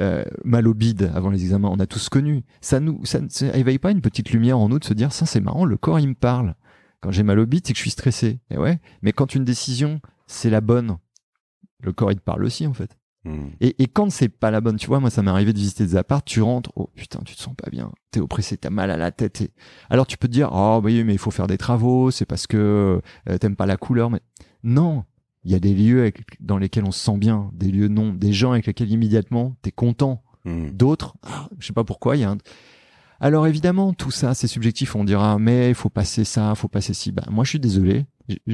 Euh, mal au bide avant les examens, on a tous connu. Ça nous, ça, éveille pas une petite lumière en nous de se dire ça c'est marrant, le corps il me parle. Quand j'ai mal au bide, c'est que je suis stressé. Et ouais, mais quand une décision c'est la bonne, le corps il te parle aussi en fait. Hmm. Et, et, quand c'est pas la bonne, tu vois, moi ça m'est arrivé de visiter des apparts, tu rentres, oh putain, tu te sens pas bien, t'es oppressé, t'as mal à la tête. Alors tu peux te dire, oh bah oui, mais il faut faire des travaux, c'est parce que euh, t'aimes pas la couleur, mais non, il y a des lieux dans lesquels on se sent bien, des lieux non, des gens avec lesquels immédiatement t'es content, hmm. d'autres, ah, je sais pas pourquoi, il y a Alors évidemment, tout ça, c'est subjectif, on dira, mais il faut passer ça, il faut passer ci. Bah, moi, je suis désolé.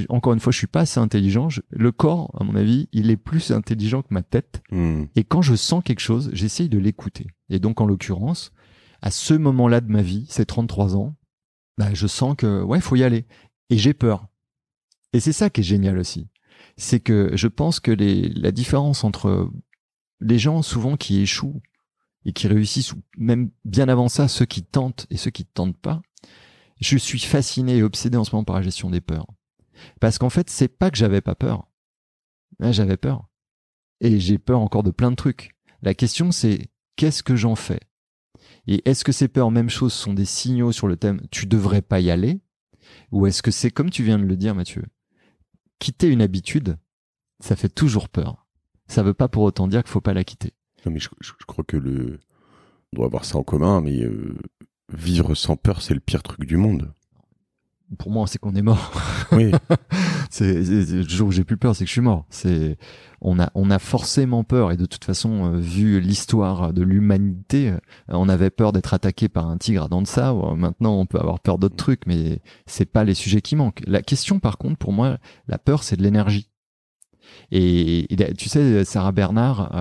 Encore une fois, je suis pas assez intelligent. le corps, à mon avis, il est plus intelligent que ma tête. Hmm. Et quand je sens quelque chose, j'essaye de l'écouter. Et donc, en l'occurrence, à ce moment-là de ma vie, ces 33 ans, Ben je sens que, ouais, faut y aller. Et j'ai peur. Et c'est ça qui est génial aussi c'est que je pense que les, la différence entre les gens souvent qui échouent et qui réussissent, ou même bien avant ça, ceux qui tentent et ceux qui ne tentent pas, je suis fasciné et obsédé en ce moment par la gestion des peurs. Parce qu'en fait, c'est pas que j'avais pas peur. Hein, j'avais peur. Et j'ai peur encore de plein de trucs. La question, c'est qu'est-ce que j'en fais Et est-ce que ces peurs, même chose, sont des signaux sur le thème tu devrais pas y aller Ou est-ce que c'est comme tu viens de le dire, Mathieu quitter une habitude, ça fait toujours peur. Ça veut pas pour autant dire qu'il faut pas la quitter. Non, mais je, crois que le. On doit avoir ça en commun, mais euh, vivre sans peur, c'est le pire truc du monde. Pour moi, c'est qu'on est mort. Oui. c'est le jour où j'ai plus peur, c'est que je suis mort. C'est on a on a forcément peur et de toute façon, euh, vu l'histoire de l'humanité, euh, on avait peur d'être attaqué par un tigre à dents de euh, Maintenant, on peut avoir peur d'autres trucs, mais c'est pas les sujets qui manquent. La question, par contre, pour moi, la peur, c'est de l'énergie. Et, tu sais, Sarah Bernard,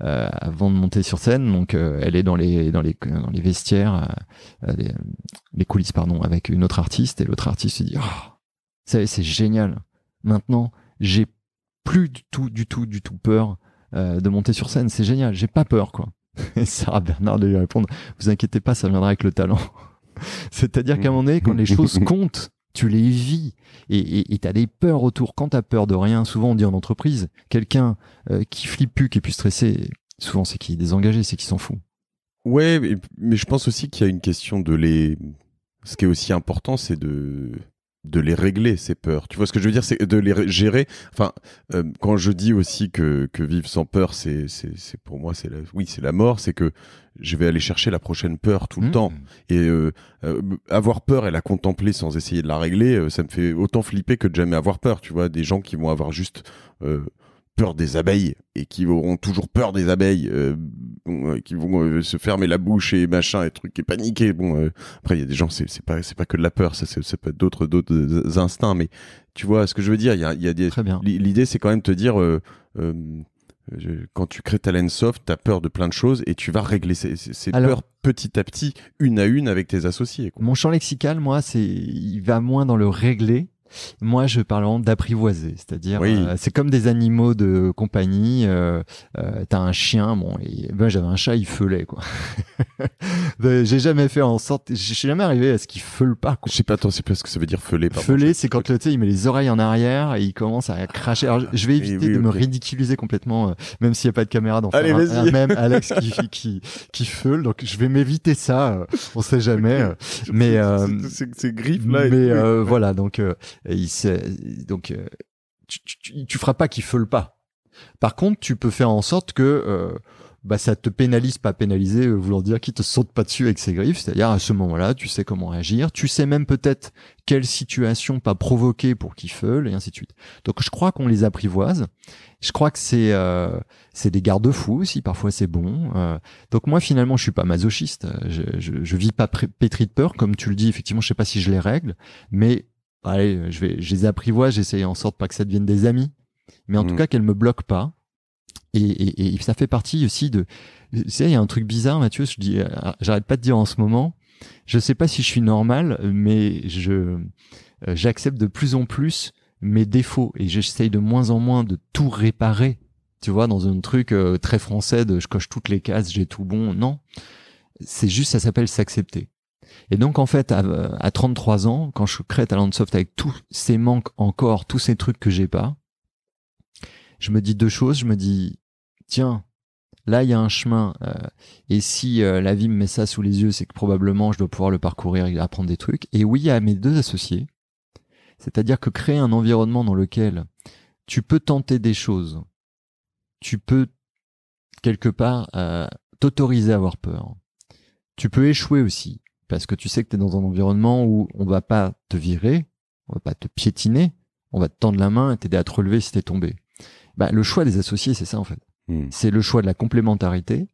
avant de monter sur scène, donc elle est dans les dans les vestiaires, les, les, coulisses pardon, avec une autre artiste et l'autre artiste se dit oh, c'est génial. Maintenant, j'ai plus du tout, du tout, du tout peur euh, de monter sur scène. C'est génial. J'ai pas peur, quoi. Et Sarah Bernard de lui répondre Vous inquiétez pas, ça viendra avec le talent. C'est-à-dire qu'à un moment donné, quand les choses comptent, tu les vis et tu as des peurs autour. Quand tu as peur de rien, souvent on dit en entreprise, quelqu'un euh, qui flippe plus, qui est plus stressé, souvent c'est qui est désengagé, c'est qui s'en fout. Ouais, mais, je pense aussi qu'il y a une question de les. Ce qui est aussi important, c'est de de les régler ces peurs. Tu vois ce que je veux dire, c'est de les gérer. Enfin, euh, quand je dis aussi que, que vivre sans peur, c'est c'est pour moi c'est la, oui c'est la mort, c'est que je vais aller chercher la prochaine peur tout le mmh. temps. Et euh, euh, avoir peur et la contempler sans essayer de la régler, ça me fait autant flipper que de jamais avoir peur. Tu vois, des gens qui vont avoir juste peur des abeilles et qui auront toujours peur des abeilles, euh, euh, qui vont euh, se fermer la bouche et machin et truc et paniquer. Bon, après il y a des gens, c'est pas c'est pas que de la peur, ça c'est pas d'autres d'autres instincts, mais tu vois ce que je veux dire. Il y a, des l'idée c'est quand même te dire quand tu crées Talent Soft, tu as peur de plein de choses et tu vas régler ces, peurs petit à petit, une à une avec tes associés. Mon champ lexical, moi, c'est il va moins dans le régler moi, je parle vraiment d'apprivoiser, c'est-à-dire, euh, c'est comme des animaux de compagnie. Euh, euh, T'as un chien, bon, et, ben j'avais un chat, il feulait quoi. Ben, j'ai jamais fait en sorte, j'ai jamais arrivé à ce qu'il feule pas. Je sais pas, attends, c'est ce que ça veut dire feuler. Feuler, c'est quand le il met les oreilles en arrière et il commence à cracher. Alors, je vais éviter de me ridiculiser complètement, euh, même s'il n'y a pas de caméra dans Allez, même Alex qui, qui, qui, feule, donc je vais m'éviter ça. Euh, on sait jamais, okay. mais c'est Mais voilà, donc il donc, euh, tu, tu, tu, feras pas qu'il feule pas. Par contre, tu peux faire en sorte que euh, bah, ça te pénalise, pas pénaliser, euh, voulant vouloir dire qu'il te saute pas dessus avec ses griffes. C'est-à-dire, à ce moment-là, tu sais comment réagir. Tu sais même peut-être quelle situation pas provoquer pour qu'il feule, et ainsi de suite. Donc, je crois qu'on les apprivoise. Je crois que c'est c'est des garde-fous aussi. Parfois, c'est bon. donc, moi, finalement, je suis pas masochiste. Je, je, je vis pas pétri de peur. Comme tu le dis, effectivement, je sais pas si je les règle, mais allez, euh, je, vais, je les apprivoise, j'essaye en sorte pas que ça devienne des amis, mais en tout mm. cas qu'elle me bloque pas. Et, et, et, ça fait partie aussi de. Tu sais, il y a un truc bizarre, Mathieu. Je dis, euh, j'arrête pas de dire en ce moment. Je sais pas si je suis normal, mais je euh, j'accepte de plus en plus mes défauts et j'essaye de moins en moins de tout réparer. Tu vois, dans un truc très français de je coche toutes les cases, j'ai tout bon. Non, c'est juste ça s'appelle s'accepter. Et donc, en fait, à, 33 ans, quand je crée Talentsoft avec tous ces manques encore, tous ces trucs que j'ai pas, je me dis deux choses. Je me dis, tiens, là, il y a un chemin. Euh, et si euh, la vie me met ça sous les yeux, c'est que probablement je dois pouvoir le parcourir et apprendre des trucs. Et oui, à mes deux associés. C'est-à-dire que créer un environnement dans lequel tu peux tenter des choses, tu peux quelque part euh, t'autoriser à avoir peur. Tu peux échouer aussi parce que tu sais que tu es dans un environnement où on va pas te virer, on va pas te piétiner, on va te tendre la main et t'aider à te relever si tu es tombé. Bah, le choix des associés, c'est ça en fait. Hmm. C'est le choix de la complémentarité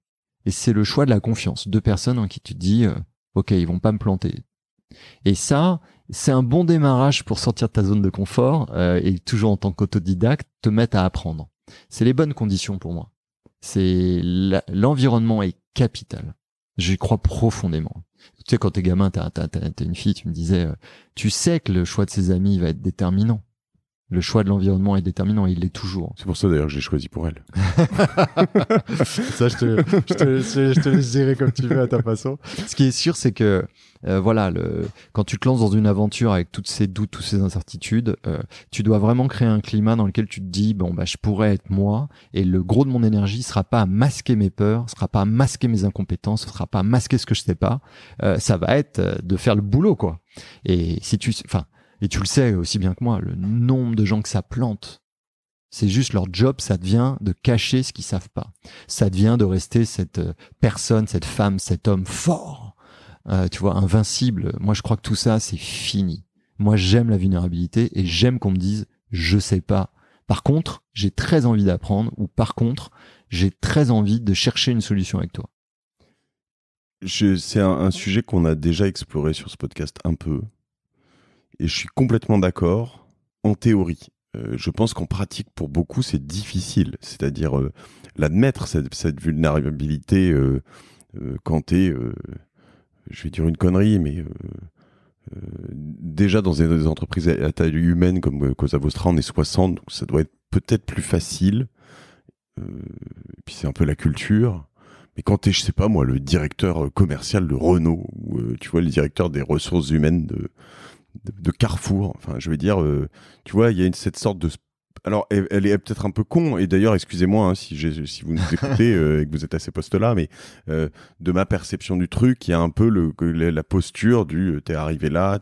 et c'est le choix de la confiance. Deux personnes en hein, qui tu dis, euh, ok, ils vont pas me planter. Et ça, c'est un bon démarrage pour sortir de ta zone de confort euh, et toujours en tant qu'autodidacte, te mettre à apprendre. C'est les bonnes conditions pour moi. C'est l'environnement est capital. J'y crois profondément. Tu sais, quand t'es gamin, t'as, une fille, tu me disais, euh, tu sais que le choix de ses amis va être déterminant le choix de l'environnement est déterminant, il l'est toujours. C'est pour ça d'ailleurs que j'ai choisi pour elle. ça, je te, je, te, je te laisse gérer comme tu veux à ta façon. Ce qui est sûr, c'est que euh, voilà, le, quand tu te lances dans une aventure avec toutes ces doutes, toutes ces incertitudes, euh, tu dois vraiment créer un climat dans lequel tu te dis bon bah je pourrais être moi et le gros de mon énergie sera pas à masquer mes peurs, sera pas à masquer mes incompétences, sera pas à masquer ce que je sais pas. Euh, ça va être de faire le boulot quoi. Et si tu, enfin et tu le sais aussi bien que moi, le nombre de gens que ça plante. C'est juste leur job, ça devient de cacher ce qu'ils savent pas. Ça devient de rester cette euh, personne, cette femme, cet homme fort, euh, tu vois, invincible. Moi, je crois que tout ça, c'est fini. Moi, j'aime la vulnérabilité et j'aime qu'on me dise, je sais pas. Par contre, j'ai très envie d'apprendre ou par contre, j'ai très envie de chercher une solution avec toi. C'est un, sujet qu'on a déjà exploré sur ce podcast un peu. Et je suis complètement d'accord en théorie. Euh, je pense qu'en pratique, pour beaucoup, c'est difficile. C'est-à-dire euh, l'admettre, cette, vulnérabilité, euh, quand t'es, je vais dire une connerie, mais déjà dans des entreprises à, taille humaine comme Cosa Vostra, on est 60, donc ça doit être peut-être plus facile. et puis c'est un peu la culture. Mais quand t'es, je sais pas moi, le directeur commercial de Renault, ou tu vois, le directeur des ressources humaines de, de, carrefour. Enfin, je veux dire, euh, tu vois, il y a cette sorte de. Alors, elle, est peut-être un peu con, et d'ailleurs, excusez-moi hein, si, si vous nous écoutez euh, et que vous êtes à ces postes-là, mais euh, de ma perception du truc, il y a un peu le, la posture du t'es arrivé là,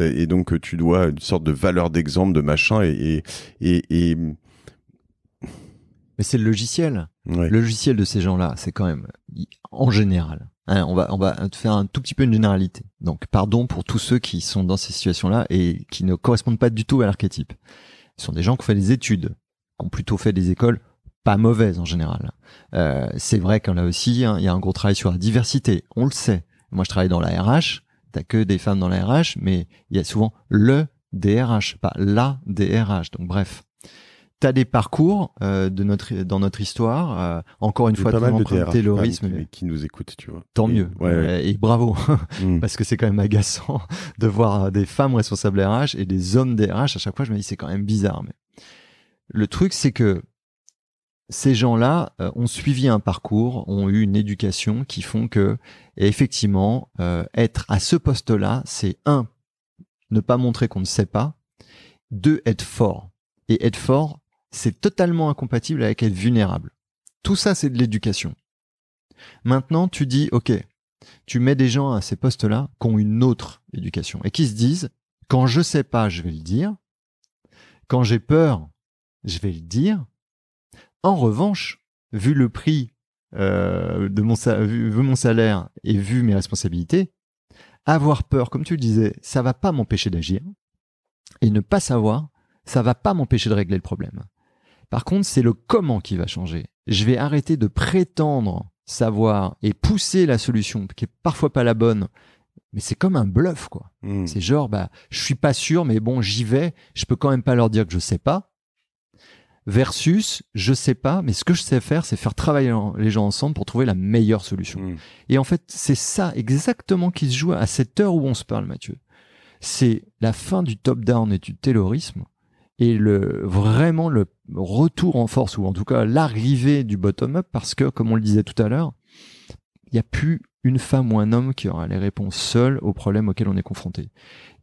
et donc tu dois une sorte de valeur d'exemple, de machin, et, et, et mais c'est le logiciel. Le logiciel de ces gens-là, c'est quand même, en général, hein, on va, on va faire un tout petit peu une généralité. Donc, pardon pour tous ceux qui sont dans ces situations-là et qui ne correspondent pas du tout à l'archétype. Ce sont des gens qui ont fait des études, qui ont plutôt fait des écoles pas mauvaises en général. Euh, c'est vrai qu'en là aussi, hein, il y a un gros travail sur la diversité. On le sait. Moi, je travaille dans la RH. T'as que des femmes dans la RH, mais il y a souvent le DRH, pas la DRH. Donc, bref t'as des parcours euh, de notre dans notre histoire. Euh, encore une fois, pas contre le terrorisme qui, qui, nous écoute, tu vois. Tant mieux. Et bravo, parce que c'est quand même agaçant de voir des femmes responsables RH et des hommes des RH. À chaque fois, je me dis c'est quand même bizarre. Mais le truc, c'est que ces gens-là euh, ont suivi un parcours, ont eu une éducation qui font que, et effectivement, être à ce poste-là, c'est un, ne pas montrer qu'on ne sait pas. Deux, être fort. Et être fort, c'est totalement incompatible avec être vulnérable. Tout ça, c'est de l'éducation. Maintenant, tu dis, OK, tu mets des gens à ces postes-là qui ont une autre éducation et qui se disent, quand je sais pas, je vais le dire. Quand j'ai peur, je vais le dire. En revanche, vu le prix euh, de mon, mon salaire et vu mes responsabilités, avoir peur, comme tu le disais, ça va pas m'empêcher d'agir. Et ne pas savoir, ça va pas m'empêcher de régler le problème. Par contre, c'est le comment qui va changer. Je vais arrêter de prétendre savoir et pousser la solution qui est parfois pas la bonne. Mais c'est comme un bluff, quoi. Hmm. C'est genre, bah, je suis pas sûr, mais bon, j'y vais. Je peux quand même pas leur dire que je sais pas. Versus, je sais pas, mais ce que je sais faire, c'est faire travailler les gens ensemble pour trouver la meilleure solution. Hmm. Et en fait, c'est ça exactement qui se joue à cette heure où on se parle, Mathieu. C'est la fin du top-down et du terrorisme et le, vraiment le retour en force, ou en tout cas l'arrivée du bottom-up, parce que, comme on le disait tout à l'heure, il n'y a plus une femme ou un homme qui aura les réponses seules aux problèmes auxquels on est confronté.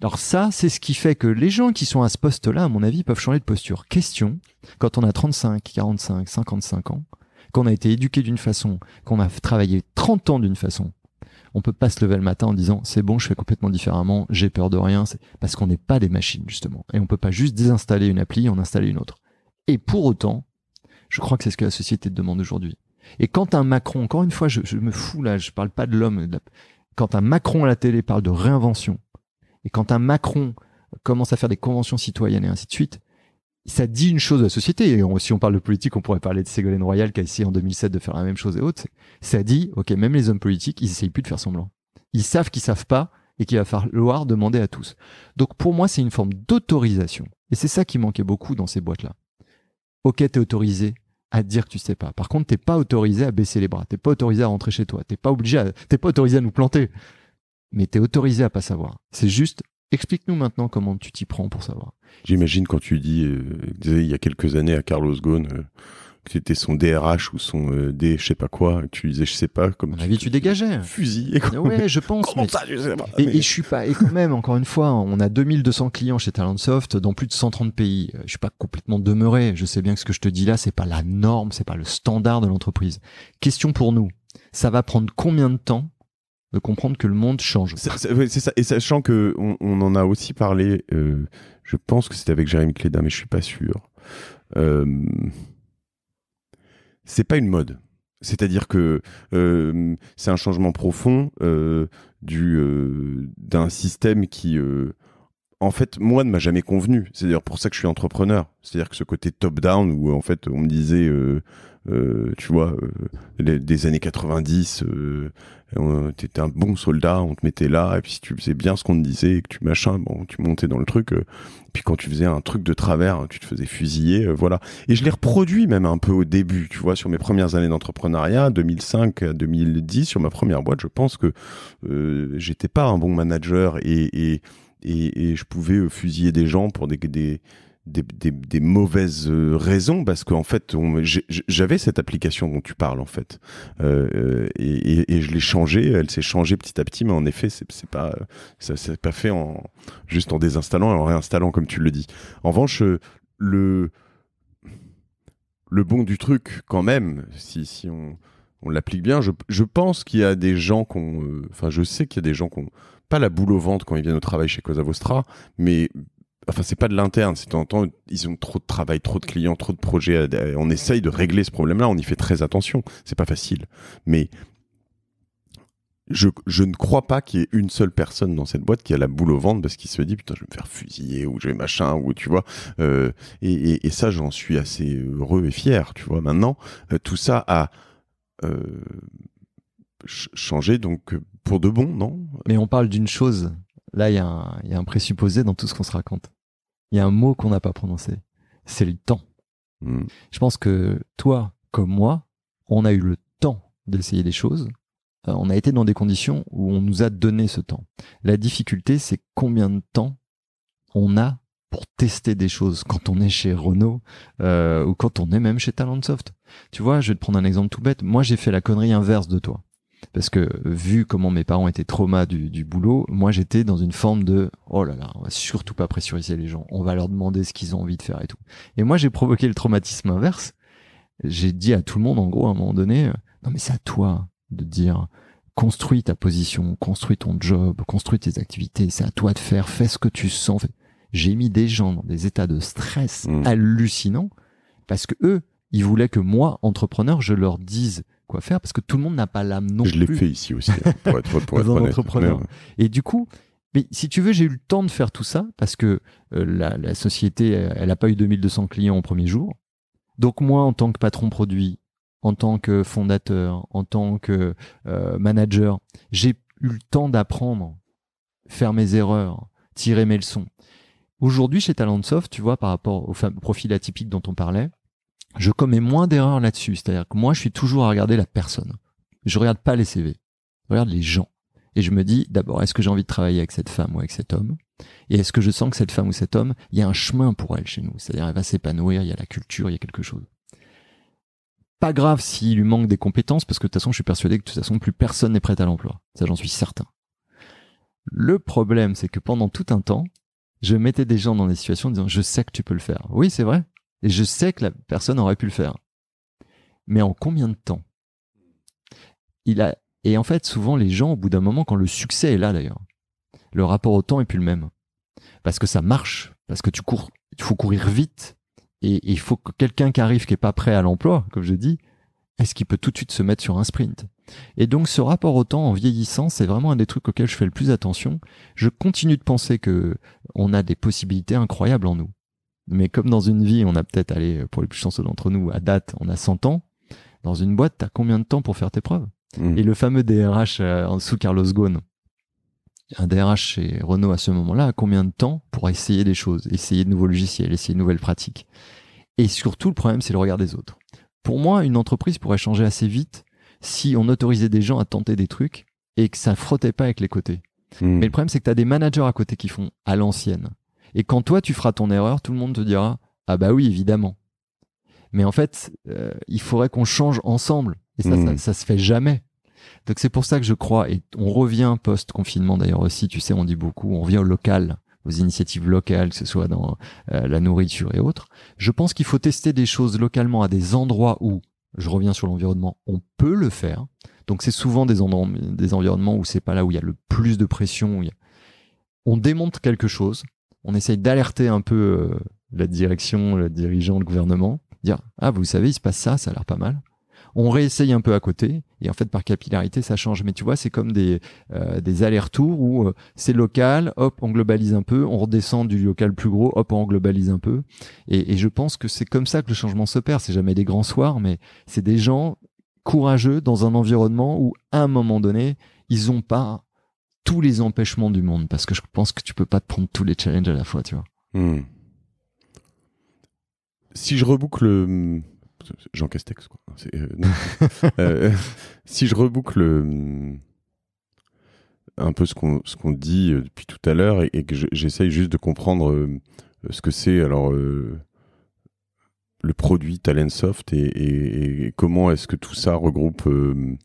Alors ça, c'est ce qui fait que les gens qui sont à ce poste-là, à mon avis, peuvent changer de posture. Question, quand on a 35, 45, 55 ans, qu'on a été éduqué d'une façon, qu'on a travaillé 30 ans d'une façon, on peut pas se lever le matin en disant c'est bon, je fais complètement différemment, j'ai peur de rien, c'est parce qu'on n'est pas des machines justement, et on peut pas juste désinstaller une appli et en installer une autre. Et pour autant, je crois que c'est ce que la société demande aujourd'hui. Et quand un Macron, encore une fois, je, me fous là, je parle pas de l'homme. Quand un Macron à la télé parle de réinvention, et quand un Macron commence à faire des conventions citoyennes et ainsi de suite, ça dit une chose à la société. Et si on parle de politique, on pourrait parler de Ségolène Royal qui a essayé en 2007 de faire la même chose et autres. Ça dit, ok, même les hommes politiques, ils essayent plus de faire semblant. Ils savent qu'ils savent pas et qu'il va falloir demander à tous. Donc pour moi, c'est une forme d'autorisation. Et c'est ça qui manquait beaucoup dans ces boîtes-là. Ok, t'es autorisé à dire que tu sais pas. Par contre, t'es pas autorisé à baisser les bras. T'es pas autorisé à rentrer chez toi. T'es pas obligé à... t'es pas autorisé à nous planter. Mais t'es autorisé à pas savoir. C'est juste Explique-nous maintenant comment tu t'y prends pour savoir. J'imagine quand tu dis, euh, il y a quelques années à Carlos Ghosn, euh, que c'était son DRH ou son euh, D, je sais pas quoi, tu disais je sais pas. Comme à tu, vie, tu dégageais. Fusil. je pense. je Et, je suis pas. Et quand même, encore une fois, on a 2200 clients chez Talentsoft dans plus de 130 pays. Je suis pas complètement demeuré. Je sais bien que ce que je te dis là, c'est pas la norme, c'est pas le standard de l'entreprise. Question pour nous. Ça va prendre combien de temps de comprendre que le monde change. et sachant que on, en a aussi parlé, euh, je pense que c'était avec Jérémy Cléda, mais je suis pas sûr. Euh, c'est pas une mode. C'est-à-dire que euh, c'est un changement profond du d'un système qui en fait, moi, ne m'a jamais convenu. C'est d'ailleurs pour ça que je suis entrepreneur. C'est-à-dire que ce côté top-down, où en fait, on me disait, euh, euh, tu vois, euh, des années 90, t'étais un bon soldat, on te mettait là, et puis si tu faisais bien ce qu'on te disait, et que tu machin, bon, tu montais dans le truc. puis quand tu faisais un truc de travers, tu te faisais fusiller, voilà. Et je l'ai reproduit même un peu au début, tu vois, sur mes premières années d'entrepreneuriat, 2005 à 2010, sur ma première boîte, je pense que j'étais pas un bon manager et et, je pouvais euh, fusiller des gens pour des, mauvaises euh, raisons parce qu'en fait, j'avais cette application dont tu parles en fait, euh, et, je l'ai changée, elle s'est changée petit à petit, mais en effet, c'est pas ça s'est pas fait en juste en désinstallant et en réinstallant comme tu le dis. En revanche, le le bon du truc quand même, si on on l'applique bien, je, pense qu'il y a des gens qu'on, enfin, je sais qu'il y a des gens qu'on pas la boule au ventre quand ils viennent au travail chez Cosa Vostra, mais enfin c'est pas de l'interne, c'est en temps ils ont trop de travail, trop de clients, trop de projets. On essaye de régler ce problème-là, on y fait très attention. C'est pas facile, mais je, ne crois pas qu'il y ait une seule personne dans cette boîte qui a la boule au ventre parce qu'il se dit putain je vais me faire fusiller ou je vais machin ou tu vois euh, et, ça j'en suis assez heureux et fier tu vois maintenant euh, tout ça a euh, changer donc euh, pour de bon, non Mais on parle d'une chose. Là, il y, a un, y a un présupposé dans tout ce qu'on se raconte. Il y a un mot qu'on n'a pas prononcé. C'est le temps. Hmm. Je pense que toi, comme moi, on a eu le temps d'essayer des choses. Euh, on a été dans des conditions où on nous a donné ce temps. La difficulté, c'est combien de temps on a pour tester des choses quand on est chez Renault euh, ou quand on est même chez Talentsoft. Tu vois, je vais te prendre un exemple tout bête. Moi, j'ai fait la connerie inverse de toi parce que vu comment mes parents étaient traumas du, boulot, moi j'étais dans une forme de oh là là, on va surtout pas pressuriser les gens, on va leur demander ce qu'ils ont envie de faire et tout. Et moi j'ai provoqué le traumatisme inverse. J'ai dit à tout le monde en gros à un moment donné, euh, non mais c'est à toi de dire construis ta position, construis ton job, construis tes activités, c'est à toi de faire, fais ce que tu sens. J'ai mis des gens dans des états de stress mmh. hallucinants parce que eux, ils voulaient que moi, entrepreneur, je leur dise quoi faire parce que tout le monde n'a pas l'âme non plus. Je l'ai fait ici aussi, hein, pour être, pour être entrepreneur. Et du coup, mais si tu veux, j'ai eu le temps de faire tout ça parce que euh, la, société, elle n'a pas eu 2200 clients au premier jour. Donc moi, en tant que patron produit, en tant que fondateur, en tant que euh, manager, j'ai eu le temps d'apprendre, faire mes erreurs, tirer mes leçons. Aujourd'hui, chez Talentsoft, tu vois, par rapport au profil atypique dont on parlait, je commets moins d'erreurs là-dessus. C'est-à-dire que moi, je suis toujours à regarder la personne. Je regarde pas les CV. Je regarde les gens. Et je me dis, d'abord, est-ce que j'ai envie de travailler avec cette femme ou avec cet homme Et est-ce que je sens que cette femme ou cet homme, il y a un chemin pour elle chez nous C'est-à-dire, elle va s'épanouir, il y a la culture, il y a quelque chose. Pas grave s'il lui manque des compétences, parce que de toute façon, je suis persuadé que de toute façon, plus personne n'est prêt à l'emploi. Ça, j'en suis certain. Le problème, c'est que pendant tout un temps, je mettais des gens dans des situations en disant, je sais que tu peux le faire. Oui, c'est vrai, et je sais que la personne aurait pu le faire. Mais en combien de temps Il a et en fait, souvent les gens au bout d'un moment quand le succès est là d'ailleurs, le rapport au temps est plus le même. Parce que ça marche, parce que tu cours, il faut courir vite et il faut que quelqu'un qui arrive qui est pas prêt à l'emploi, comme je dis, est-ce qu'il peut tout de suite se mettre sur un sprint Et donc ce rapport au temps en vieillissant, c'est vraiment un des trucs auxquels je fais le plus attention. Je continue de penser que on a des possibilités incroyables en nous. Mais comme dans une vie, on a peut-être, allez, euh, pour les plus chanceux d'entre nous, à date, on a 100 ans. Dans une boîte, t'as combien de temps pour faire tes preuves hmm. Et le fameux DRH euh, sous Carlos Ghosn, un DRH chez Renault à ce moment-là a combien de temps pour essayer des choses, essayer de nouveaux logiciels, essayer de nouvelles pratiques Et surtout, le problème, c'est le regard des autres. Pour moi, une entreprise pourrait changer assez vite si on autorisait des gens à tenter des trucs et que ça frottait pas avec les côtés. Hmm. Mais le problème, c'est que tu as des managers à côté qui font à l'ancienne. Et quand toi, tu feras ton erreur, tout le monde te dira Ah, bah oui, évidemment. Mais en fait, euh, il faudrait qu'on change ensemble. Et ça, ça, hmm. ça, se fait jamais. Donc c'est pour ça que je crois, et on revient post-confinement d'ailleurs aussi, tu sais, on dit beaucoup, on revient au local, aux initiatives locales, que ce soit dans euh, la nourriture et autres. Je pense qu'il faut tester des choses localement à des endroits où, je reviens sur l'environnement, on peut le faire. Donc c'est souvent des, endroits, des environnements où c'est pas là où il y a le plus de pression. On démonte quelque chose, on essaye d'alerter un peu euh, la direction, le dirigeant, le gouvernement, dire ah vous savez il se passe ça, ça a l'air pas mal. On réessaye un peu à côté et en fait par capillarité ça change. Mais tu vois c'est comme des euh, des allers-retours où euh, c'est local, hop on globalise un peu, on redescend du local plus gros, hop on globalise un peu. Et, je pense que c'est comme ça que le changement perd. C'est jamais des grands soirs, mais c'est des gens courageux dans un environnement où à un moment donné ils ont pas tous les empêchements du monde parce que je pense que tu peux pas te prendre tous les challenges à la fois, tu vois. Hmm. Si je reboucle Jean Castex, quoi. Euh, euh, si je reboucle euh, un peu ce qu'on ce qu'on dit depuis tout à l'heure et, que j'essaye juste de comprendre ce que c'est alors le produit Talentsoft et, et, comment est-ce que tout ça regroupe ben,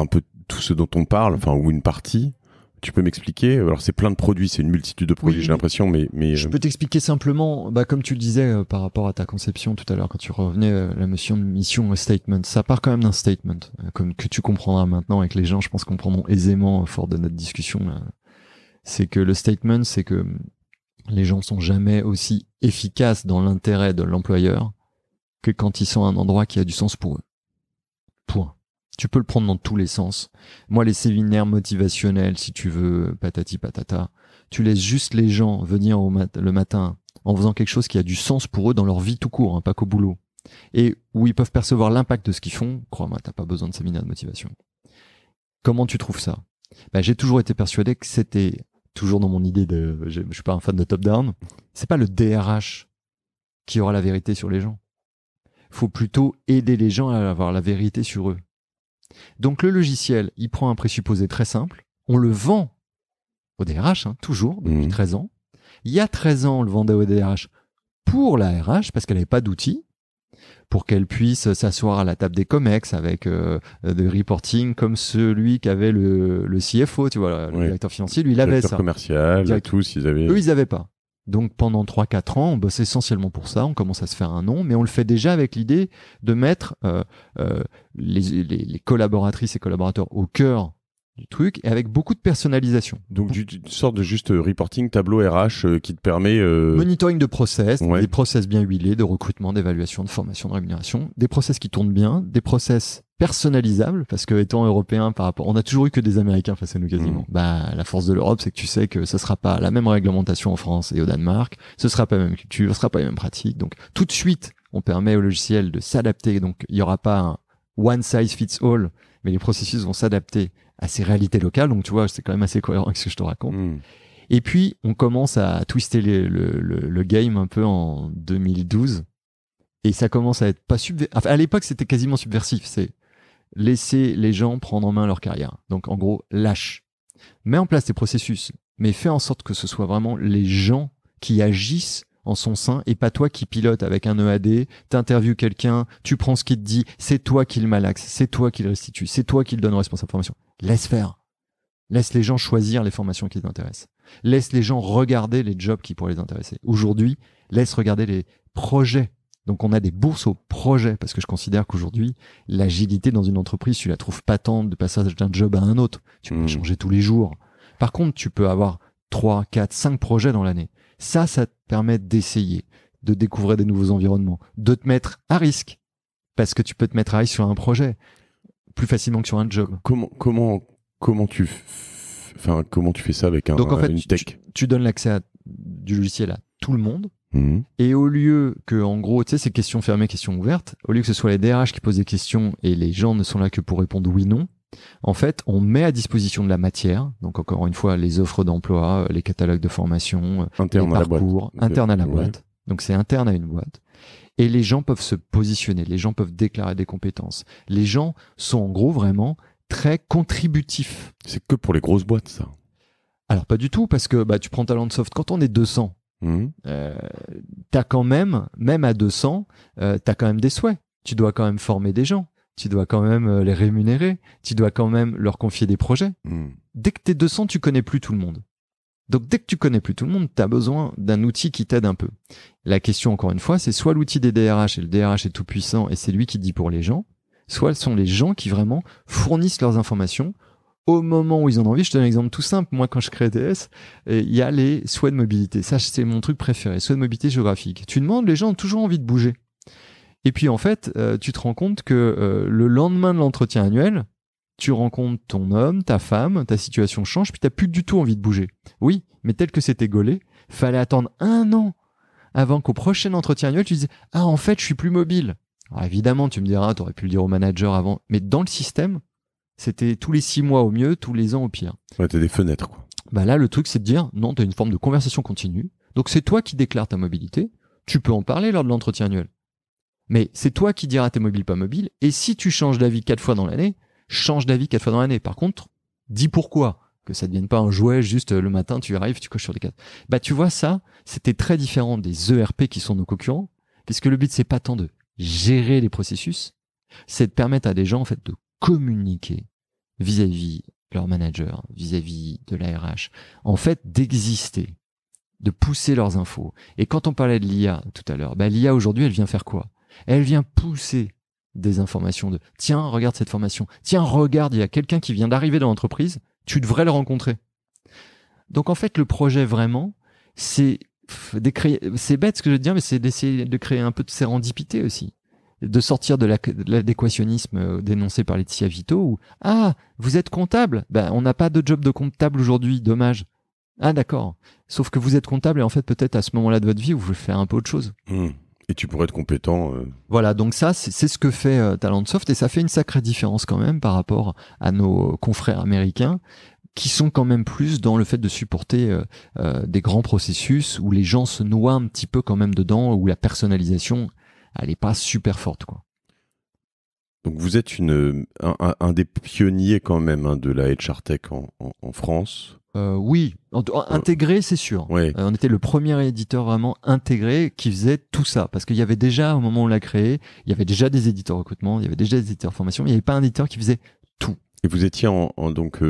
un peu tout ce dont on parle, enfin, ou une partie, tu peux m'expliquer Alors c'est plein de produits, c'est une multitude de produits, j'ai l'impression, mais, je euh, peux t'expliquer simplement, bah, comme tu le disais euh, par rapport à ta conception tout à l'heure quand tu revenais euh, la notion de mission statement, ça part quand même d'un statement, comme que tu comprendras maintenant avec les gens, je pense, comprendront aisément fort de notre discussion. C'est que le statement, c'est que hum, les gens sont jamais aussi efficaces dans l'intérêt de l'employeur que quand ils sont à un endroit qui a du sens pour eux. Point. Tu peux le prendre dans tous les sens. Moi, les séminaires motivationnels, si tu veux, patati patata, tu laisses juste les gens venir au le matin en faisant quelque chose qui a du sens pour eux dans leur vie tout court, hein, pas qu'au boulot. Et où ils peuvent percevoir l'impact de ce qu'ils font, crois-moi, t'as pas besoin de séminaire de motivation. Comment tu trouves ça bah, J'ai toujours été persuadé que c'était, toujours dans mon idée de, je, je suis pas un fan de top-down, c'est pas le DRH qui aura la vérité sur les gens. Faut plutôt aider les gens à avoir la vérité sur eux. Donc le logiciel, il prend un présupposé très simple, on le vend au DRH, hein, toujours, depuis 13 mhm. ans. Il y a 13 ans, on le vendait au DRH pour la RH, parce qu'elle n'avait pas d'outils, pour qu'elle puisse s'asseoir à la table des COMEX avec euh, des reporting comme celui qu'avait le, CFO, tu vois, le directeur financier, lui, il avait directeur commercial, tous, ils avaient... Eux, ils n'avaient pas. Donc pendant 3-4 ans, on bosse essentiellement pour ça, on commence à se faire un nom, mais on le fait déjà avec l'idée de mettre euh, euh, les, collaboratrices et collaborateurs au cœur du truc et avec beaucoup de personnalisation. Donc une sorte de juste euh, reporting tableau RH qui te permet... Monitoring de process, des process bien huilés, de recrutement, d'évaluation, de formation, de rémunération, des process qui tournent bien, des process personnalisable parce que étant européen par rapport on a toujours eu que des américains face à nous quasiment mm. bah la force de l'Europe c'est que tu sais que ça sera pas la même réglementation en France et au Danemark ce sera pas la même culture ce sera pas la même pratique donc tout de suite on permet au logiciel de s'adapter donc il y aura pas un one size fits all mais les processus vont s'adapter à ces réalités locales donc tu vois c'est quand même assez cohérent avec ce que je te raconte mm. et puis on commence à twister le, le, game un peu en 2012 et ça commence à être pas subversif. Enfin, à l'époque, c'était quasiment subversif. C'est laisser les gens prendre en main leur carrière. Donc en gros, lâche. Mets en place des processus, mais fais en sorte que ce soit vraiment les gens qui agissent en son sein et pas toi qui pilote avec un EAD, t'interviews quelqu'un, tu prends ce qu'il te dit, c'est toi qui le malaxe, c'est toi qui le restitue, c'est toi qui le donne aux responsables de formation. Laisse faire. Laisse les gens choisir les formations qui t'intéressent. Laisse les gens regarder les jobs qui pourraient les intéresser. Aujourd'hui, laisse regarder les projets donc on a des bourses au projet parce que je considère qu'aujourd'hui l'agilité dans une entreprise, tu la trouves patente de passage d'un job à un autre. Tu peux hmm. changer tous les jours. Par contre, tu peux avoir 3, 4, 5 projets dans l'année. Ça, ça te permet d'essayer, de découvrir des nouveaux environnements, de te mettre à risque parce que tu peux te mettre à risque sur un projet plus facilement que sur un job. Comment comment comment tu enfin comment tu fais ça avec un, Donc en fait, tu, tu donnes l'accès du logiciel à tout le monde Mhm. Et au lieu que, en gros, tu sais, ces questions fermées, questions ouvertes, au lieu que ce soit les DRH qui posent des questions et les gens ne sont là que pour répondre oui, non, en fait, on met à disposition de la matière, donc encore une fois, les offres d'emploi, les catalogues de formation, euh, les parcours, à interne à la boîte. Donc c'est interne à une boîte. Et les gens peuvent se positionner, les gens peuvent déclarer des compétences. Les gens sont en gros vraiment très contributifs. C'est que pour les grosses boîtes, ça. Alors pas du tout, parce que bah, tu prends Talentsoft, quand on est 200, Hmm. Euh, t'as quand même, même à 200, tu euh, t'as quand même des souhaits. Tu dois quand même former des gens. Tu dois quand même euh, les rémunérer. Tu dois quand même leur confier des projets. Hmm. Dès que t'es 200, tu connais plus tout le monde. Donc dès que tu connais plus tout le monde, tu as besoin d'un outil qui t'aide un peu. La question, encore une fois, c'est soit l'outil des DRH, et le DRH est tout puissant, et c'est lui qui dit pour les gens, soit ce sont les gens qui vraiment fournissent leurs informations au moment où ils en ont envie. Je te donne un exemple tout simple. Moi, quand je crée DS, euh, il y a les souhaits de mobilité. Ça, c'est mon truc préféré, souhaits de mobilité géographique. Tu demandes, les gens ont toujours envie de bouger. Et puis, en fait, euh, tu te rends compte que euh, le lendemain de l'entretien annuel, tu rencontres ton homme, ta femme, ta situation change, puis tu n'as plus du tout envie de bouger. Oui, mais tel que c'était gaulé, fallait attendre un an avant qu'au prochain entretien annuel, tu dises « Ah, en fait, je suis plus mobile ». Alors évidemment, tu me diras, tu aurais pu le dire au manager avant, mais dans le système, c'était tous les six mois au mieux, tous les ans au pire. Ouais, t'as des fenêtres, quoi. Bah là, le truc, c'est de dire, non, t'as une forme de conversation continue. Donc c'est toi qui déclares ta mobilité. Tu peux en parler lors de l'entretien annuel. Mais c'est toi qui diras t'es mobiles, pas mobiles. Et si tu changes d'avis quatre fois dans l'année, change d'avis quatre fois dans l'année. Par contre, dis pourquoi. Que ça devienne pas un jouet, juste euh, le matin, tu arrives, tu coches sur des cartes. Bah, tu vois, ça, c'était très différent des ERP qui sont nos concurrents. que le but, c'est pas tant de gérer les processus, c'est de permettre à des gens, en fait, de communiquer vis-à-vis leur manager, vis-à-vis de l'ARH en fait d'exister, de pousser leurs infos. Et quand on parlait de l'IA tout à l'heure, bah, l'IA aujourd'hui, elle vient faire quoi Elle vient pousser des informations de tiens, regarde cette formation, tiens, regarde, il y a quelqu'un qui vient d'arriver dans l'entreprise, tu devrais le rencontrer. Donc en fait, le projet vraiment, c'est c'est bête ce que je veux dire, mais c'est d'essayer de créer un peu de sérendipité aussi de sortir de l'adéquationnisme euh, dénoncé par Laetitia Vito ou ah vous êtes comptable ben, on n'a pas de job de comptable aujourd'hui dommage ah d'accord sauf que vous êtes comptable et en fait peut-être à ce moment-là de votre vie vous voulez faire un peu autre chose hmm. et tu pourrais être compétent euh. voilà donc ça c'est ce que fait euh, Talentsoft et ça fait une sacrée différence quand même par rapport à nos confrères américains qui sont quand même plus dans le fait de supporter des grands processus où les gens se noient un petit peu quand même dedans, où la personnalisation elle n'est pas super forte. Quoi. Donc vous êtes une, un, des pionniers quand même hein, de la HR Tech en, France. Euh, oui, euh. intégré, c'est sûr. Euh, on était le premier éditeur vraiment intégré qui faisait tout ça. Parce qu'il y avait déjà, au moment où on l'a créé, il y avait déjà des éditeurs recrutement, il y avait déjà des éditeurs formation, mais il n'y avait pas un éditeur qui faisait tout. Et vous étiez en, donc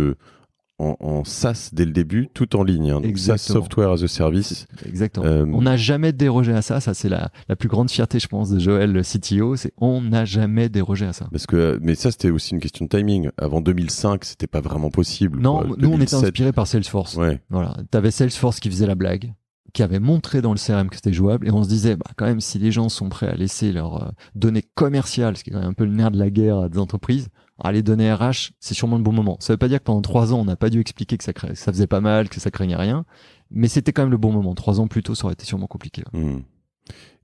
en, SaaS dès le début, tout en ligne. Hein, donc SaaS Software as a Service. Exactement. Euh, on n'a jamais dérogé à ça. Ça, c'est la, plus grande fierté, je pense, de Joël, le CTO. C'est on n'a jamais dérogé à ça. Parce que, euh, mais ça, c'était aussi une question de timing. Avant 2005, c'était pas vraiment possible. Non, nous, on était inspiré par Salesforce. Ouais. Voilà. T'avais Salesforce qui faisait la blague qui avait montré dans le CRM que c'était jouable et on se disait bah quand même si les gens sont prêts à laisser leurs euh, données commerciales ce qui est un peu le nerf de la guerre à des entreprises aller ah, donner RH, c'est sûrement le bon moment. Ça veut pas dire que pendant trois ans, on n'a pas dû expliquer que ça, ça faisait pas mal, que ça craignait rien, mais c'était quand même le bon moment. Trois ans plus tôt, ça aurait été sûrement compliqué. Hmm.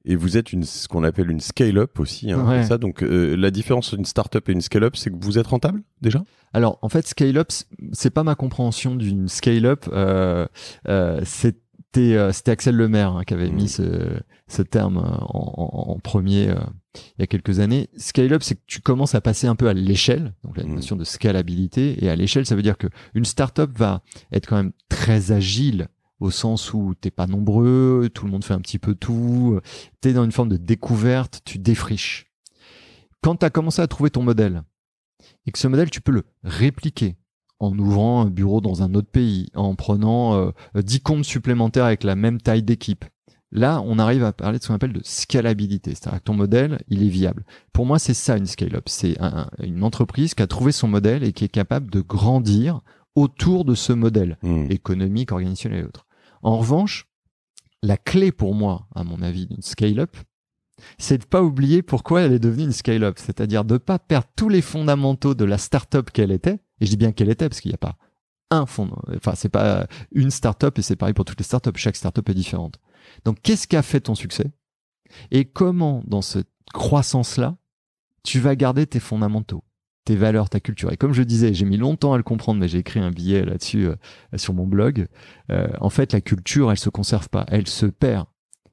Et vous êtes une, ce qu'on appelle une scale-up aussi. Hein, ça. Donc euh, la différence entre une start-up et une scale-up, c'est que vous êtes rentable déjà Alors en fait, scale-up, c'est pas ma compréhension d'une scale-up. Euh, euh, euh c'était Axel Lemaire hein, qui avait hmm. mis ce, ce terme euh, en, premier euh, il y a quelques années. Scale-up, c'est que tu commences à passer un peu à l'échelle, donc la mm. notion de scalabilité. Et à l'échelle, ça veut dire que une startup va être quand même très agile au sens où t'es pas nombreux, tout le monde fait un petit peu tout, euh, tu es dans une forme de découverte, tu défriches. Quand tu as commencé à trouver ton modèle, et que ce modèle, tu peux le répliquer, en ouvrant un bureau dans un autre pays, en prenant euh, 10 comptes supplémentaires avec la même taille d'équipe, Là, on arrive à parler de ce qu'on appelle de scalabilité, c'est-à-dire que ton modèle, il est viable. Pour moi, c'est ça une scale-up. C'est une entreprise qui a trouvé son modèle et qui est capable de grandir autour de ce modèle hmm. économique, organisationnel et autres. En revanche, la clé pour moi, à mon avis, d'une scale-up, c'est de pas oublier pourquoi elle est devenue une scale-up, c'est-à-dire de pas perdre tous les fondamentaux de la start-up qu'elle était. Et je dis bien qu'elle était parce qu'il n'y a pas un fond, enfin c'est pas une start-up et c'est pareil pour toutes les start-up, chaque start-up est différente. Donc, qu'est-ce qui a fait ton succès Et comment, dans cette croissance-là, tu vas garder tes fondamentaux tes valeurs, ta culture. Et comme je disais, j'ai mis longtemps à le comprendre, mais j'ai écrit un billet là-dessus euh, sur mon blog. Euh, en fait, la culture, elle se conserve pas, elle se perd.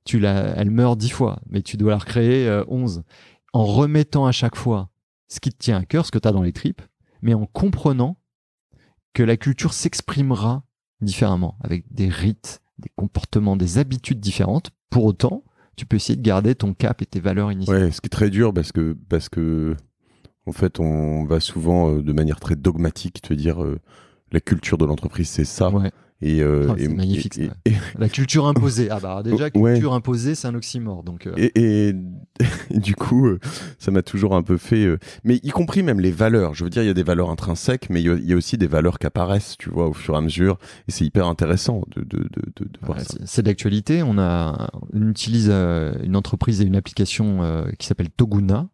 Tu la, elle meurt dix fois, mais tu dois la recréer euh, onze en remettant à chaque fois ce qui te tient à cœur, ce que tu as dans les tripes, mais en comprenant que la culture s'exprimera différemment, avec des rites, des comportements, des habitudes différentes. Pour autant, tu peux essayer de garder ton cap et tes valeurs initiales. Ouais, ce qui est très dur parce que, parce que en fait, on va souvent euh, de manière très dogmatique te dire euh, la culture de l'entreprise, c'est ça. Ouais. Euh, ah, et, la culture imposée. Ah bah déjà, culture imposée, c'est un oxymore. Donc, euh. et, du coup, euh, ça m'a toujours un peu fait. mais y compris même les valeurs. Je veux dire, il y a des valeurs intrinsèques, mais il y, a aussi des valeurs qui apparaissent, tu vois, au fur et à mesure. Et c'est hyper intéressant de, de, de, de voir ça. C'est d'actualité. On, a, on utilise une entreprise et une application qui s'appelle Toguna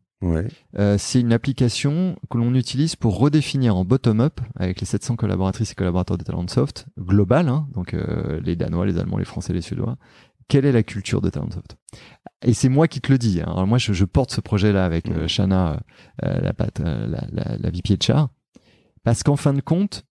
euh, c'est une application que l'on utilise pour redéfinir en bottom-up avec les 700 collaboratrices et collaborateurs de Talentsoft, global, hein, donc euh, les Danois, les Allemands, les Français, les Suédois, quelle est la culture de Talentsoft Et c'est moi qui te le dis. Hein. Alors moi, je, porte ce projet-là avec euh, Shana, euh, la, patte, la, la, de char, parce qu'en fin de compte,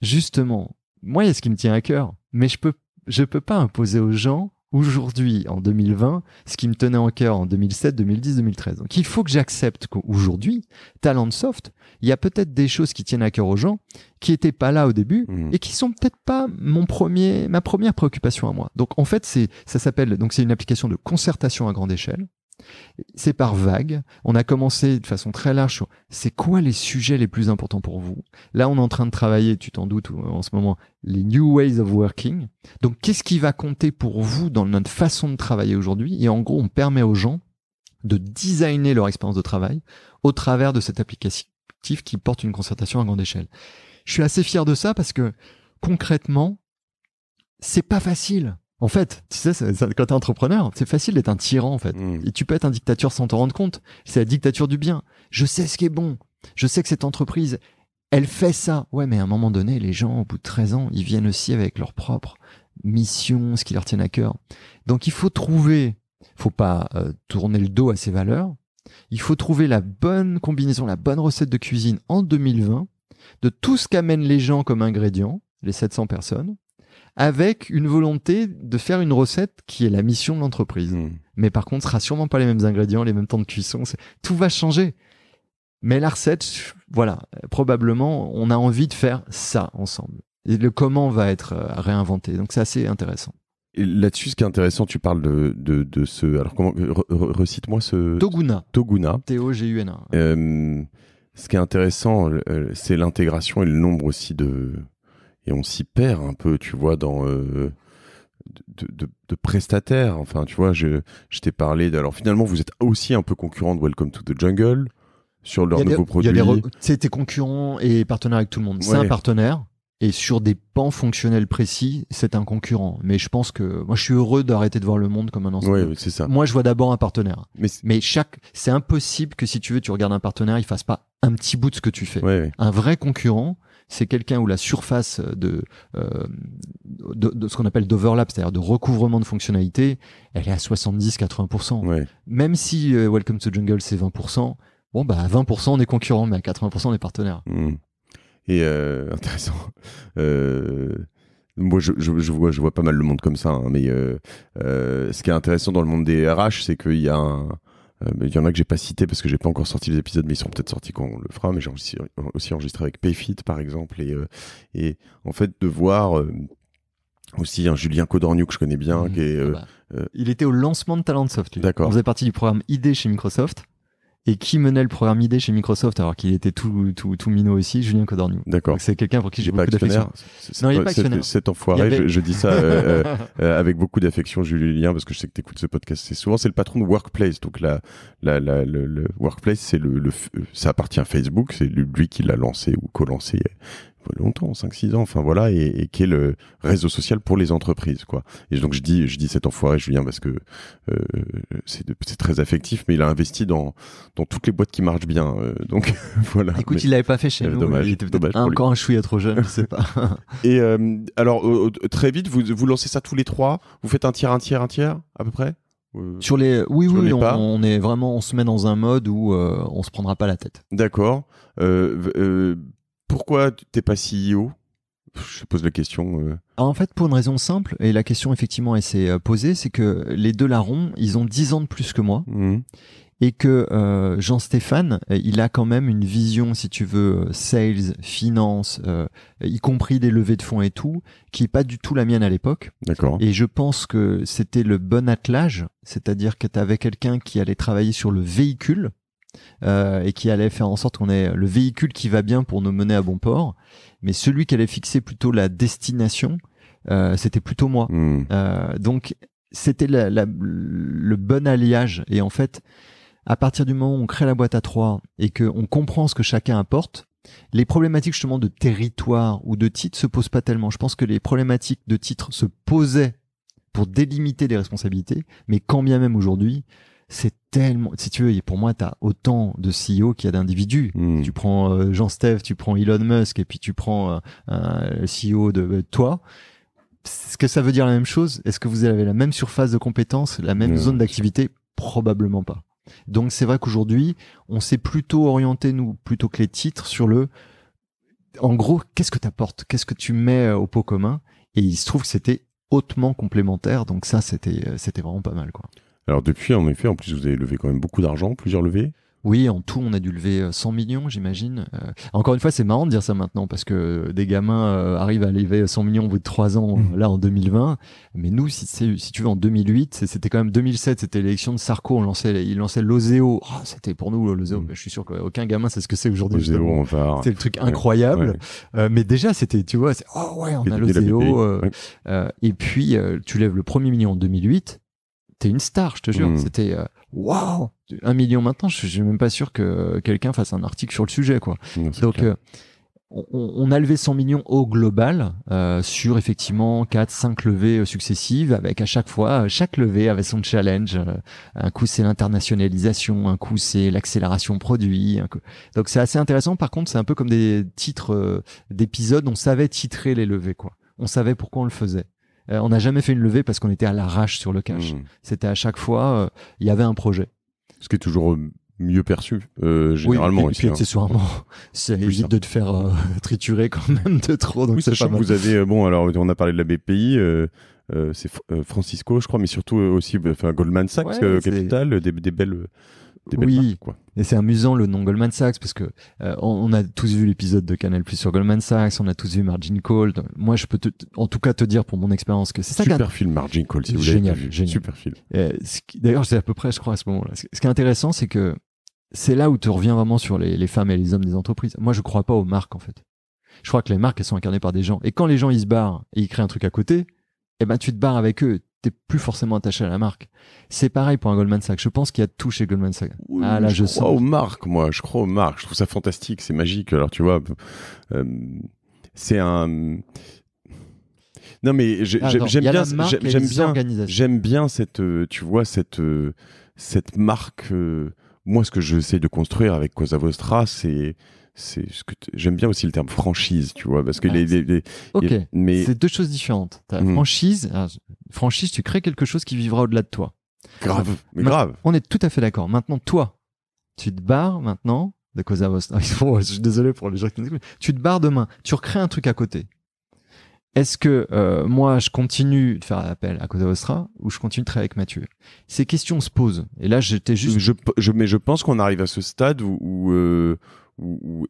justement, moi, il y a ce qui me tient à cœur, mais je peux, je peux pas imposer aux gens aujourd'hui, en 2020, ce qui me tenait en cœur en 2007, 2010, 2013. Donc il faut que j'accepte qu'aujourd'hui, Talentsoft, il y a peut-être des choses qui tiennent à cœur aux gens, qui n'étaient pas là au début mhm. et qui sont peut-être pas mon premier, ma première préoccupation à moi. Donc en fait, c'est, ça s'appelle, donc c'est une application de concertation à grande échelle. C'est par vague. On a commencé de façon très large c'est quoi les sujets les plus importants pour vous. Là, on est en train de travailler, tu t'en doutes euh, en ce moment, les new ways of working. Donc, qu'est-ce qui va compter pour vous dans notre façon de travailler aujourd'hui Et en gros, on permet aux gens de designer leur expérience de travail au travers de cet applicatif qui porte une concertation à grande échelle. Je suis assez fier de ça parce que concrètement, c'est pas facile. En fait, tu sais, quand t'es entrepreneur, c'est facile d'être un tyran, en fait. Hmm. Et tu peux être un dictateur sans t'en rendre compte. C'est la dictature du bien. Je sais ce qui est bon. Je sais que cette entreprise, elle fait ça. Ouais, mais à un moment donné, les gens, au bout de 13 ans, ils viennent aussi avec leur propre mission, ce qui leur tient à cœur. Donc, il faut trouver, faut pas euh, tourner le dos à ces valeurs. Il faut trouver la bonne combinaison, la bonne recette de cuisine en 2020 de tout ce qu'amènent les gens comme ingrédients, les 700 personnes, avec une volonté de faire une recette qui est la mission de l'entreprise. Hmm. Mais par contre, ce sera sûrement pas les mêmes ingrédients, les mêmes temps de cuisson. Tout va changer. Mais la recette, voilà, probablement, on a envie de faire ça ensemble. Et le comment va être euh, réinventé. Donc c'est assez intéressant. Là-dessus, ce qui est intéressant, tu parles de, de, ce. Alors, comment. recite-moi ce. Toguna. Toguna. T-O-G-U-N-A. Euh, ce qui est intéressant, euh, c'est l'intégration et le nombre aussi de, et on s'y perd un peu, tu vois, dans euh, de, prestataires. Enfin, tu vois, je, t'ai parlé. De... Alors finalement, vous êtes aussi un peu concurrent de Welcome to the Jungle sur leurs nouveaux produits. c'était C'est tes concurrents et partenaires avec tout le monde. C'est un partenaire. Et sur des pans fonctionnels précis, c'est un concurrent. Mais je pense que moi, je suis heureux d'arrêter de voir le monde comme un ensemble. c'est ça. Moi, je vois d'abord un partenaire. Mais, chaque, c'est impossible que si tu veux, tu regardes un partenaire, il fasse pas un petit bout de ce que tu fais. Un vrai concurrent, c'est quelqu'un où la surface euh, de, de, ce qu'on appelle d'overlap, c'est-à-dire de recouvrement de fonctionnalités, elle est à 70-80%. Même si euh, Welcome to Jungle, c'est 20%, bon, bah, à 20%, on est concurrent, mais à 80%, on est partenaire. Hmm. Et euh, intéressant. Moi, je, vois, pas mal le monde comme ça, hein, mais ce qui est intéressant dans le monde des RH, c'est qu'il y a un, euh, il y en a que j'ai pas cité parce que j'ai pas encore sorti les épisodes, mais ils sont peut-être sortis quand on le fera. Mais j'ai aussi enregistré avec Payfit, par exemple, et, euh, et en fait de voir euh, aussi un Julien Codorniou que je connais bien, mhm. qui est, ah bah. il était au lancement de Talentsoft. D'accord. On faisait partie du programme ID chez Microsoft et qui menait le programme ID chez Microsoft alors qu'il était tout, tout, tout minot aussi, Julien Codorniou. D'accord. C'est quelqu'un pour qui j'ai beaucoup d'affection. Non, il est pas actionnaire. Cet enfoiré, je, dis ça euh, euh, euh, avec beaucoup d'affection, Julien, parce que je sais que tu écoutes ce podcast c'est souvent. C'est le patron de Workplace. Donc, la, la, le, le Workplace, c'est le, le, ça appartient à Facebook. C'est lui qui l'a lancé ou co-lancé longtemps, 5-6 ans, enfin voilà, et, qui est le réseau social pour les entreprises, quoi. Et donc je dis, je dis cet enfoiré Julien hein, parce que euh, c'est très affectif, mais il a investi dans, dans toutes les boîtes qui marchent bien, euh, donc voilà. Écoute, il l'avait pas fait chez euh, nous, dommage, il était encore un chouïa trop jeune, je sais pas. et alors très vite, vous, lancez ça tous les trois, vous faites un tiers, un tiers, un tiers, à peu près sur les oui oui on, est vraiment on se met dans un mode où on se prendra pas la tête d'accord pourquoi tu t'es pas CEO je pose la question. Euh. En fait, pour une raison simple, et la question effectivement s'est euh, posée, c'est que les deux larrons, ils ont 10 ans de plus que moi. Mmh. Et que euh, Jean-Stéphane, il a quand même une vision, si tu veux, sales, finance, y compris des levées de fonds et tout, qui n'est pas du tout la mienne à l'époque. D'accord. Et je pense que c'était le bon attelage, c'est-à-dire que tu avais quelqu'un qui allait travailler sur le véhicule, euh, et qui allait faire en sorte qu'on ait le véhicule qui va bien pour nous mener à bon port. Mais celui qui allait fixer plutôt la destination, euh, c'était plutôt moi. Hmm. Euh, donc c'était le bon alliage. Et en fait, à partir du moment où on crée la boîte à trois et qu'on comprend ce que chacun apporte, les problématiques justement de territoire ou de titre se posent pas tellement. Je pense que les problématiques de titre se posaient pour délimiter les responsabilités, mais quand bien même aujourd'hui, c'est tellement, si tu veux, pour moi, tu as autant de CEO qu'il y a d'individus. Hmm. Tu prends euh, Jean Steve, tu prends Elon Musk et puis tu prends euh, un CEO de euh, toi. Est-ce que ça veut dire la même chose Est-ce que vous avez la même surface de compétences, la même hmm. zone d'activité Probablement pas. Donc c'est vrai qu'aujourd'hui, on s'est plutôt orienté, nous, plutôt que les titres, sur le... En gros, qu'est-ce que tu apportes Qu'est-ce que tu mets au pot commun Et il se trouve que c'était hautement complémentaire, donc ça, c'était, c'était vraiment pas mal. quoi. Alors depuis, en effet, en plus, vous avez levé quand même beaucoup d'argent, plusieurs levées. Oui, en tout, on a dû lever 100 euh, millions, j'imagine. Euh, encore une fois, c'est marrant de dire ça maintenant parce que des gamins euh, arrivent à lever 100 millions au bout de 3 ans, mm. là en 2020. Mais nous, si, si tu veux, en 2008, c'était quand même 2007, c'était l'élection de Sarko, on lançait, il lançait l'OSEO. Ah, c'était pour nous l'OSEO, mm. je suis sûr qu'aucun gamin sait ce que c'est aujourd'hui. C'est le truc incroyable. mais déjà, c'était, tu vois, c'est « oh ouais, on a l'OSEO. et puis, tu lèves le premier million en 2008 une star, je te jure. Mm. C'était euh, waouh, wow un million maintenant. Je, suis même pas sûr que quelqu'un fasse un article sur le sujet, quoi. Donc euh, on, a levé 100 millions au global euh, sur effectivement 4 5 levées successives avec à chaque fois chaque levée avait son challenge un coup c'est l'internationalisation un coup c'est l'accélération produit donc c'est assez intéressant par contre c'est un peu comme des titres d'épisodes on savait titrer les levées quoi on savait pourquoi on le faisait euh, on n'a jamais fait une levée parce qu'on était à l'arrache sur le cash. Hmm. C'était à chaque fois, euh, il y avait un projet. Ce qui est toujours euh, mieux perçu généralement. et puis hein. accessoirement, c'est plus de te faire triturer quand même de trop. Donc pas que vous avez bon, alors on a parlé de la BPI. c'est Francisco, je crois, mais surtout aussi Goldman Sachs, Capital, des, belles, oui. quoi. Et c'est amusant le nom Goldman Sachs parce que euh, on, a tous vu l'épisode de Canal Plus sur Goldman Sachs, on a tous vu Margin Call. Moi, je peux en tout cas te dire pour mon expérience que c'est ça. Super film Margin Call, si vous génial, génial. Super film. D'ailleurs, c'est à peu près, je crois, à ce moment-là. Ce qui est intéressant, c'est que c'est là où tu reviens vraiment sur les, femmes et les hommes des entreprises. Moi, je crois pas aux marques en fait. Je crois que les marques elles sont incarnées par des gens. Et quand les gens ils se barrent et ils créent un truc à côté, eh ben tu te barres avec eux t'es plus forcément attaché à la marque. C'est pareil pour un Goldman Sachs. Je pense qu'il y a tout chez Goldman Sachs. ah là, je, crois sens. aux marques, moi. Je crois aux marques. Je trouve ça fantastique. C'est magique. Alors, tu vois, euh, c'est un. Non, mais j'aime bien, j'aime bien, j'aime bien cette, euh, tu vois, cette, euh, cette marque. moi, ce que j'essaie de construire avec Cosa Vostra, c'est c'est ce que j'aime bien aussi le terme franchise, tu vois, parce que les, mais c'est deux choses différentes. Mhm. Franchise, ah, franchise, tu crées quelque chose qui vivra au-delà de toi. Grave, mais grave. On est tout à fait d'accord. Maintenant, toi, tu te barres maintenant de Cosa Vostra. je suis désolé pour les gens qui Tu te barres demain, tu recrées un truc à côté. Est-ce que euh, moi je continue de faire appel à Cosa Vostra ou je continue de travailler avec Mathieu Ces questions se posent. Et là, j'étais juste. Je, mais je pense qu'on arrive à ce stade où, euh,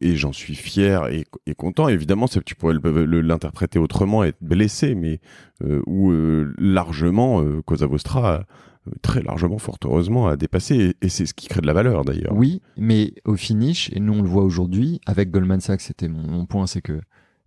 et j'en suis fier et, content. Évidemment, tu pourrais l'interpréter autrement, être blessé, mais euh, ou euh, largement, euh, Cosa Vostra, très largement, fort heureusement, a dépassé. Et, c'est ce qui crée de la valeur d'ailleurs. Oui, mais au finish, et nous on le voit aujourd'hui, avec Goldman Sachs, c'était mon, point, c'est que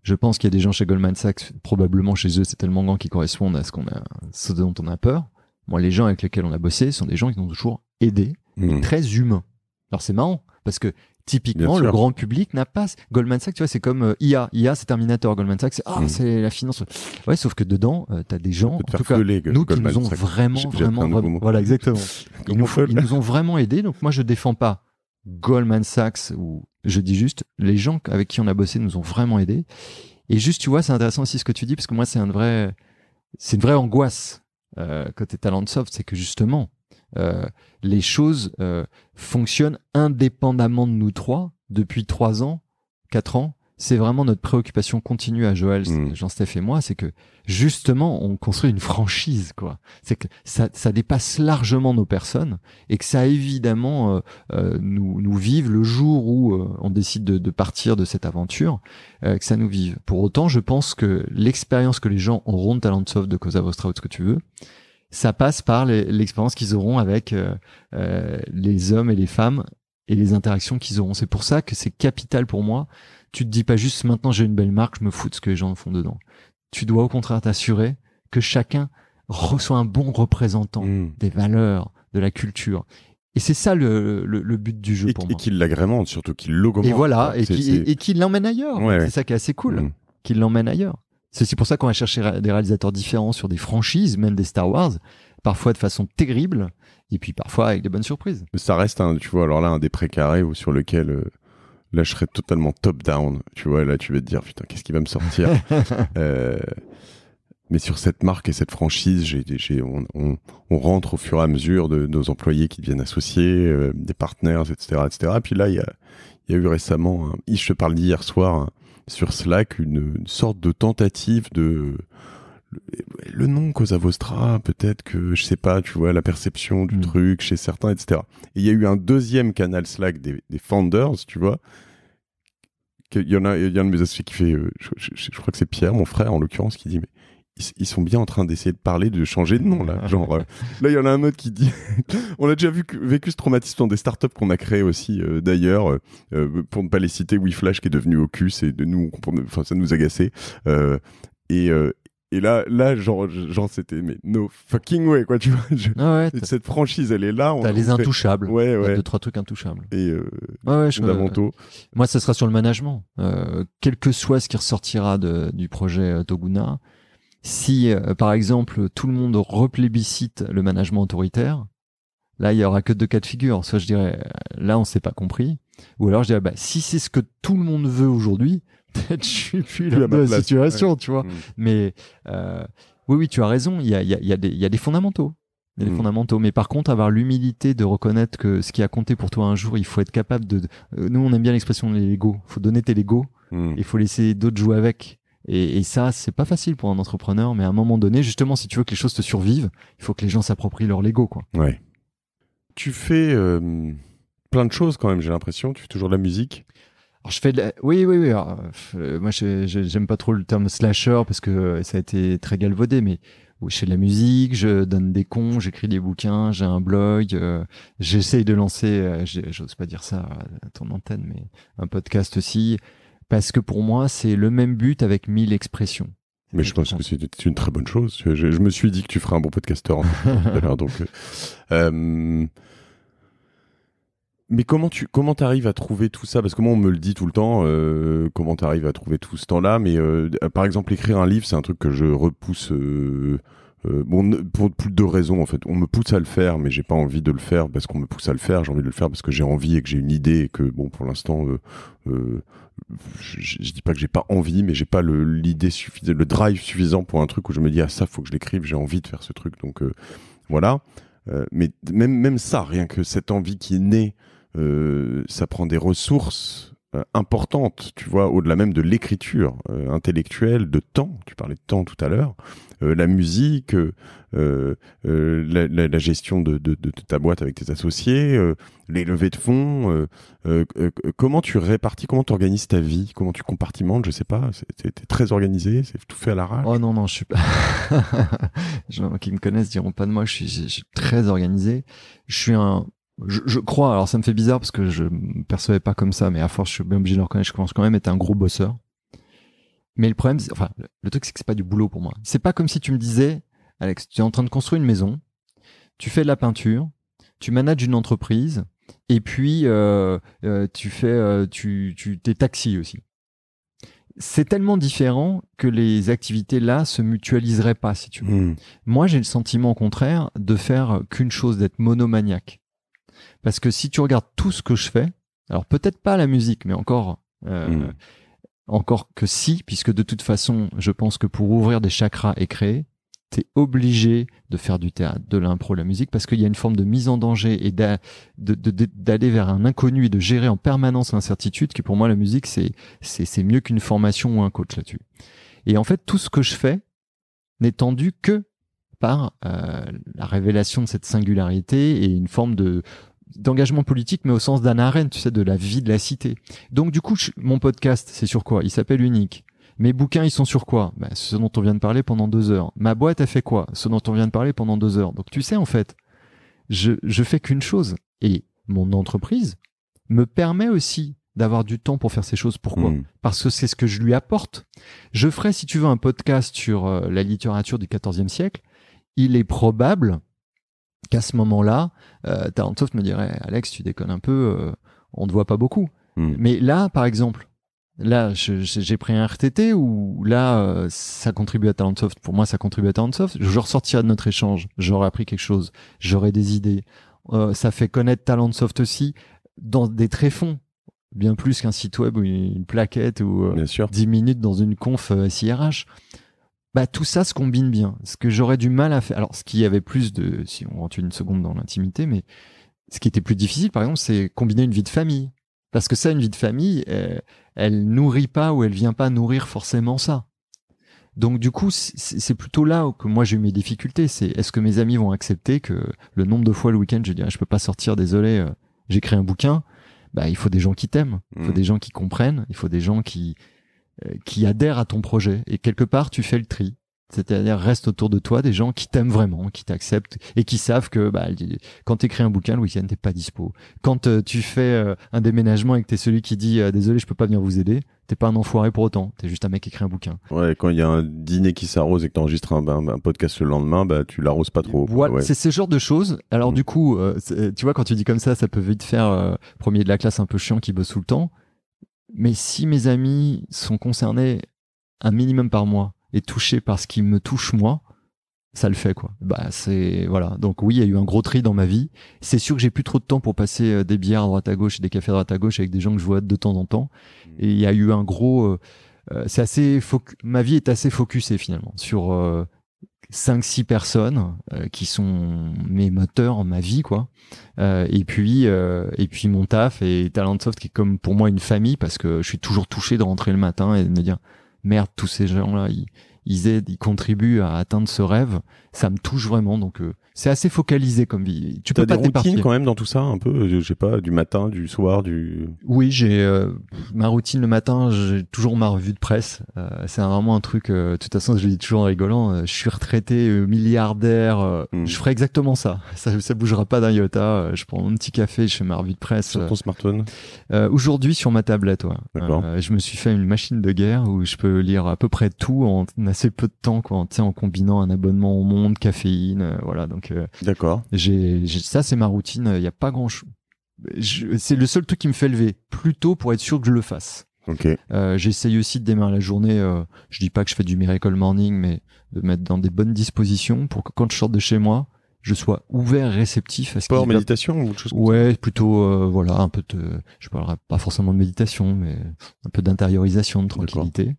je pense qu'il y a des gens chez Goldman Sachs, probablement chez eux, c'est tellement grand qui correspondent à ce, qu'on a, ce dont on a peur. Moi, les gens avec lesquels on a bossé sont des gens qui nous ont toujours aidés, mmh. très humains. Alors c'est marrant, parce que Typiquement, le grand public n'a pas. Goldman Sachs, tu vois, c'est comme euh, IA. IA, c'est Terminator. Goldman Sachs, c'est ah, mm. c'est la finance. Ouais, sauf que dedans, euh, t'as des gens, en tout cas, nous qui nous ont vraiment, vraiment, voilà, exactement. Ils nous, nous ont vraiment aidés. Donc moi, je défends pas Goldman Sachs ou je dis juste, les gens avec qui on a bossé nous ont vraiment aidés. Et juste, tu vois, c'est intéressant aussi ce que tu dis parce que moi, c'est un vrai, c'est une vraie angoisse euh, côté talent soft, c'est que justement, euh, les choses euh, fonctionnent indépendamment de nous trois depuis trois ans, quatre ans. C'est vraiment notre préoccupation continue à Joël, hmm. Jean-Steph et moi, c'est que justement on construit une franchise, quoi. C'est que ça, dépasse largement nos personnes et que ça évidemment euh, nous, nous vive le jour où on décide de, de, partir de cette aventure, que ça nous vive. Pour autant, je pense que l'expérience que les gens auront de Talent Soft, de Cosa Vostra ou de ce que tu veux, ça passe par l'expérience qu'ils auront avec euh, euh, les hommes et les femmes et les interactions qu'ils auront. C'est pour ça que c'est capital pour moi. Tu te dis pas juste maintenant j'ai une belle marque, je me fous de ce que les gens font dedans. Tu dois au contraire t'assurer que chacun reçoit un bon représentant hmm. des valeurs, de la culture. Et c'est ça le, but du jeu et, pour moi. Et qu'il l'agrémente, surtout qu'il l'augmente. Et voilà, et qui, l'emmène ailleurs. c'est ça qui est assez cool, hmm. qu'il l'emmène ailleurs. C'est pour ça qu'on va chercher des réalisateurs différents sur des franchises, même des Star Wars, parfois de façon terrible, et puis parfois avec de bonnes surprises. ça reste, un, tu vois, alors là, un des précarés sur lequel euh, je serais totalement top-down. Tu vois, là, tu vas te dire, putain, qu'est-ce qui va me sortir euh, Mais sur cette marque et cette franchise, on, rentre au fur et à mesure de, nos employés qui deviennent associés, euh, des partenaires, etc., etc. Puis là, il y a, eu récemment, je te parle d'hier soir, sur Slack une, sorte de tentative de le nom Cosa Vostra, peut-être que, je sais pas, tu vois, la perception du mm. truc chez certains, etc. Et il y a eu un deuxième canal Slack des, tu vois. Il y en a, a un de mes associés qui fait, euh, je, crois que c'est Pierre, mon frère en l'occurrence, qui dit, mais ils, sont bien en train d'essayer de parler de changer de nom là. Genre euh, là il y en a un autre qui dit on a déjà vu vécu ce traumatisme dans des startups qu'on a créé aussi euh, d'ailleurs euh, pour ne pas les citer WeFlash qui est devenu Ocus et de nous enfin ça nous agaçait et et là, là, genre, genre c'était mais no fucking way quoi, tu vois. Ah cette franchise, elle est là. T'as les intouchables. Ouais, ouais. Deux trois trucs intouchables. Et ouais, Moi, ça sera sur le management. quel que soit ce qui ressortira de, du projet Toguna, si, euh, par exemple, tout le monde replébiscite le management autoritaire, là, il y aura que deux cas de figure. Soit je dirais, euh, là, on s'est pas compris. Ou alors je dirais, bah, si c'est ce que tout le monde veut aujourd'hui, peut-être je suis plus la situation, tu vois. Mm. Mais euh, oui, oui, tu as raison. Il y a, y, y, a des, y a des fondamentaux. Il y a des mm. fondamentaux. Mais par contre, avoir l'humilité de reconnaître que ce qui a compté pour toi un jour, il faut être capable de. Euh, nous, on aime bien l'expression les Lego. Il faut donner tes Lego. Mm. Il faut laisser d'autres jouer avec. Et, et ça, c'est pas facile pour un entrepreneur, mais à un moment donné, justement, si tu veux que les choses te survivent, il faut que les gens s'approprient leur Lego, quoi. Ouais. Tu fais euh, plein de choses quand même, j'ai l'impression. Tu fais toujours de la musique. Alors je fais de la... oui oui oui. Euh, moi j'aime pas trop le terme slasher parce que euh, ça a été très galvaudé, mais je fais de la musique, je donne des cons, j'écris des bouquins, j'ai un blog, j'essaye de lancer, j'ose pas dire ça à ton antenne, mais un podcast aussi parce que pour moi, c'est le même but avec mille expressions. Mais je pense que c'est une très bonne chose. Je, me suis dit que tu ferais un bon podcasteur donc. Euh, euh, mais comment tu comment t'arrives à trouver tout ça Parce que moi on me le dit tout le temps. Euh, comment t'arrives à trouver tout ce temps-là Mais par exemple écrire un livre, c'est un truc que je repousse euh, bon, pour plus de deux raisons en fait. On me pousse à le faire, mais j'ai pas envie de le faire parce qu'on me pousse à le faire. J'ai envie de le faire parce que j'ai envie et que j'ai une idée et que bon, pour l'instant, euh, euh, je, dis pas que j'ai pas envie, mais j'ai pas l'idée suffisante, le drive suffisant pour un truc où je me dis ah ça faut que je l'écrive, j'ai envie de faire ce truc. Donc voilà. mais même même ça, rien que cette envie qui est née, ça prend des ressources euh, importante, tu vois, au-delà même de l'écriture euh, intellectuelle, de temps, tu parlais de temps tout à l'heure, euh, la musique, la, gestion de, ta boîte avec tes associés, les levées de fonds, comment tu répartis, comment tu organises ta vie, comment tu compartimentes, je sais pas, c'était très organisé, c'est tout fait à l'arrache. Oh non, non, je suis pas... Les gens qui me connaissent diront pas de moi, je suis très organisé, je suis un je, je, crois, alors ça me fait bizarre parce que je me percevais pas comme ça, mais à force, je suis bien obligé de le reconnaître, je commence quand même à être un gros bosseur. Mais le problème, enfin, le truc, c'est que c'est pas du boulot pour moi. C'est pas comme si tu me disais, Alex, tu es en train de construire une maison, tu fais de la peinture, tu manages une entreprise, et puis euh, euh tu fais, euh, tu, tu t'es taxi aussi. C'est tellement différent que les activités là se mutualiseraient pas, si tu veux. Hmm. Moi, j'ai le sentiment au contraire de faire qu'une chose, d'être monomaniaque. Parce que si tu regardes tout ce que je fais, alors peut-être pas la musique, mais encore, euh, hmm. encore que si, puisque de toute façon, je pense que pour ouvrir des chakras et créer, t'es obligé de faire du théâtre, de l'impro, de la musique, parce qu'il y a une forme de mise en danger et d'aller vers un inconnu et de gérer en permanence l'incertitude, qui pour moi, la musique, c'est, c'est, mieux qu'une formation ou un coach là-dessus. Et en fait, tout ce que je fais n'est tendu que par euh, la révélation de cette singularité et une forme de, d'engagement politique, mais au sens d'un arène, tu sais, de la vie de la cité. Donc du coup, mon podcast, c'est sur quoi Il s'appelle Unique. Mes bouquins, ils sont sur quoi ben, Ce dont on vient de parler pendant deux heures. Ma boîte a fait quoi Ce dont on vient de parler pendant deux heures. Donc tu sais, en fait, je, je fais qu'une chose. Et mon entreprise me permet aussi d'avoir du temps pour faire ces choses. Pourquoi hmm. Parce que c'est ce que je lui apporte. Je ferai, si tu veux, un podcast sur euh, la littérature du XIVe siècle. Il est probable qu'à ce moment-là, euh, me dirait Alex, tu déconnes un peu, euh, on ne voit pas beaucoup. Hmm. Mais là, par exemple, là, j'ai pris un RTT où là, euh, ça contribue à Talentsoft. Pour moi, ça contribue à Talentsoft. Je ressortirai de notre échange. J'aurais appris quelque chose. J'aurais des idées. Euh, ça fait connaître Talentsoft aussi dans des tréfonds. Bien plus qu'un site web ou une plaquette ou euh, 10 minutes dans une conf SIRH bah, tout ça se combine bien. Ce que j'aurais du mal à faire, alors ce qui avait plus de, si on rentre une seconde dans l'intimité, mais ce qui était plus difficile, par exemple, c'est combiner une vie de famille. Parce que ça, une vie de famille, euh, elle, nourrit pas ou elle vient pas nourrir forcément ça. Donc du coup, c'est plutôt là que moi j'ai eu mes difficultés. C'est est-ce que mes amis vont accepter que le nombre de fois le week-end, je dis je peux pas sortir, désolé, j'ai euh, j'écris un bouquin. Bah, il faut des gens qui t'aiment, il faut mmh. des gens qui comprennent, il faut des gens qui euh, qui adhèrent à ton projet. Et quelque part, tu fais le tri. C'est-à-dire, reste autour de toi des gens qui t'aiment vraiment, qui t'acceptent et qui savent que bah, quand t'écris un bouquin, le week-end, t'es pas dispo. Quand euh, tu fais euh, un déménagement et que t'es celui qui dit désolé, je peux pas venir vous aider, t'es pas un enfoiré pour autant. T'es juste un mec qui écrit un bouquin. Ouais, quand il y a un dîner qui s'arrose et que t'enregistres un, un, un, podcast le lendemain, bah tu l'arroses pas trop. Ouais, C'est ce genre de choses. Alors mm. du coup, tu vois, quand tu dis comme ça, ça peut vite faire premier de la classe un peu chiant qui bosse tout le temps. Mais si mes amis sont concernés un minimum par mois et touchés par ce qui me touche moi, ça le fait quoi. Bah c'est voilà. Donc oui, il y a eu un gros tri dans ma vie. C'est sûr que j'ai plus trop de temps pour passer euh, des bières à droite à gauche, et des cafés à droite à gauche avec des gens que je vois de temps en temps. Mmh. Et il y a eu un gros. Euh, euh, c'est assez. Ma vie est assez focusée finalement sur 5 six personnes euh, qui sont mes moteurs en ma vie quoi euh, et puis euh, et puis mon taf et Talentsoft qui est comme pour moi une famille parce que je suis toujours touché de rentrer le matin et de me dire merde tous ces gens là ils aident ils contribuent à atteindre ce rêve ça me touche vraiment. Donc euh, c'est assez focalisé comme vie. Tu as peux des routines quand même dans tout ça un peu. Euh, j'ai pas du matin, du soir, du. Oui, j'ai euh, ma routine le matin. J'ai toujours ma revue de presse. c'est vraiment un truc. de toute façon, je le dis toujours en rigolant. je suis retraité, milliardaire. Hmm. Je ferai exactement ça. Ça, ça bougera pas d'un iota. je prends mon petit café, je fais ma revue de presse. Sur ton smartphone. Aujourd'hui, sur ma tablette, ouais. je me suis fait une machine de guerre où je peux lire à peu près tout en assez peu de temps, quoi. En, en combinant un abonnement au Monde de caféine, euh, voilà. Donc, euh, d'accord. J'ai, ça, c'est ma routine. Il n'y a pas grand chose. C'est le seul truc qui me fait lever plutôt pour être sûr que je le fasse. Ok. Euh, j'essaye aussi de démarrer la journée. je dis pas que je fais du miracle morning, mais de mettre dans des bonnes dispositions pour que quand je sorte de chez moi, je sois ouvert, réceptif à ce Sport, méditation ou autre chose Ouais, plutôt voilà, un peu de, je parlerai pas forcément de méditation, mais un peu d'intériorisation, de tranquillité.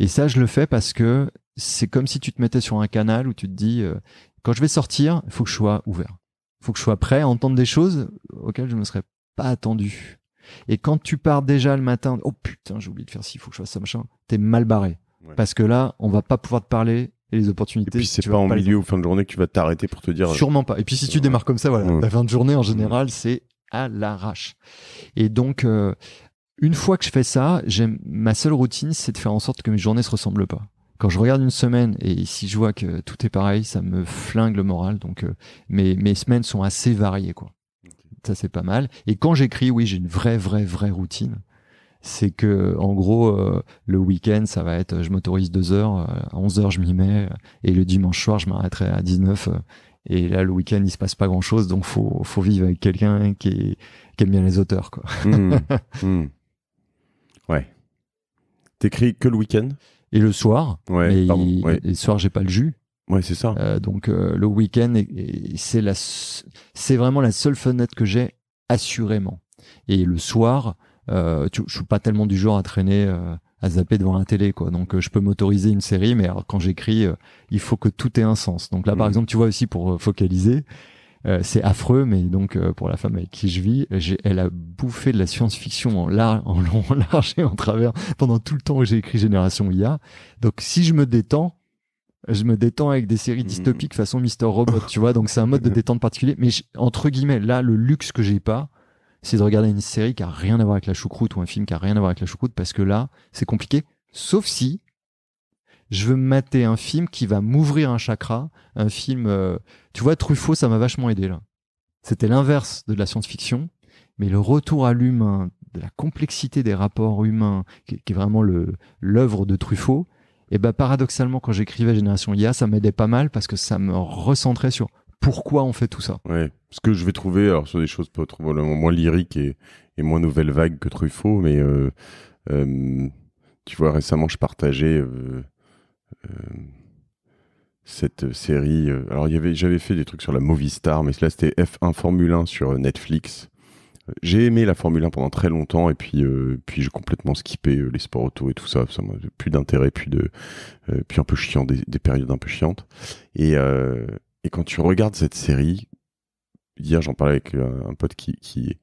Et ça, je le fais parce que c'est comme si tu te mettais sur un canal où tu te dis, euh, quand je vais sortir, il faut que je sois ouvert. Il faut que je sois prêt à entendre des choses auxquelles je ne me serais pas attendu. Et quand tu pars déjà le matin, oh putain, j'ai oublié de faire ci, il faut que je fasse ça, machin, t'es mal barré. Parce que là, on va pas pouvoir te parler et les opportunités. Et puis c'est pas en milieu ou fin de journée que tu vas t'arrêter pour te dire. Euh, Sûrement pas. Et puis si tu démarres comme ça, voilà, la fin de journée en général, c'est à l'arrache. Et donc, euh, une fois que je fais ça, ma seule routine, c'est de faire en sorte que mes journées se ressemblent pas quand je regarde une semaine et si je vois que tout est pareil, ça me flingue le moral. Donc euh, mes, semaines sont assez variées, quoi. Ça c'est pas mal. Et quand j'écris, oui, j'ai une vraie, vraie, vraie routine. C'est que en gros, euh, le week-end, ça va être, je m'autorise deux heures, euh, à 11 heures je m'y mets, et le dimanche soir, je m'arrêterai à 19. et là, le week-end, il se passe pas grand-chose, donc faut faut vivre avec quelqu'un qui, aime bien les auteurs, quoi. Mmh. Mmh. Ouais. T'écris que le week-end et le soir, et le soir, j'ai pas le jus. Ouais, c'est ça. Euh, donc euh, le week-end, c'est la, c'est vraiment la seule fenêtre que j'ai assurément. Et le soir, euh, je suis pas tellement du genre à traîner, euh, à zapper devant la télé, quoi. Donc je peux m'autoriser une série, mais quand j'écris, il faut que tout ait un sens. Donc là, par mmh. exemple, tu vois aussi pour focaliser, euh, c'est affreux, mais donc euh, pour la femme avec qui je vis, elle a bouffé de la science-fiction en, large en long, en large et en travers pendant tout le temps où j'ai écrit Génération IA. Donc si je me détends, je me détends avec des séries mhm. dystopiques façon Mister Robot, tu vois. Donc c'est un mode de détente particulier. Mais entre guillemets, là, le luxe que j'ai pas, c'est de regarder une série qui a rien à voir avec la choucroute ou un film qui a rien à voir avec la choucroute parce que là, c'est compliqué. Sauf si je veux mater un film qui va m'ouvrir un chakra, un film. Euh, tu vois, Truffaut, ça m'a vachement aidé là. C'était l'inverse de la science-fiction, mais le retour à l'humain, de la complexité des rapports humains, qui, est vraiment le l'œuvre de Truffaut. Et ben paradoxalement, quand j'écrivais Génération IA, ça m'aidait pas mal parce que ça me recentrait sur pourquoi on fait tout ça. Ouais, ce que je vais trouver, alors sur des choses probablement moins lyriques et, moins nouvelle vague que Truffaut, mais euh, euh, tu vois, récemment, je partageais euh, cette série. Euh, alors, j'avais fait des trucs sur la movie star, mais là, c'était F1 Formule 1 sur euh, Netflix. J'ai aimé la Formule 1 pendant très longtemps et puis, puis j'ai complètement skippé les sports auto et tout ça. ça plus d'intérêt, plus de, puis un peu chiant, des, périodes un peu chiantes. Et, quand tu regardes cette série, hier j'en parlais avec un, pote qui, qui,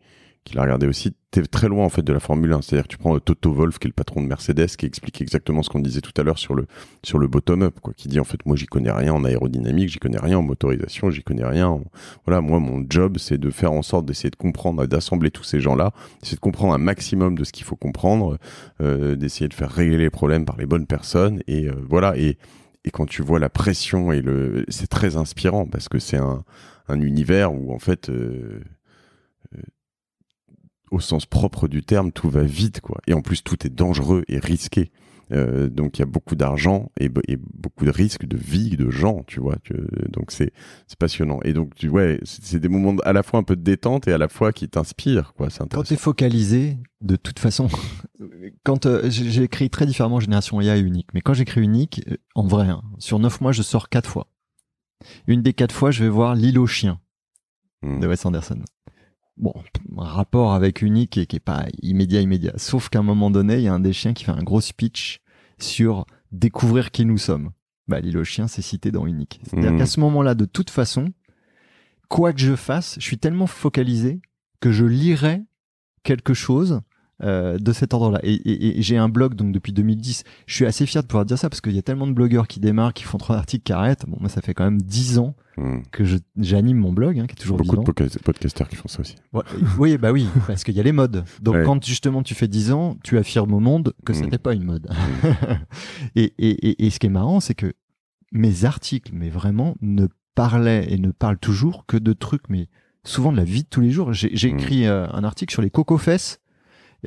qu'il a regardé aussi, t'es très loin en fait de la Formule 1. C'est-à-dire, tu prends euh, Toto Wolf, qui est le patron de Mercedes, qui explique exactement ce qu'on disait tout à l'heure sur le sur le bottom up, quoi. Qui dit en fait, moi, j'y connais rien en aérodynamique, j'y connais rien en motorisation, j'y connais rien. Voilà, moi, mon job, c'est de faire en sorte d'essayer de comprendre, d'assembler tous ces gens-là, d'essayer de comprendre un maximum de ce qu'il faut comprendre, euh, d'essayer de faire régler les problèmes par les bonnes personnes. Et euh, voilà. Et et quand tu vois la pression et le, c'est très inspirant parce que c'est un un univers où en fait euh, au sens propre du terme, tout va vite, quoi. Et en plus, tout est dangereux et risqué. Euh, donc il y a beaucoup d'argent et, beaucoup de risques de vie de gens, tu vois. donc c'est passionnant. Et donc tu ouais, c'est des moments à la fois un peu de détente et à la fois qui t'inspirent, quoi. C'est Quand t'es focalisé, de toute façon, quand euh, j'écris très différemment Génération IA et Unique, mais quand j'écris Unique, euh, en vrai, hein, sur neuf mois, je sors quatre fois. Une des quatre fois, je vais voir L'île aux chiens hmm. de Wes Anderson bon, rapport avec Unique et qui est pas immédiat immédiat. Sauf qu'à un moment donné, il y a un des chiens qui fait un gros speech sur découvrir qui nous sommes. Bah, l'île aux c'est cité dans Unique. C'est-à-dire hmm. qu'à ce moment-là, de toute façon, quoi que je fasse, je suis tellement focalisé que je lirai quelque chose euh, de cet ordre-là. Et, et, j'ai un blog donc depuis 2010. Je suis assez fier de pouvoir dire ça parce qu'il y a tellement de blogueurs qui démarrent, qui font trois articles, qui arrêtent. Bon, moi, ça fait quand même dix ans hmm. que j'anime mon blog, hein, qui est toujours Beaucoup de podcasters qui font ça aussi. oui, bah oui, parce qu'il y a les modes. Donc quand justement tu fais 10 ans, tu affirmes au monde que hmm. ce n'était pas une mode. Hmm. et, et, et ce qui est marrant, c'est que mes articles, mais vraiment, ne parlaient et ne parlent toujours que de trucs, mais souvent de la vie de tous les jours. J'ai écrit euh, un article sur les coco-fesses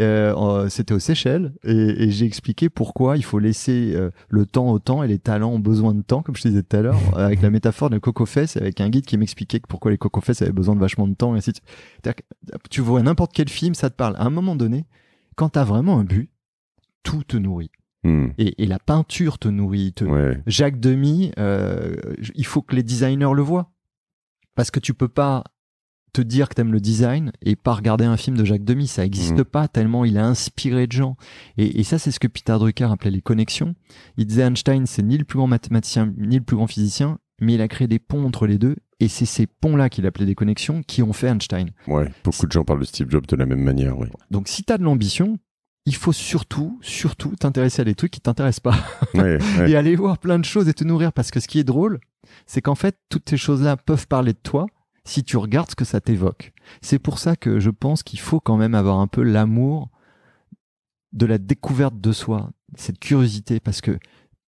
euh, c'était aux Seychelles et, j'ai expliqué pourquoi il faut laisser euh, le temps au temps et les talents ont besoin de temps, comme je te disais tout à l'heure, avec la métaphore de Coco Fess, avec un guide qui m'expliquait pourquoi les Coco fesses avaient besoin de vachement de temps et ainsi Tu vois n'importe quel film, ça te parle. À un moment donné, quand tu as vraiment un but, tout te nourrit. Hmm. Et, la peinture te nourrit. Jacques Demi euh, il faut que les designers le voient. Parce que tu peux pas te dire que t'aimes le design et pas regarder un film de Jacques Demy. Ça existe mhm. pas tellement il a inspiré de gens. Et, ça, c'est ce que Peter Drucker appelait les connexions. Il disait Einstein, c'est ni le plus grand mathématicien, ni le plus grand physicien, mais il a créé des ponts entre les deux. Et c'est ces ponts-là qu'il appelait des connexions qui ont fait Einstein. Ouais, beaucoup de gens parlent de Steve Jobs de la même manière, oui. Donc si t'as de l'ambition, il faut surtout, surtout t'intéresser à des trucs qui t'intéressent pas. Et aller voir plein de choses et te nourrir parce que ce qui est drôle, c'est qu'en fait, toutes ces choses-là peuvent parler de toi, si tu regardes ce que ça t'évoque. C'est pour ça que je pense qu'il faut quand même avoir un peu l'amour de la découverte de soi, cette curiosité, parce que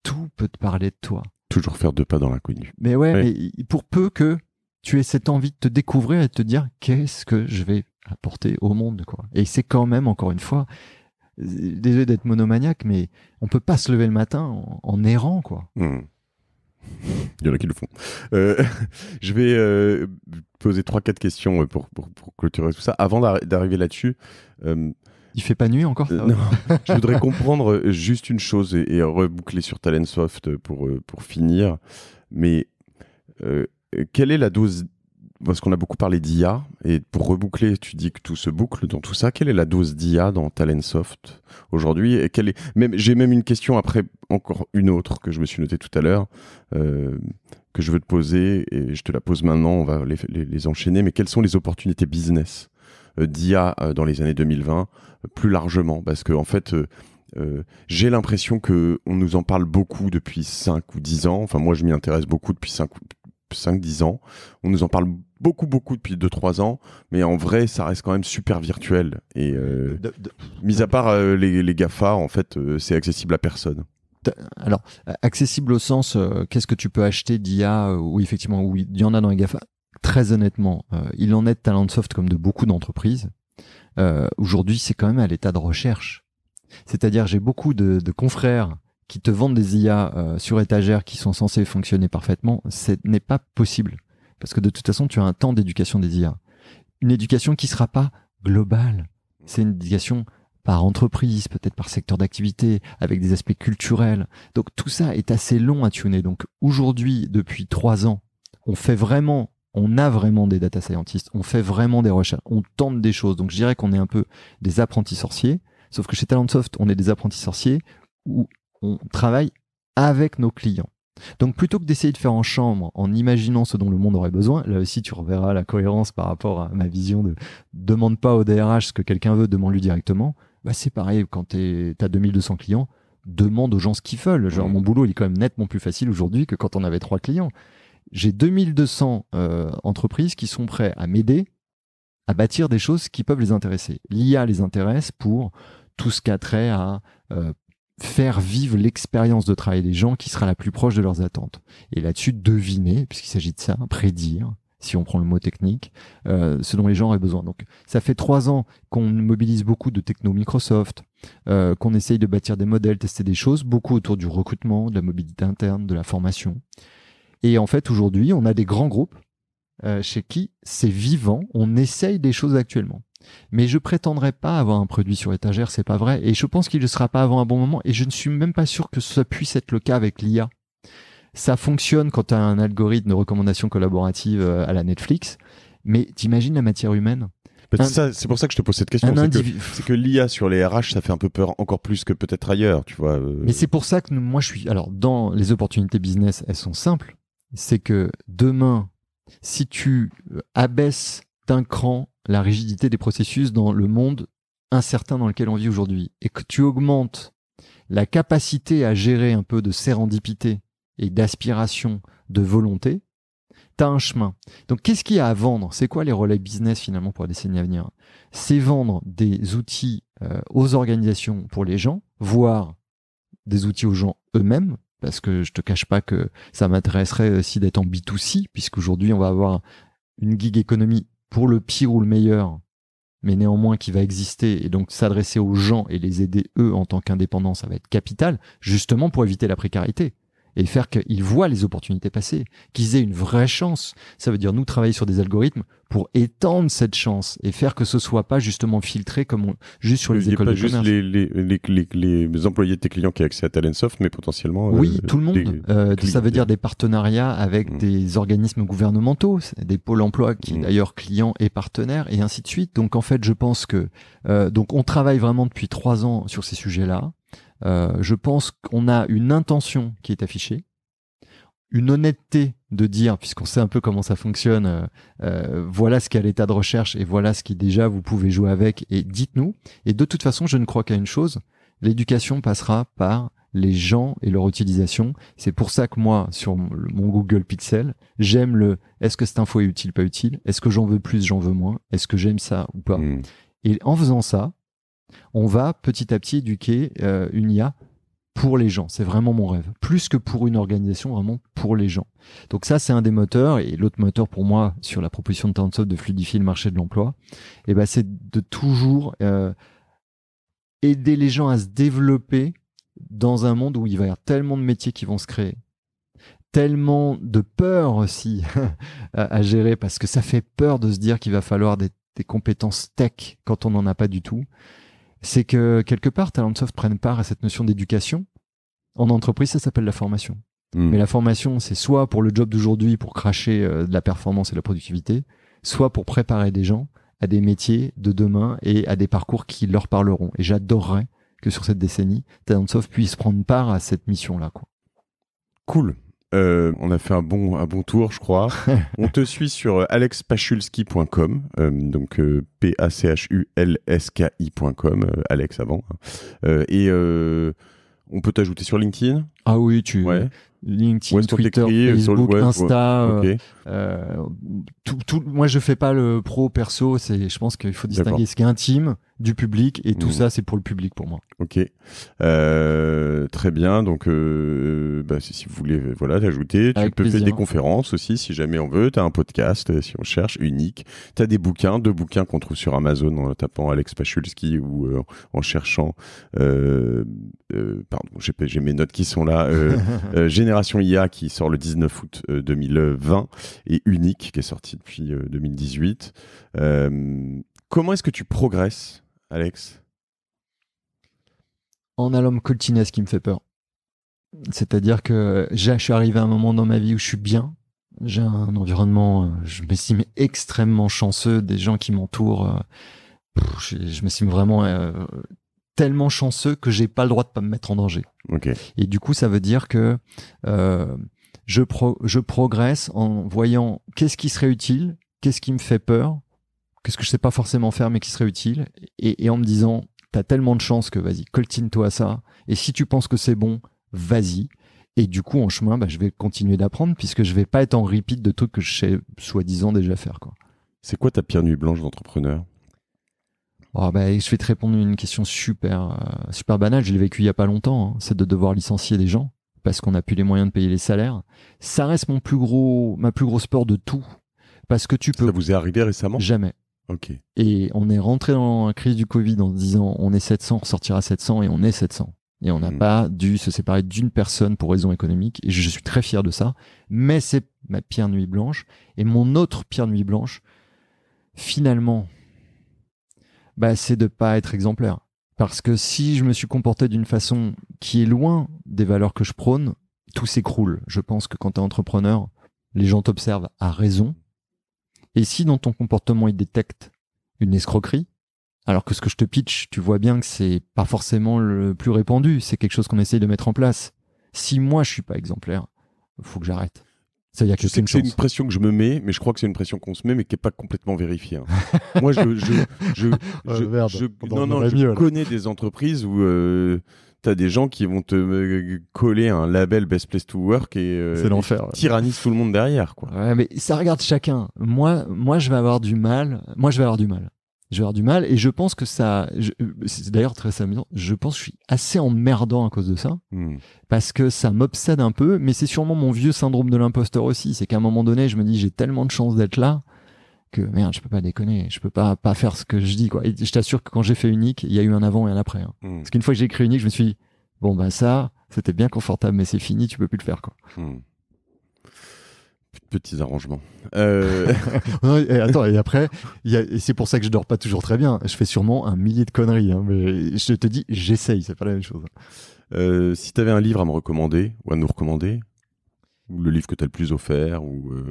tout peut te parler de toi. Toujours faire deux pas dans l'inconnu. Mais ouais, pour peu que tu aies cette envie de te découvrir et de te dire qu'est-ce que je vais apporter au monde, quoi. Et c'est quand même, encore une fois, euh, désolé d'être monomaniaque, mais on peut pas se lever le matin en, errant, quoi. Hmm. Il y en a qui le font. Euh, je vais euh, poser 3-4 questions euh, pour, clôturer tout ça. Avant d'arriver là-dessus. Euh, il fait pas nuit encore Je voudrais comprendre juste une chose et, reboucler sur Talentsoft pour, pour finir. Mais quelle est la dose parce qu'on a beaucoup parlé d'IA, et pour reboucler, tu dis que tout se boucle dans tout ça. Quelle est la dose d'IA dans Talentsoft aujourd'hui Et quelle J'ai même une question après encore une autre que je me suis notée tout à l'heure euh, que je veux te poser et je te la pose maintenant. On va les, enchaîner. Mais quelles sont les opportunités business euh, d'IA euh, dans les années 2020 plus largement Parce que en fait. j'ai l'impression que on nous en parle beaucoup depuis 5 ou 10 ans. Enfin, moi, je m'y intéresse beaucoup depuis 5 5-10 ans. On nous en parle beaucoup, beaucoup depuis 2-3 ans, mais en vrai, ça reste quand même super virtuel. Et euh, mis à part euh, les, GAFA, en fait, euh, c'est accessible à personne. Alors, accessible au sens, qu'est-ce que tu peux acheter d'IA ou effectivement, oui, il y en a dans les GAFA. Très honnêtement, il en est de Talentsoft comme de beaucoup d'entreprises. Aujourd'hui, c'est quand même à l'état de recherche. C'est-à-dire, j'ai beaucoup de, de confrères qui te vendent des IA sur étagère qui sont censés fonctionner parfaitement. Ce n'est pas possible. Parce que de toute façon, tu as un temps d'éducation des Une éducation qui sera pas globale. C'est une éducation par entreprise, peut-être par secteur d'activité, avec des aspects culturels. Donc tout ça est assez long à tuner. Donc aujourd'hui, depuis trois ans, on fait vraiment, on a vraiment des data scientists, on fait vraiment des recherches, on tente des choses. Donc je dirais qu'on est un peu des apprentis sorciers, sauf que chez Talentsoft, on est des apprentis sorciers où on travaille avec nos clients. Donc plutôt que d'essayer de faire en chambre en imaginant ce dont le monde aurait besoin, là aussi tu reverras la cohérence par rapport à ma vision de demande pas au DRH ce que quelqu'un veut, demande-lui directement. Bah c'est pareil quand tu as 2200 clients, demande aux gens ce qu'ils veulent. Genre mmh. mon boulot il est quand même nettement plus facile aujourd'hui que quand on avait trois clients. J'ai 2200 euh, entreprises qui sont prêtes à m'aider à bâtir des choses qui peuvent les intéresser. L'IA les intéresse pour tout ce qui trait à euh, faire vivre l'expérience de travail des gens qui sera la plus proche de leurs attentes. Et là-dessus, deviner, puisqu'il s'agit de ça, prédire, si on prend le mot technique, euh, ce dont les gens auraient besoin. Donc ça fait trois ans qu'on mobilise beaucoup de techno Microsoft, euh, qu'on essaye de bâtir des modèles, tester des choses, beaucoup autour du recrutement, de la mobilité interne, de la formation. Et en fait, aujourd'hui, on a des grands groupes euh, chez qui c'est vivant, on essaye des choses actuellement. Mais je prétendrai pas avoir un produit sur étagère, c'est pas vrai. Et je pense qu'il ne sera pas avant un bon moment. Et je ne suis même pas sûr que ça puisse être le cas avec l'IA. Ça fonctionne quand tu as un algorithme de recommandation collaborative euh, à la Netflix. Mais t'imagines la matière humaine bah, c'est pour ça que je te pose cette question. C'est que, l'IA sur les RH, ça fait un peu peur encore plus que peut-être ailleurs, tu vois. Euh. Mais c'est pour ça que moi, je suis. Alors, dans les opportunités business, elles sont simples. C'est que demain, si tu euh, abaisses d'un la rigidité des processus dans le monde incertain dans lequel on vit aujourd'hui et que tu augmentes la capacité à gérer un peu de sérendipité et d'aspiration, de volonté, tu as un chemin. Donc qu'est-ce qu'il y a à vendre C'est quoi les relais business finalement pour la décennie à venir C'est vendre des outils euh, aux organisations pour les gens, voire des outils aux gens eux-mêmes, parce que je te cache pas que ça m'intéresserait aussi euh, d'être en B2C, puisqu'aujourd'hui on va avoir une gig économie pour le pire ou le meilleur, mais néanmoins qui va exister, et donc s'adresser aux gens et les aider eux en tant qu'indépendants, ça va être capital, justement pour éviter la précarité et faire qu'ils voient les opportunités passer, qu'ils aient une vraie chance. Ça veut dire nous travailler sur des algorithmes pour étendre cette chance et faire que ce soit pas justement filtré comme juste sur les écoles pas juste commerce. Les, les, les, les, employés de tes clients qui ont accès à Talentsoft, mais potentiellement euh, oui tout le monde. Euh, ça veut dire des partenariats avec mm. des organismes gouvernementaux, des pôles emploi qui mm. d'ailleurs clients et partenaires et ainsi de suite. Donc en fait, je pense que euh, donc on travaille vraiment depuis trois ans sur ces sujets-là. Euh, je pense qu'on a une intention qui est affichée, une honnêteté de dire, puisqu'on sait un peu comment ça fonctionne, euh, euh, voilà ce qu'est l'état de recherche et voilà ce qui déjà vous pouvez jouer avec et dites-nous. Et de toute façon, je ne crois qu'à une chose, l'éducation passera par les gens et leur utilisation. C'est pour ça que moi, sur mon Google Pixel, j'aime le est-ce que cette info est utile, pas utile Est-ce que j'en veux plus, j'en veux moins Est-ce que j'aime ça ou pas hmm. Et en faisant ça, on va petit à petit éduquer euh, une IA pour les gens. C'est vraiment mon rêve. Plus que pour une organisation, vraiment pour les gens. Donc ça, c'est un des moteurs. Et l'autre moteur pour moi, sur la proposition de Tansoft de fluidifier le marché de l'emploi, et eh ben, c'est de toujours euh, aider les gens à se développer dans un monde où il va y avoir tellement de métiers qui vont se créer tellement de peur aussi à gérer parce que ça fait peur de se dire qu'il va falloir des, des compétences tech quand on n'en a pas du tout c'est que quelque part, Talentsoft prenne part à cette notion d'éducation. En entreprise, ça s'appelle la formation. Hmm. Mais la formation, c'est soit pour le job d'aujourd'hui, pour cracher euh, de la performance et de la productivité, soit pour préparer des gens à des métiers de demain et à des parcours qui leur parleront. Et j'adorerais que sur cette décennie, Talentsoft puisse prendre part à cette mission-là. Cool. Euh, on a fait un bon, un bon tour, je crois. on te suit sur euh, alexpachulski.com, euh, donc P-A-C-H-U-L-S-K-I.com, Alex avant. Hein. et on peut t'ajouter sur LinkedIn Ah oui, tu. LinkedIn, Twitter, Facebook, Insta. moi, je fais pas le pro perso. C'est, je pense qu'il faut distinguer ce qui est intime du public et tout mhm. ça c'est pour le public pour moi. Ok, euh, très bien. Donc euh, bah, si, vous voulez voilà t'ajouter. tu peux faire des conférences aussi si jamais on veut. Tu as un podcast euh, si on cherche unique. Tu as des bouquins, deux bouquins qu'on trouve sur Amazon en tapant Alex Pachulski ou en cherchant. pardon, j'ai mes notes qui sont là. Génération IA qui sort le 19 août 2020 et Unique qui est sorti depuis 2018. comment est-ce que tu progresses Alex En allant me coltiner qui me fait peur. C'est-à-dire que je suis arrivé à un moment dans ma vie où je suis bien. J'ai un environnement, euh, je m'estime extrêmement chanceux, des gens qui m'entourent. Euh, je, me m'estime vraiment euh, tellement chanceux que j'ai pas le droit de pas me mettre en danger. Et du coup, ça veut dire que je, je progresse en voyant qu'est-ce qui serait utile, qu'est-ce qui me fait peur, ce que je sais pas forcément faire mais qui serait utile et, en me disant t'as tellement de chance que vas-y coltine-toi ça et si tu penses que c'est bon vas-y et du coup en chemin bah, je vais continuer d'apprendre puisque je vais pas être en repeat de trucs que je sais soi-disant déjà faire quoi c'est quoi ta pire nuit blanche d'entrepreneur oh, bah, je vais te répondre à une question super, euh, super banale. Je l'ai vécu il y a pas longtemps. Hein. C'est de devoir licencier des gens parce qu'on n'a plus les moyens de payer les salaires. Ça reste mon plus gros, ma plus grosse peur de tout. Parce que tu peux. Ça vous est arrivé récemment? Jamais. Et on est rentré dans la crise du Covid en disant on est 700, on sortira 700 et on est 700. Et on n'a hmm. pas dû se séparer d'une personne pour raison économique. Et je suis très fier de ça. Mais c'est ma pire nuit blanche. Et mon autre pire nuit blanche, finalement, bah, c'est de pas être exemplaire. Parce que si je me suis comporté d'une façon qui est loin des valeurs que je prône, tout s'écroule. Je pense que quand tu es entrepreneur, les gens t'observent à raison et si dans ton comportement, il détecte une escroquerie, alors que ce que je te pitch, tu vois bien que c'est pas forcément le plus répandu, c'est quelque chose qu'on essaye de mettre en place. Si moi je suis pas exemplaire, faut que j'arrête. Ça que c'est une, pression que je me mets, mais je crois que c'est une pression qu'on se met, mais qui n'est pas complètement vérifiée. Hein. moi, je, je, connais des entreprises où euh, t'as des gens qui vont te euh, coller un label Best Place to Work et, euh, tout le monde derrière, quoi. mais ça regarde chacun. Moi, moi, je vais avoir du mal. Moi, je vais avoir du mal. Je vais avoir du mal et je pense que ça. C'est d'ailleurs très amusant. Je pense que je suis assez emmerdant à cause de ça hmm. parce que ça m'obsède un peu. Mais c'est sûrement mon vieux syndrome de l'imposteur aussi. C'est qu'à un moment donné, je me dis j'ai tellement de chance d'être là que merde, je peux pas déconner, je peux pas pas faire ce que je dis quoi. Et je t'assure que quand j'ai fait unique, il y a eu un avant et un après. Hein. Hmm. Parce qu'une fois que j'ai écrit unique, je me suis dit, bon bah ça, c'était bien confortable, mais c'est fini, tu peux plus le faire quoi. Hmm. Petits arrangements. Euh. et attends, et après, c'est pour ça que je dors pas toujours très bien. Je fais sûrement un millier de conneries, hein, mais je te dis, j'essaye, c'est pas la même chose. Euh, si tu avais un livre à me recommander ou à nous recommander, ou le livre que tu as le plus offert, ou euh,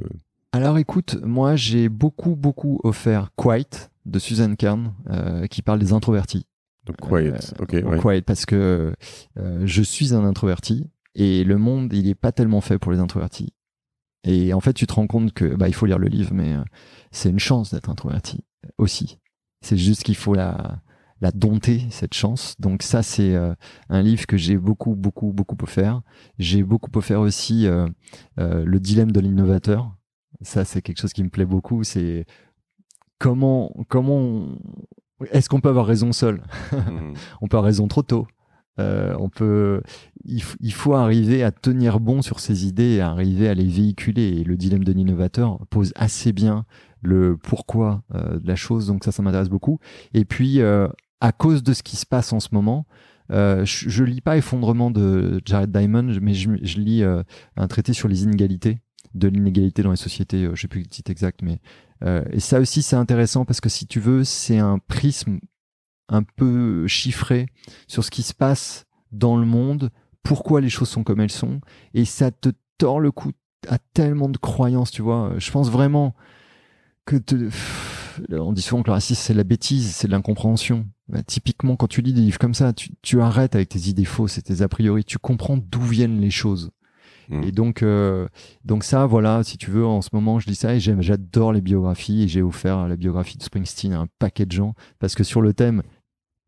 alors écoute, moi j'ai beaucoup beaucoup offert Quiet de Susan Kern euh, qui parle des introvertis. Quiet, euh, ok. Quiet parce que euh, je suis un introverti et le monde il n'est pas tellement fait pour les introvertis. Et en fait tu te rends compte que bah, il faut lire le livre mais c'est une chance d'être introverti aussi. C'est juste qu'il faut la, la dompter cette chance. Donc ça c'est un livre que j'ai beaucoup beaucoup beaucoup offert. J'ai beaucoup offert aussi le dilemme de l'innovateur ça c'est quelque chose qui me plaît beaucoup, c'est comment comment est-ce qu'on peut avoir raison seul hmm. On peut avoir raison trop tôt. Euh, on peut, il, faut arriver à tenir bon sur ses idées et arriver à les véhiculer. Et le dilemme de l'innovateur pose assez bien le pourquoi euh, de la chose. Donc ça, ça m'intéresse beaucoup. Et puis, euh, à cause de ce qui se passe en ce moment, je, je, lis pas Effondrement de Jared Diamond, mais je lis un traité sur les inégalités de l'inégalité dans les sociétés, euh, je sais plus le titre exact, mais euh, et ça aussi c'est intéressant parce que si tu veux, c'est un prisme un peu chiffré sur ce qui se passe dans le monde, pourquoi les choses sont comme elles sont, et ça te tord le cou à tellement de croyances, tu vois. Je pense vraiment que te... on dit souvent que le racisme c'est la bêtise, c'est de l'incompréhension. Bah, typiquement, quand tu lis des livres comme ça, tu, tu arrêtes avec tes idées fausses et tes a priori, tu comprends d'où viennent les choses. Mm. Et donc, euh, donc ça, voilà, si tu veux, en ce moment, je dis ça et j'adore les biographies et j'ai offert la biographie de Springsteen à un paquet de gens parce que sur le thème,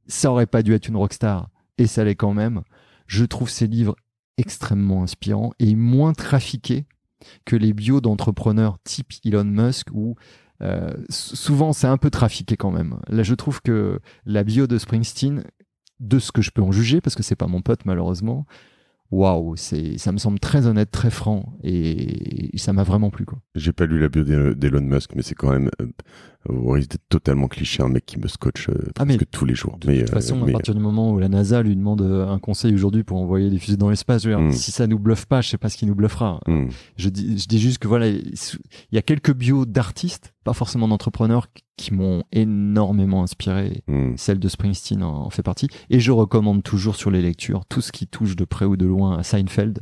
ça aurait pas dû être une rockstar et ça l'est quand même. Je trouve ces livres extrêmement inspirants et moins trafiqués que les bios d'entrepreneurs type Elon Musk ou euh, souvent c'est un peu trafiqué quand même. Là, je trouve que la bio de Springsteen, de ce que je peux en juger, parce que c'est pas mon pote malheureusement, waouh, c'est, ça me semble très honnête, très franc, et, ça m'a vraiment plu. Quoi. J'ai pas lu la bio d'Elon Musk, mais c'est quand même euh, vous risquez d'être totalement cliché, un mec qui me scotche euh, ah, presque tous les jours. De toute euh, façon, à partir du moment où la NASA lui demande euh, un conseil aujourd'hui pour envoyer des fusées dans l'espace, hmm. si ça nous bluffe pas, je sais pas ce qui nous bluffera. Hmm. Je, dis, je dis juste que voilà, il y a quelques bios d'artistes, pas forcément d'entrepreneurs, qui m'ont énormément inspiré. Hmm. Celle de Springsteen en fait partie. Et je recommande toujours sur les lectures tout ce qui touche de près ou de loin à Seinfeld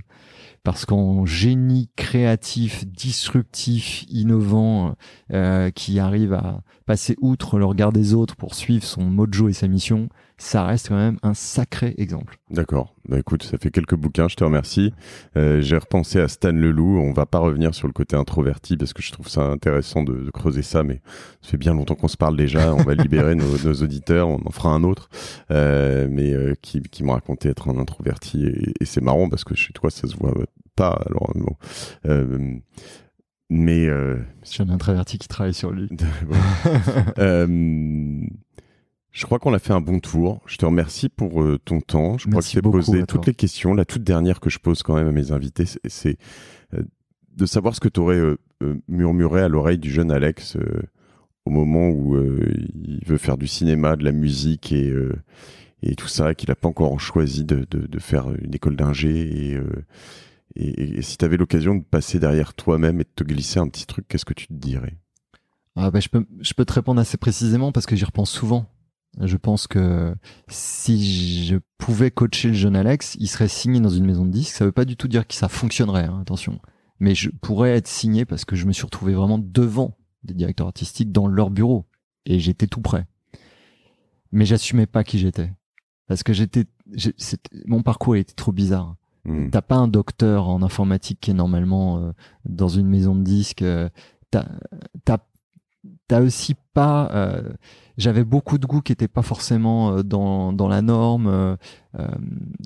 parce qu'en génie créatif, disruptif, innovant, euh, qui arrive à passer outre le regard des autres pour suivre son mojo et sa mission, ça reste quand même un sacré exemple. D'accord. Bah écoute, ça fait quelques bouquins, je te remercie. Euh, j'ai repensé à Stan Leloup. On va pas revenir sur le côté introverti parce que je trouve ça intéressant de, creuser ça, mais ça fait bien longtemps qu'on se parle déjà. On va libérer nos, auditeurs, on en fera un autre, euh, mais euh, qui, qui raconté être un introverti. Et, c'est marrant parce que chez toi, ça se voit pas. Alors, bon. mais. C'est un introverti qui travaille sur lui. Euh... Je crois qu'on a fait un bon tour. Je te remercie pour euh, ton temps. Je crois que tu posé toutes les questions. La toute dernière que je pose quand même à mes invités, c'est euh, de savoir ce que tu aurais euh, murmuré à l'oreille du jeune Alex au moment où il veut faire du cinéma, de la musique et, tout ça, qu'il n'a pas encore choisi de, faire une école d'ingé et si tu avais l'occasion de passer derrière toi-même et de te glisser un petit truc, qu'est-ce que tu te dirais ah bah, je, je peux te répondre assez précisément parce que j'y repense souvent. Je pense que si je pouvais coacher le jeune Alex, il serait signé dans une maison de disques. Ça veut pas du tout dire que ça fonctionnerait, hein, attention. Mais je pourrais être signé parce que je me suis retrouvé vraiment devant des directeurs artistiques dans leur bureau. Et j'étais tout prêt. Mais j'assumais pas qui j'étais. Parce que j'étais, mon parcours était trop bizarre. Hmm. T'as pas un docteur en informatique qui est normalement euh, dans une maison de disques. Euh, t'as t'as aussi pas. Euh, j'avais beaucoup de goûts qui n'étaient pas forcément euh, dans, dans la norme. Euh,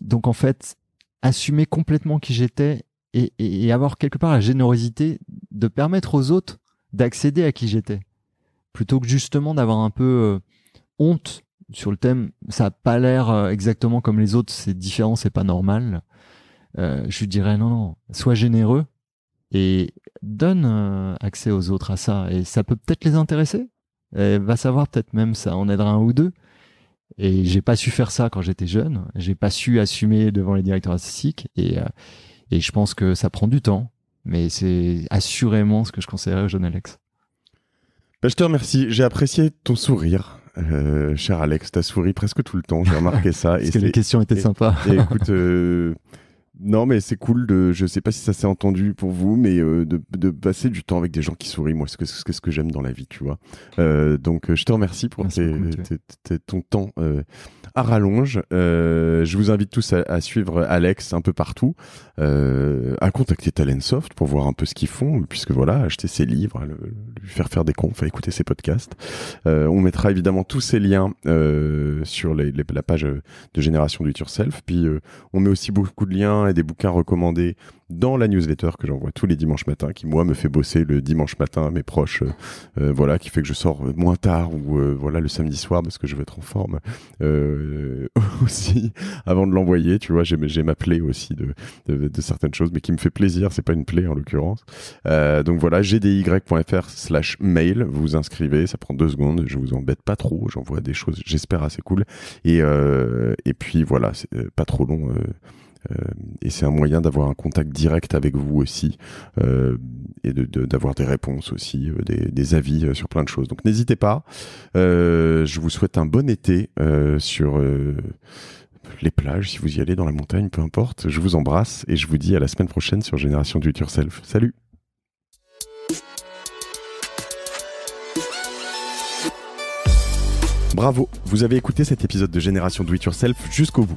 donc en fait, assumer complètement qui j'étais et, avoir quelque part la générosité de permettre aux autres d'accéder à qui j'étais, plutôt que justement d'avoir un peu honte sur le thème. Ça n'a pas l'air exactement comme les autres, c'est différent, c'est pas normal. je dirais non, non, sois généreux et, donne euh, accès aux autres à ça et ça peut peut-être les intéresser. va savoir peut-être même ça en aidera un ou deux. Et j'ai pas su faire ça quand j'étais jeune. J'ai pas su assumer devant les directeurs artistiques euh, et, je pense que ça prend du temps. Mais c'est assurément ce que je conseillerais au jeune Alex. Ben, je te remercie. J'ai apprécié ton sourire. Euh, cher Alex, t'as souri presque tout le temps, j'ai remarqué ça. et les questions étaient sympas. écoute, non, mais c'est cool de. Je sais pas si ça s'est entendu pour vous, mais euh, de, passer du temps avec des gens qui sourient, moi, c'est ce que, ce que j'aime dans la vie, tu vois. Euh, donc, euh, je te remercie pour ton temps à rallonge. Euh, je vous invite tous à, suivre Alex un peu partout, euh, à contacter Talentsoft pour voir un peu ce qu'ils font, puisque voilà, acheter ses livres, lui faire faire des confs, écouter ses podcasts. Euh, on mettra évidemment tous ces liens sur la page de Génération du Self, Puis on met aussi beaucoup de liens et des bouquins recommandés dans la newsletter que j'envoie tous les dimanches matins, qui moi me fait bosser le dimanche matin, à mes proches, euh, euh, voilà, qui fait que je sors euh, moins tard ou voilà le samedi soir parce que je veux être en forme aussi avant de l'envoyer. Tu vois, j'ai ma plaie aussi de, de, de, certaines choses, mais qui me fait plaisir. C'est pas une plaie en l'occurrence. donc voilà, gdy.fr/slash mail, vous vous inscrivez, ça prend deux secondes, je vous embête pas trop, j'envoie des choses, j'espère assez cool. Et, et puis voilà, c'est pas trop long. Euh, et c'est un moyen d'avoir un contact direct avec vous aussi euh, et d'avoir des réponses aussi, euh, des, des, avis sur plein de choses. Donc n'hésitez pas. je vous souhaite un bon été sur les plages, si vous y allez dans la montagne, peu importe. Je vous embrasse et je vous dis à la semaine prochaine sur Génération Do It Yourself. Salut Bravo, vous avez écouté cet épisode de Génération Do It Yourself jusqu'au bout.